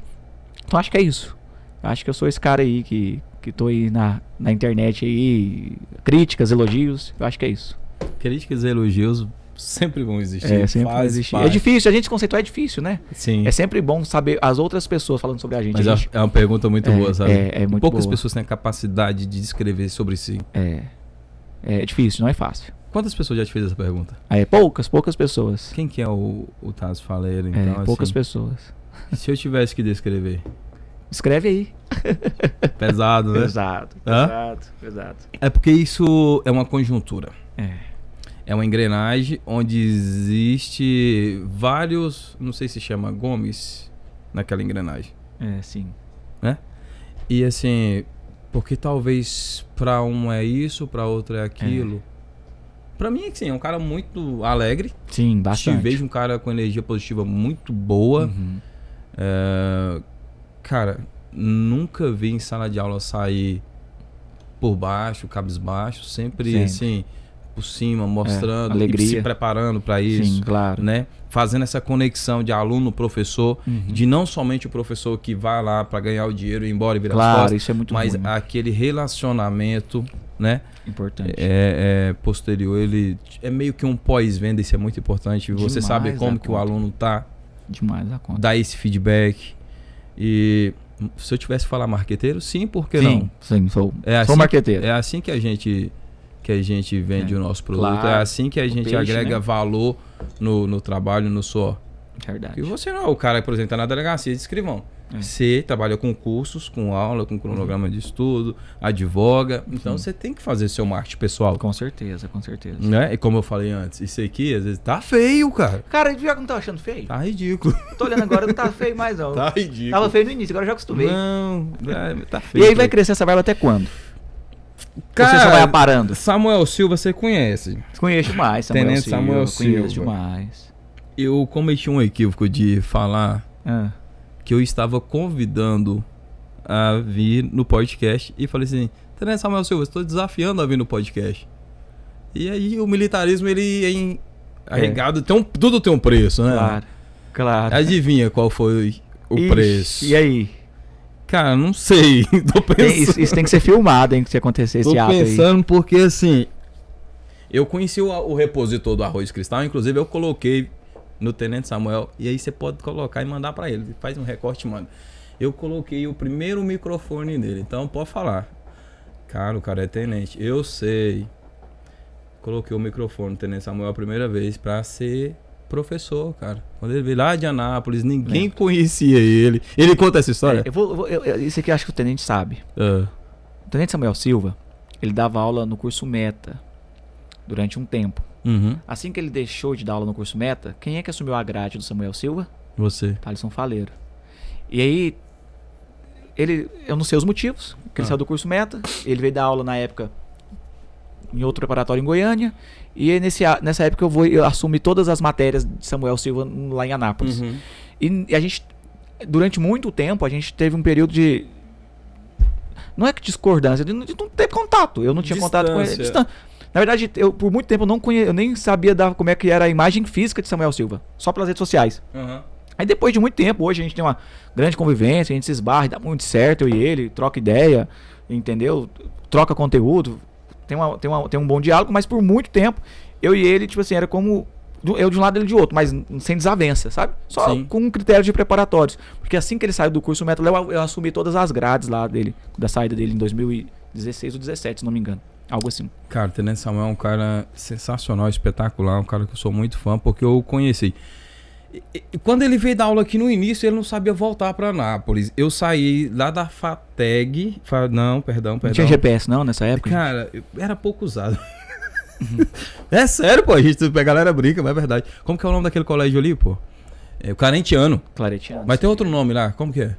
Então acho que é isso. Acho que eu sou esse cara aí que, que tô aí na, na internet aí. Críticas, elogios, eu acho que é isso. Críticas e elogios sempre vão existir. É, sempre faz, existir. É difícil, a gente se conceituar é difícil, né? Sim. É sempre bom saber as outras pessoas falando sobre a gente. Mas a gente... é uma pergunta muito é, boa, sabe? É, é muito Poucas boa. pessoas têm a capacidade de descrever sobre si. É. É difícil, não é fácil. Quantas pessoas já te fez essa pergunta? É, poucas, poucas pessoas. Quem que é o, o Taz Faleiro, é, então? É, poucas assim, pessoas. Se eu tivesse que descrever, Escreve aí. Pesado, né? Pesado, pesado, Hã? pesado. É porque isso é uma conjuntura. É. É uma engrenagem onde existe vários, não sei se chama Gomes naquela engrenagem. É, sim. Né? E assim, porque talvez para um é isso, para outro é aquilo. É. Pra mim, sim, é um cara muito alegre. Sim, bastante. Te vejo um cara com energia positiva muito boa. Uhum. É cara, nunca vi em sala de aula sair por baixo, cabisbaixo, sempre, sempre. assim por cima, é, mostrando, é, alegria. se preparando para isso, Sim, claro. né? Fazendo essa conexão de aluno professor, uhum. de não somente o professor que vai lá para ganhar o dinheiro e ir embora e virar claro, costas, isso é muito mas ruim, aquele relacionamento, né? Importante. É, é, posterior, ele é meio que um pós-venda, isso é muito importante. Demais você sabe como que conta. o aluno tá, demais a conta. esse feedback, e se eu tivesse que falar marqueteiro, sim, porque não? Sim, sou, é assim, sou marqueteiro. É assim que a gente que a gente vende é, o nosso produto, é claro, é assim que a gente peixe, agrega né? valor no, no trabalho, no suor. Verdade. E você não é o cara, por exemplo, na delegacia de escrivão. É. Você trabalha com cursos, com aula, com cronograma uhum. de estudo, advoga. Então você tem que fazer seu marketing pessoal. Com certeza, com certeza. Né? E como eu falei antes, isso aqui às vezes tá feio, cara. Cara, já não tá achando feio? Tá ridículo. Tô olhando agora, não tá feio mais, não. Tá ridículo. Tava feio no início, agora já acostumei. Não, é, tá feio. E aí vai crescer essa barba até quando? Cara, você só vai aparando. Samuel Silva você conhece. Conheço demais, Samuel Tenente Silva. Samuel Silva. Conheço demais. Eu cometi um equívoco de falar. Ah que eu estava convidando a vir no podcast e falei assim: Tenente Samuel Silva, estou desafiando a vir no podcast. E aí o militarismo, ele é arregado, é. tem um, tudo tem um preço, né? Claro, claro. Adivinha qual foi o Ixi, preço? E aí? Cara, não sei. Tô pensando. isso, isso, tem que ser filmado, hein, que se acontecer esse Tô ato pensando aí. porque, assim, eu conheci o, o repositor do Arroz Cristal, inclusive eu coloquei no Tenente Samuel. E aí você pode colocar e mandar para ele. Faz um recorte e manda. Eu coloquei o primeiro microfone dele, então pode falar. Cara, o cara é tenente. Eu sei. Coloquei o microfone do Tenente Samuel a primeira vez para ser professor, cara. Quando ele veio lá de Anápolis, ninguém Lembra. conhecia ele. Ele conta essa história? É, eu vou, eu eu, isso aqui eu acho que o tenente sabe. Ah. O tenente Samuel Silva, ele dava aula no curso Meta durante um tempo. Uhum. Assim que ele deixou de dar aula no curso Meta, quem é que assumiu a grade do Samuel Silva? Você. Talisson Faleiro. E aí, ele, eu não sei os motivos, que ele ah. saiu do curso Meta, ele veio dar aula na época em outro preparatório em Goiânia, e nesse, nessa época eu vou assumir assumi todas as matérias de Samuel Silva lá em Anápolis. Uhum. E, e a gente, durante muito tempo, a gente teve um período de, não é que discordância, de, não ter contato. Eu não tinha distância. contato com ele. Distância. Na verdade, eu por muito tempo eu não conhe... eu nem sabia da, como é que era a imagem física de Samuel Silva, só pelas redes sociais. Uhum. Aí depois de muito tempo, hoje a gente tem uma grande convivência, a gente se esbarra, dá muito certo eu e ele, troca ideia, entendeu? Troca conteúdo, tem, uma, tem, uma, tem um bom diálogo, mas por muito tempo eu e ele, tipo assim, era como eu de um lado ele de outro, mas sem desavença, sabe? Só Sim. com critérios de preparatórios. Porque assim que ele saiu do curso método, eu, eu assumi todas as grades lá dele, da saída dele em 2016 ou 2017, se não me engano. Algo assim. Cara, Tenente Samuel é um cara sensacional, espetacular, é um cara que eu sou muito fã, porque eu o conheci. Quando ele veio dar aula aqui no início, ele não sabia voltar para Nápoles. Eu saí lá da FATEG. Não, perdão, perdão. Não tinha GPS, não, nessa época? Cara, era pouco usado. é sério, pô. A, gente, a galera brinca, mas é verdade. Como que é o nome daquele colégio ali, pô? É o Clarentiano. Clarentiano. Mas tem outro nome lá. Como que é?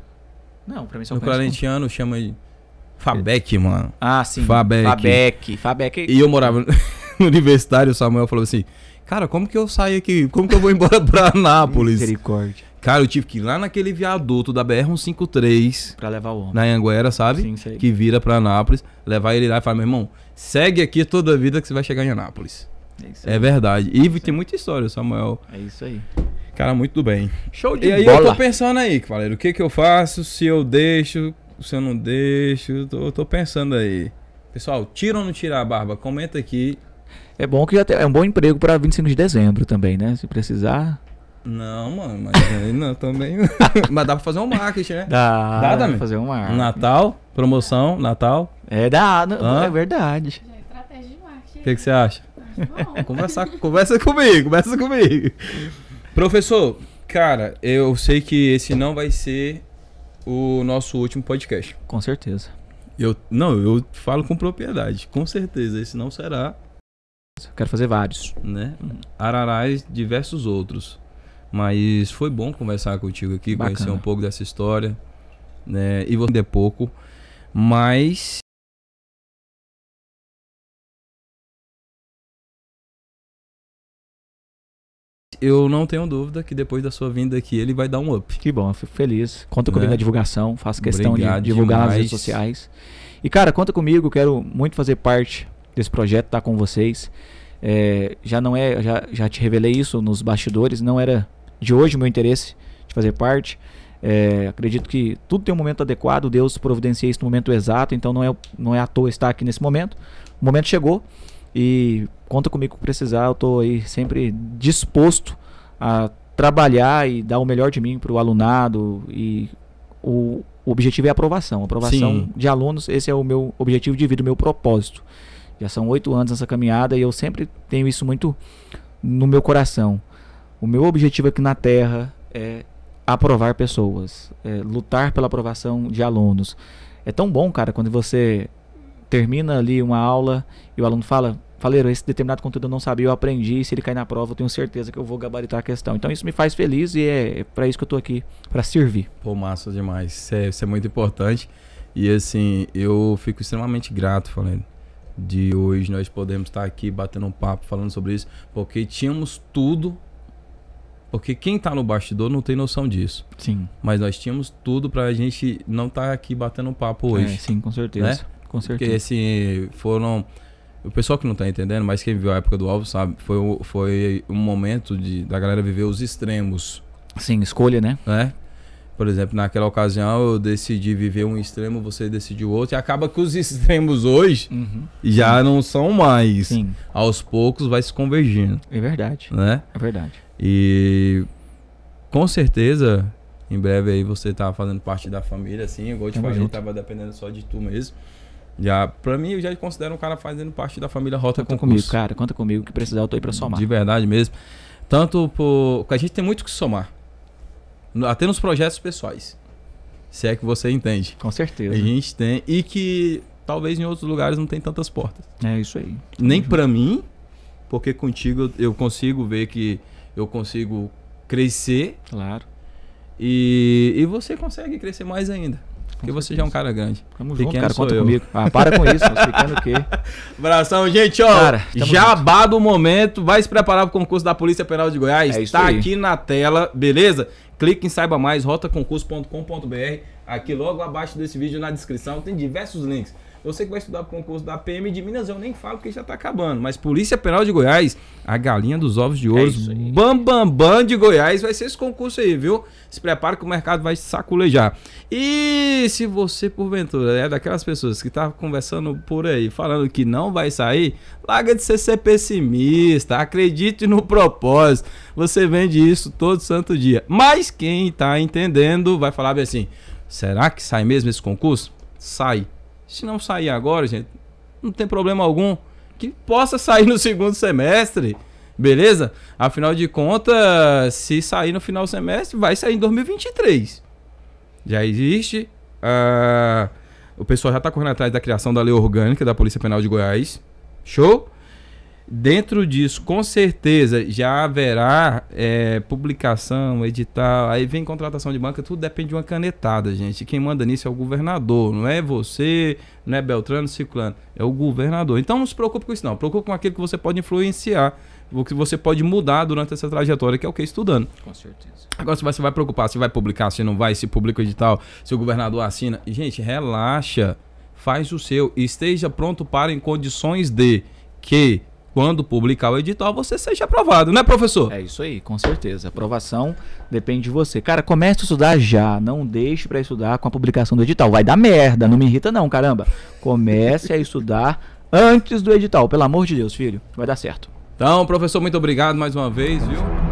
Não, pra mim só O Clarentiano como... chama de. Fabec, mano. Ah, sim. Fabec. Fabec. Fabec. É e eu morava no universitário, o Samuel falou assim: Cara, como que eu saio aqui? Como que eu vou embora pra Anápolis? Misericórdia. Cara, eu tive que ir lá naquele viaduto da BR-153. Pra levar o homem. Na Anguera, sabe? Sim, sei. Que vira pra Anápolis, levar ele lá e falar, meu irmão, segue aqui toda a vida que você vai chegar em Anápolis. É, isso é aí. é verdade. E é tem muita história, Samuel. É isso aí. Cara, muito bem. Show de bola. E aí eu tô pensando aí, o que que eu faço se eu deixo se eu não deixo, eu tô, eu tô pensando aí. Pessoal, tira ou não tirar a barba? Comenta aqui. É bom que já tem, é um bom emprego para 25 de dezembro também, né? Se precisar. Não, mano, mas não, também. mas dá pra fazer um marketing, né? Dá, dá também. fazer um marketing. Natal, promoção, Natal. É, dá, ah. é verdade. Já é estratégia de marketing. O que, que você acha? Bom. Conversar, conversa comigo, conversa comigo. Professor, cara, eu sei que esse não vai ser o nosso último podcast. Com certeza. Eu, não, eu falo com propriedade, com certeza. Esse não será. Eu quero fazer vários. Né? Ararás, diversos outros. Mas foi bom conversar contigo aqui, Bacana. conhecer um pouco dessa história. Né? E vou é pouco. Mas eu não tenho dúvida que depois da sua vinda aqui ele vai dar um up. Que bom, fico feliz. Conta comigo né? na divulgação, faço questão Obrigado de divulgar demais. nas redes sociais. E cara, conta comigo, quero muito fazer parte desse projeto, estar tá com vocês. É, já não é, já, já te revelei isso nos bastidores, não era de hoje o meu interesse de fazer parte. É, acredito que tudo tem um momento adequado, Deus providencia isso no momento exato, então não é, não é à toa estar aqui nesse momento. O momento chegou. E conta comigo que precisar, eu estou aí sempre disposto a trabalhar e dar o melhor de mim para o alunado e o, o, objetivo é aprovação, aprovação Sim. de alunos, esse é o meu objetivo de vida, o meu propósito. Já são oito anos nessa caminhada e eu sempre tenho isso muito no meu coração. O meu objetivo aqui na Terra é aprovar pessoas, é lutar pela aprovação de alunos. É tão bom, cara, quando você termina ali uma aula e o aluno fala, Faleiro, esse determinado conteúdo eu não sabia, eu aprendi, se ele cair na prova, eu tenho certeza que eu vou gabaritar a questão. Então isso me faz feliz e é, é para isso que eu estou aqui, para servir. Pô, massa demais. Isso é, isso é, muito importante. E assim, eu fico extremamente grato, Faleiro, de hoje nós podemos estar aqui batendo um papo, falando sobre isso, porque tínhamos tudo. Porque quem está no bastidor não tem noção disso. Sim. Mas nós tínhamos tudo para a gente não estar tá aqui batendo um papo é, hoje. É, sim, com certeza. Né? Com certeza. Porque assim foram. O pessoal que não tá entendendo, mas quem viu a época do Alvo sabe, foi, foi um momento de, da galera viver os extremos. Sim, escolha, né? É. Por exemplo, naquela ocasião eu decidi viver um extremo, você decidiu outro, e acaba que os extremos hoje uhum. já não são mais. Sim. Aos poucos vai se convergindo. É verdade. Né? É verdade. E com certeza, em breve aí você tá fazendo parte da família, assim, igual eu te Tamo falei, tava dependendo só de tu mesmo. Já, pra mim, eu já considero um cara fazendo parte da família Rota conta comigo, cara. Conta comigo que precisar, eu tô aí pra somar. De verdade mesmo. Tanto por. A gente tem muito que somar. Até nos projetos pessoais. Se é que você entende. Com certeza. A gente tem. E que talvez em outros lugares não tem tantas portas. É isso aí. Nem para mim, porque contigo eu consigo ver que eu consigo crescer. Claro. E, e você consegue crescer mais ainda. Porque você já é um cara grande. Tamo pequeno junto, cara, conta eu. comigo. Ah, para com isso, mas pequeno o quê? Abração, gente, ó. Cara, jabá junto. do momento. Vai se preparar para o concurso da Polícia Penal de Goiás. É Está aqui na tela, beleza? Clique em saiba mais, rotaconcurso.com.br. Aqui logo abaixo desse vídeo na descrição tem diversos links. Você que vai estudar para o concurso da PM de Minas, eu nem falo que já está acabando. Mas Polícia Penal de Goiás, a galinha dos ovos de é ouro, é bam, bam, bam de Goiás, vai ser esse concurso aí, viu? Se prepara que o mercado vai saculejar. E se você, porventura, é daquelas pessoas que tá conversando por aí, falando que não vai sair, larga de ser, ser pessimista, acredite no propósito. Você vende isso todo santo dia. Mas quem tá entendendo vai falar bem assim: será que sai mesmo esse concurso? Sai. Se não sair agora, gente, não tem problema algum. Que possa sair no segundo semestre, beleza? Afinal de contas, se sair no final do semestre, vai sair em 2023. Já existe. Uh, o pessoal já está correndo atrás da criação da lei orgânica da Polícia Penal de Goiás. Show? Dentro disso, com certeza, já haverá é, publicação, edital, aí vem contratação de banca, tudo depende de uma canetada, gente. Quem manda nisso é o governador, não é você, não é Beltrano, Ciclano, é o governador. Então não se preocupe com isso não, preocupe com aquilo que você pode influenciar, o que você pode mudar durante essa trajetória, que é o que estudando. Com certeza. Agora você vai, você vai preocupar se vai publicar, se não vai, se publica o edital, se o governador assina. Gente, relaxa, faz o seu, esteja pronto para em condições de que quando publicar o edital, você seja aprovado, né, professor? É isso aí, com certeza. Aprovação depende de você. Cara, comece a estudar já, não deixe para estudar com a publicação do edital. Vai dar merda, não me irrita não, caramba. Comece a estudar antes do edital, pelo amor de Deus, filho. Vai dar certo. Então, professor, muito obrigado mais uma vez, viu?